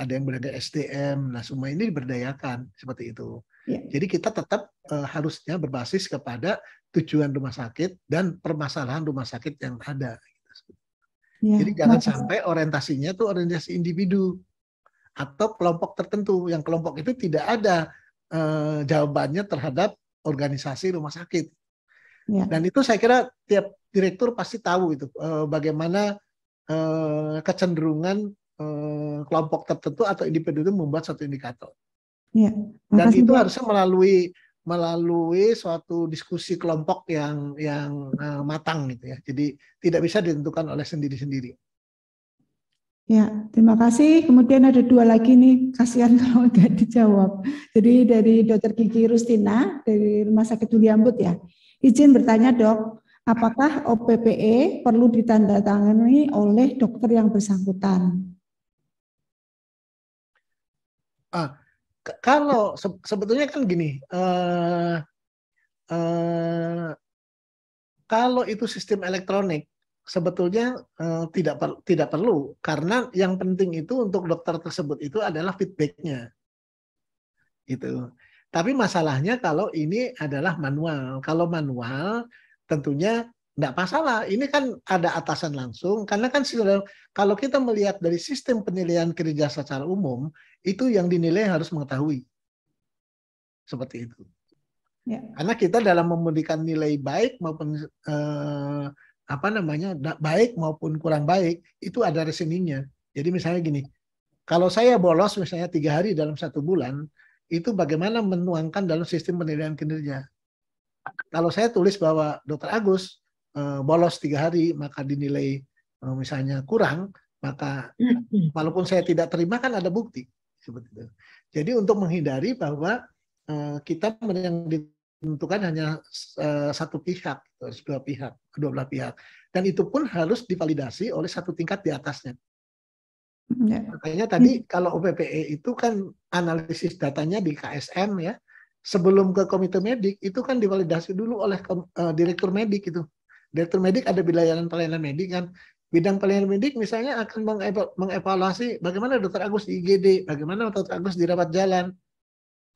ada yang berada SDM. Nah, semua ini diberdayakan seperti itu. Ya. Jadi kita tetap eh, harusnya berbasis kepada tujuan rumah sakit dan permasalahan rumah sakit yang ada. Ya, Jadi jangan sampai orientasinya tuh orientasi individu atau kelompok tertentu yang kelompok itu tidak ada eh, jawabannya terhadap organisasi rumah sakit. Ya. Dan itu saya kira tiap direktur pasti tahu itu eh, bagaimana eh, kecenderungan eh, kelompok tertentu atau individu itu membuat satu indikator. Ya. Dan itu ya. harusnya melalui melalui suatu diskusi kelompok yang yang uh, matang gitu ya. Jadi tidak bisa ditentukan oleh sendiri-sendiri. Ya, terima kasih. Kemudian ada dua lagi nih, kasihan kalau tidak dijawab. Jadi dari Dokter Kiki Rustina dari Rumah Sakit Duliambut ya. Izin bertanya dok, apakah OPPE perlu ditandatangani oleh dokter yang bersangkutan? Ah, kalau se sebetulnya kan gini, uh, uh, kalau itu sistem elektronik, sebetulnya eh, tidak per, tidak perlu karena yang penting itu untuk dokter tersebut itu adalah feedbacknya itu. tapi masalahnya kalau ini adalah manual kalau manual tentunya tidak masalah ini kan ada atasan langsung karena kan kalau kita melihat dari sistem penilaian kerja secara umum itu yang dinilai harus mengetahui seperti itu ya. karena kita dalam memberikan nilai baik maupun eh, apa namanya baik maupun kurang baik itu ada reasoningnya. Jadi misalnya gini, kalau saya bolos misalnya tiga hari dalam satu bulan, itu bagaimana menuangkan dalam sistem penilaian kinerja. Kalau saya tulis bahwa Dokter Agus eh, bolos tiga hari maka dinilai eh, misalnya kurang, maka walaupun saya tidak terima kan ada bukti seperti itu. Jadi untuk menghindari bahwa eh, kita yang menentukan hanya eh, satu pihak, dua eh, pihak, kedua belah pihak. Dan itu pun harus divalidasi oleh satu tingkat di atasnya. Hmm, ya. Makanya tadi hmm. kalau OPPE itu kan analisis datanya di KSM ya, sebelum ke komite medik itu kan divalidasi dulu oleh eh, direktur medik itu. Direktur medik ada layanan pelayanan medik kan. Bidang pelayanan medik misalnya akan mengevaluasi bagaimana dokter Agus di IGD, bagaimana dokter Agus di rawat jalan,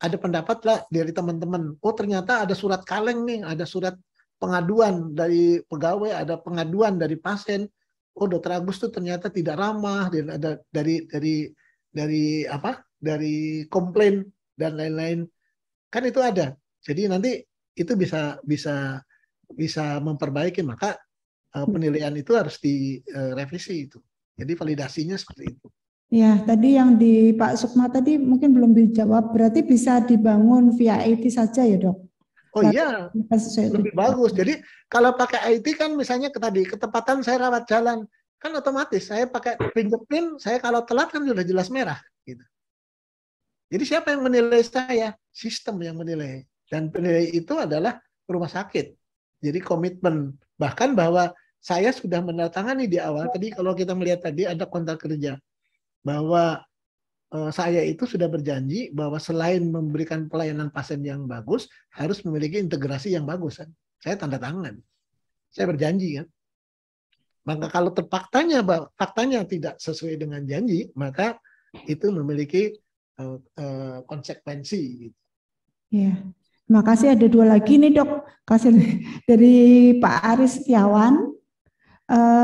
ada pendapat lah dari teman-teman. Oh ternyata ada surat kaleng nih, ada surat pengaduan dari pegawai, ada pengaduan dari pasien. Oh dokter Agus tuh ternyata tidak ramah dan ada dari dari dari apa? Dari komplain dan lain-lain. Kan itu ada. Jadi nanti itu bisa bisa bisa memperbaiki maka eh, penilaian itu harus direvisi eh, itu. Jadi validasinya seperti itu. Ya, tadi yang di Pak Sukma tadi mungkin belum dijawab. Berarti bisa dibangun via IT saja ya, Dok? Oh iya, lebih bagus. Jadi kalau pakai IT kan misalnya tadi ketepatan saya rawat jalan kan otomatis saya pakai fingerprint saya kalau telat kan sudah jelas merah gitu. Jadi siapa yang menilai saya? Sistem yang menilai. Dan penilai itu adalah rumah sakit. Jadi komitmen bahkan bahwa saya sudah menandatangani di awal tadi kalau kita melihat tadi ada kontrak kerja bahwa eh, saya itu sudah berjanji bahwa selain memberikan pelayanan pasien yang bagus, harus memiliki integrasi yang bagus. Kan? Saya tanda tangan. Saya berjanji kan. Maka kalau terpaktanya faktanya tidak sesuai dengan janji, maka itu memiliki eh, eh, konsekuensi. Gitu. Ya, terima kasih. Ada dua lagi nih dok. Kasih dari Pak Aris Setiawan.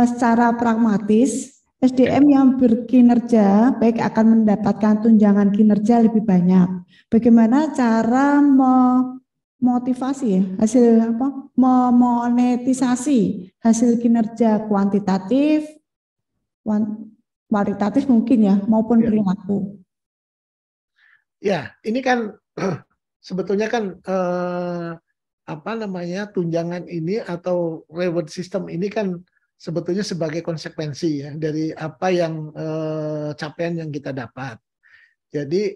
secara pragmatis, SDM yang berkinerja baik akan mendapatkan tunjangan kinerja lebih banyak. Bagaimana cara memotivasi ya? hasil apa? memonetisasi hasil kinerja kuantitatif kualitatif mungkin ya maupun ya. Ya, ini kan sebetulnya kan eh, apa namanya tunjangan ini atau reward system ini kan sebetulnya sebagai konsekuensi ya dari apa yang eh, capaian yang kita dapat. Jadi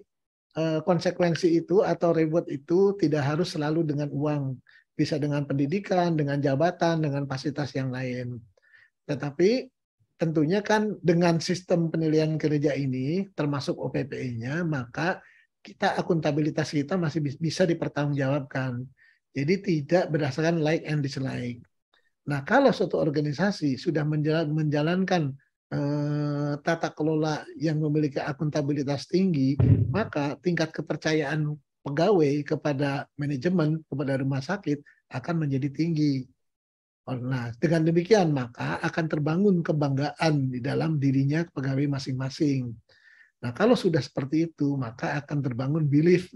eh, konsekuensi itu atau reward itu tidak harus selalu dengan uang, bisa dengan pendidikan, dengan jabatan, dengan fasilitas yang lain. Tetapi tentunya kan dengan sistem penilaian kerja ini termasuk OPPI-nya maka kita akuntabilitas kita masih bisa dipertanggungjawabkan. Jadi tidak berdasarkan like and dislike. Nah, kalau suatu organisasi sudah menjalankan eh, tata kelola yang memiliki akuntabilitas tinggi, maka tingkat kepercayaan pegawai kepada manajemen, kepada rumah sakit akan menjadi tinggi. Oh, nah, dengan demikian maka akan terbangun kebanggaan di dalam dirinya pegawai masing-masing. Nah, kalau sudah seperti itu, maka akan terbangun belief.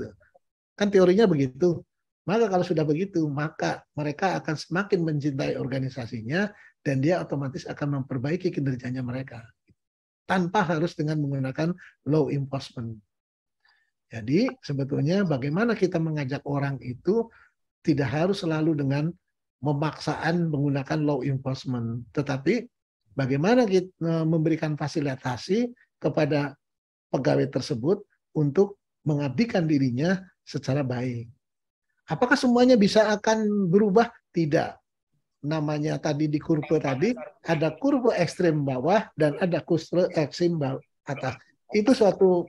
Kan teorinya begitu. Maka kalau sudah begitu, maka mereka akan semakin mencintai organisasinya dan dia otomatis akan memperbaiki kinerjanya mereka tanpa harus dengan menggunakan low enforcement. Jadi sebetulnya bagaimana kita mengajak orang itu tidak harus selalu dengan memaksaan menggunakan law enforcement, tetapi bagaimana kita e, memberikan fasilitasi kepada pegawai tersebut untuk mengabdikan dirinya secara baik Apakah semuanya bisa akan berubah? Tidak namanya tadi di kurva tadi ada kurva ekstrem bawah dan ada kurva ekstrem atas. Itu suatu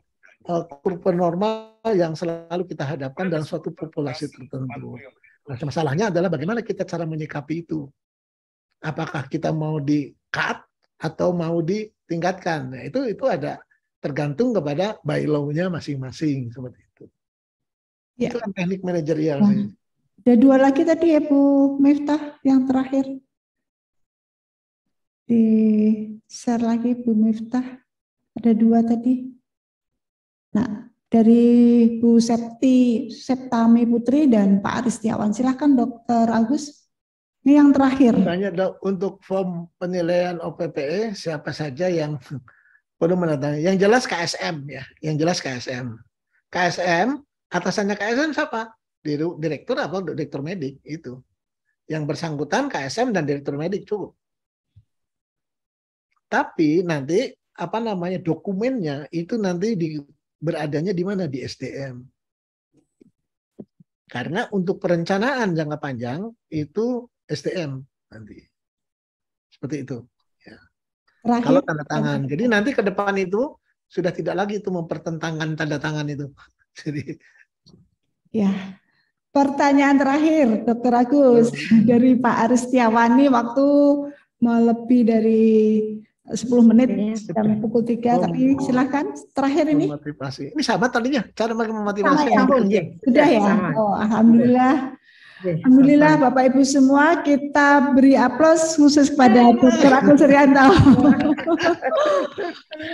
eh, kurva normal yang selalu kita hadapkan dalam suatu populasi tertentu. Nah, masalahnya adalah bagaimana kita cara menyikapi itu. Apakah kita mau di cut atau mau ditingkatkan? Nah, itu itu ada tergantung kepada law nya masing-masing seperti itu. Ya. Itu kan teknik manajerial. Nah. Ada dua lagi tadi ya Bu Miftah yang terakhir. Di share lagi Bu Miftah. Ada dua tadi. Nah, dari Bu Septi Septami Putri dan Pak Aristiawan Silahkan Dokter Agus. Ini yang terakhir. Tanya dok, untuk form penilaian OPPE siapa saja yang perlu menandatangani? Yang jelas KSM ya, yang jelas KSM. KSM atasannya KSM siapa? Direktur apa? direktur medik itu. Yang bersangkutan KSM dan direktur medik cukup. Tapi nanti apa namanya dokumennya itu nanti di, beradanya di mana di SDM. Karena untuk perencanaan jangka panjang itu SDM nanti. Seperti itu. Ya. Rahim. Kalau tanda tangan. Jadi nanti ke depan itu sudah tidak lagi itu mempertentangkan tanda tangan itu. Jadi Ya, pertanyaan terakhir, Dokter Agus iya. dari Pak Aristiawani waktu melebih dari 10 menit jam iya, pukul 3 oh, tapi silakan terakhir ini Motivasi. ini sahabat tadinya cara memotivasi sama ya, iya, sudah ya sama. oh alhamdulillah Alhamdulillah Bapak Ibu semua kita beri aplaus khusus pada dokter Agus Suryanto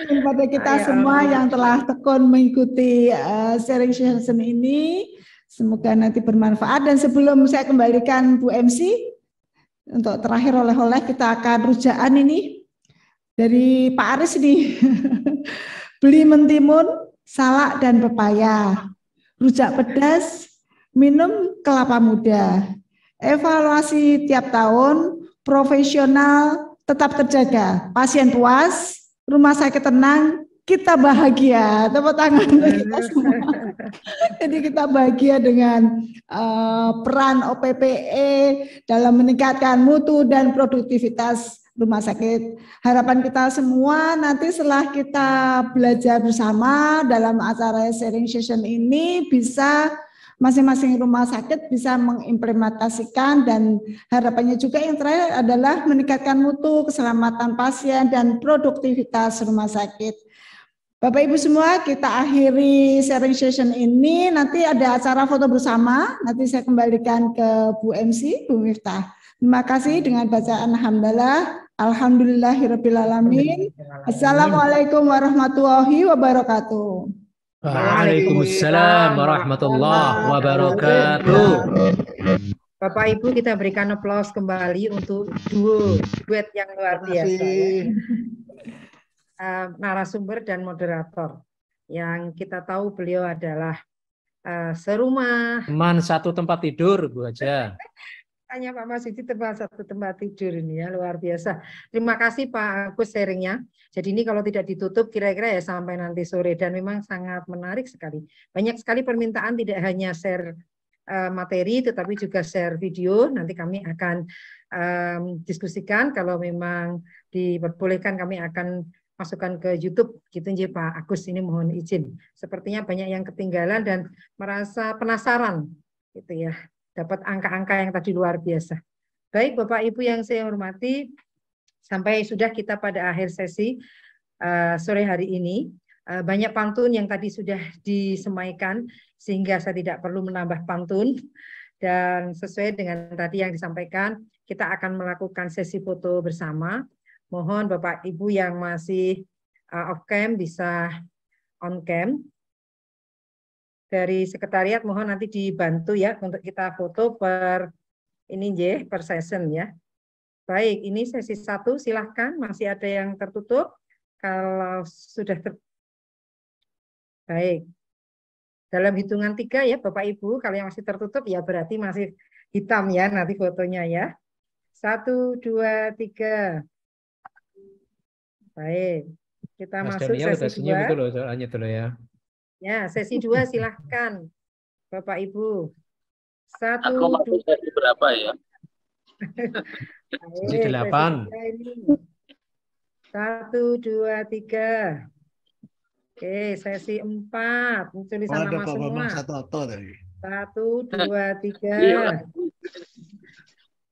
kepada kita semua yang telah tekun mengikuti uh, sharing session ini Semoga nanti bermanfaat dan sebelum saya kembalikan Bu MC untuk terakhir oleh-oleh kita akan rujaan ini dari Pak Aris nih. Beli mentimun, salak dan pepaya. Rujak pedas, minum kelapa muda. Evaluasi tiap tahun, profesional tetap terjaga. Pasien puas, rumah sakit tenang, kita bahagia, tepuk tangan untuk kita semua. Jadi kita bahagia dengan uh, peran OPPE dalam meningkatkan mutu dan produktivitas rumah sakit. Harapan kita semua nanti setelah kita belajar bersama dalam acara sharing session ini bisa masing-masing rumah sakit bisa mengimplementasikan dan harapannya juga yang terakhir adalah meningkatkan mutu keselamatan pasien dan produktivitas rumah sakit. Bapak Ibu semua, kita akhiri sharing session ini. Nanti ada acara foto bersama. Nanti saya kembalikan ke Bu MC, Bu Miftah. Terima kasih dengan bacaan hamdalah. Alhamdulillahirrabbilalamin. Assalamualaikum warahmatullahi wabarakatuh. Waalaikumsalam warahmatullahi wabarakatuh. Bapak Ibu kita berikan aplaus kembali untuk duo duet yang luar biasa. Ya uh, narasumber dan moderator yang kita tahu beliau adalah uh, serumah. Teman satu tempat tidur, Bu aja. Tanya Pak Mas Yudi tempat satu tempat tidur ini ya luar biasa. Terima kasih Pak Agus sharingnya. Jadi ini kalau tidak ditutup kira-kira ya sampai nanti sore dan memang sangat menarik sekali. Banyak sekali permintaan tidak hanya share eh, materi tetapi juga share video nanti kami akan um, diskusikan kalau memang diperbolehkan kami akan masukkan ke YouTube gitu nje Pak Agus ini mohon izin. Sepertinya banyak yang ketinggalan dan merasa penasaran gitu ya. Dapat angka-angka yang tadi luar biasa. Baik Bapak Ibu yang saya hormati, sampai sudah kita pada akhir sesi uh, sore hari ini. Uh, banyak pantun yang tadi sudah disemaikan sehingga saya tidak perlu menambah pantun dan sesuai dengan tadi yang disampaikan, kita akan melakukan sesi foto bersama Mohon Bapak Ibu yang masih uh, off cam bisa on cam. Dari sekretariat mohon nanti dibantu ya untuk kita foto per ini J per session ya. Baik, ini sesi satu silahkan masih ada yang tertutup. Kalau sudah ter... Baik. Dalam hitungan tiga ya Bapak Ibu, kalau yang masih tertutup ya berarti masih hitam ya nanti fotonya ya. Satu, dua, tiga. Baik. Kita Mas masuk Daniel, sesi dua. Gitu loh, soalnya dulu ya. Ya, sesi dua silahkan. Bapak Ibu. Satu, Aku dua. Sesi berapa ya? Baik, sesi delapan. Satu, dua, tiga. Oke, sesi empat. Tulisan oh, nama semua. Satu, atau tadi. Satu, dua, tiga. Iya.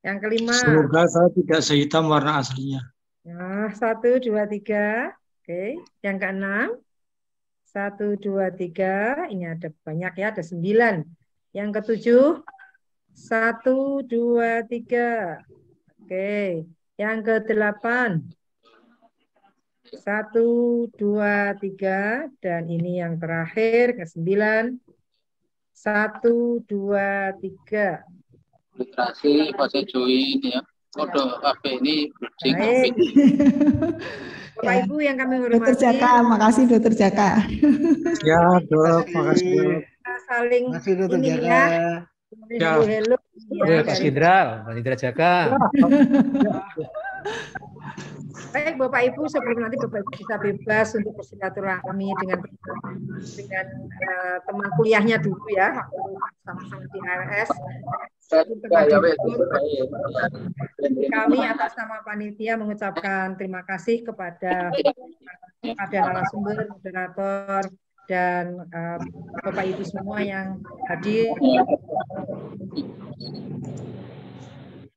Yang kelima. Semoga saya tidak sehitam warna aslinya. Nah, satu, dua, tiga. Oke, yang keenam. Satu, dua, tiga. Ini ada banyak ya, ada sembilan. Yang ketujuh. Satu, dua, tiga. Oke, yang ke delapan Satu, dua, tiga. Dan ini yang terakhir, ke sembilan. Satu, dua, tiga. Literasi, bahasa Jui ya kode HP ini kucing Baik. Bapak Ibu yang kami hormati. Dokter Jaka, makasih Dokter Jaka. Ya, Dok, makasih. Kita saling makasih, Dokter ini Jaka. ya. Ya. Hello, ya, Pak Sidral, Mas Indra Jaka. Ya. Baik Bapak Ibu, sebelum nanti Bapak Ibu bisa bebas untuk bersilaturahmi dengan dengan uh, teman kuliahnya dulu ya, sama-sama di RS. Ya, kami atas nama panitia mengucapkan terima kasih kepada kepada narasumber, moderator, dan uh, Bapak Ibu semua yang hadir.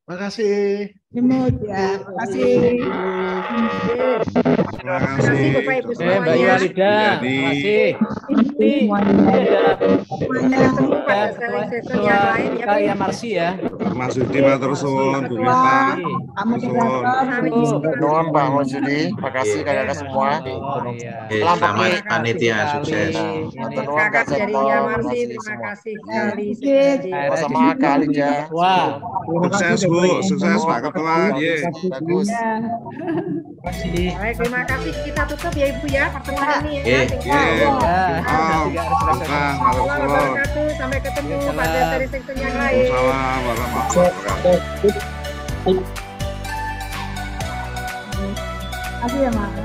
Terima kasih. Imut ya. Iya. Terima kasih. Terima kasih Bapak Ibu eh, semuanya. Terima iya, kasih. ya. Mas Yudi matur suwun Bu Mita. Kamu Pak Mas Yudi. Terima kasih iya. kakak semua. Oh, Selamat panitia sukses. kasih terima kasih. Terima kasih Terima kasih. Terima kasih. Wah. kasih. Terima kasih. Terima Ketua. Selamat. Iya, yes. Bagus. Iya. Baik, terima kasih. Kita tutup ya Ibu ya pertemuan ini ya. Iya. iya. Assalamualaikum Sampai ketemu pada sesi section yang lain. Waalaikumsalam warahmatullahi wabarakatuh. Terima kasih ya, Mas.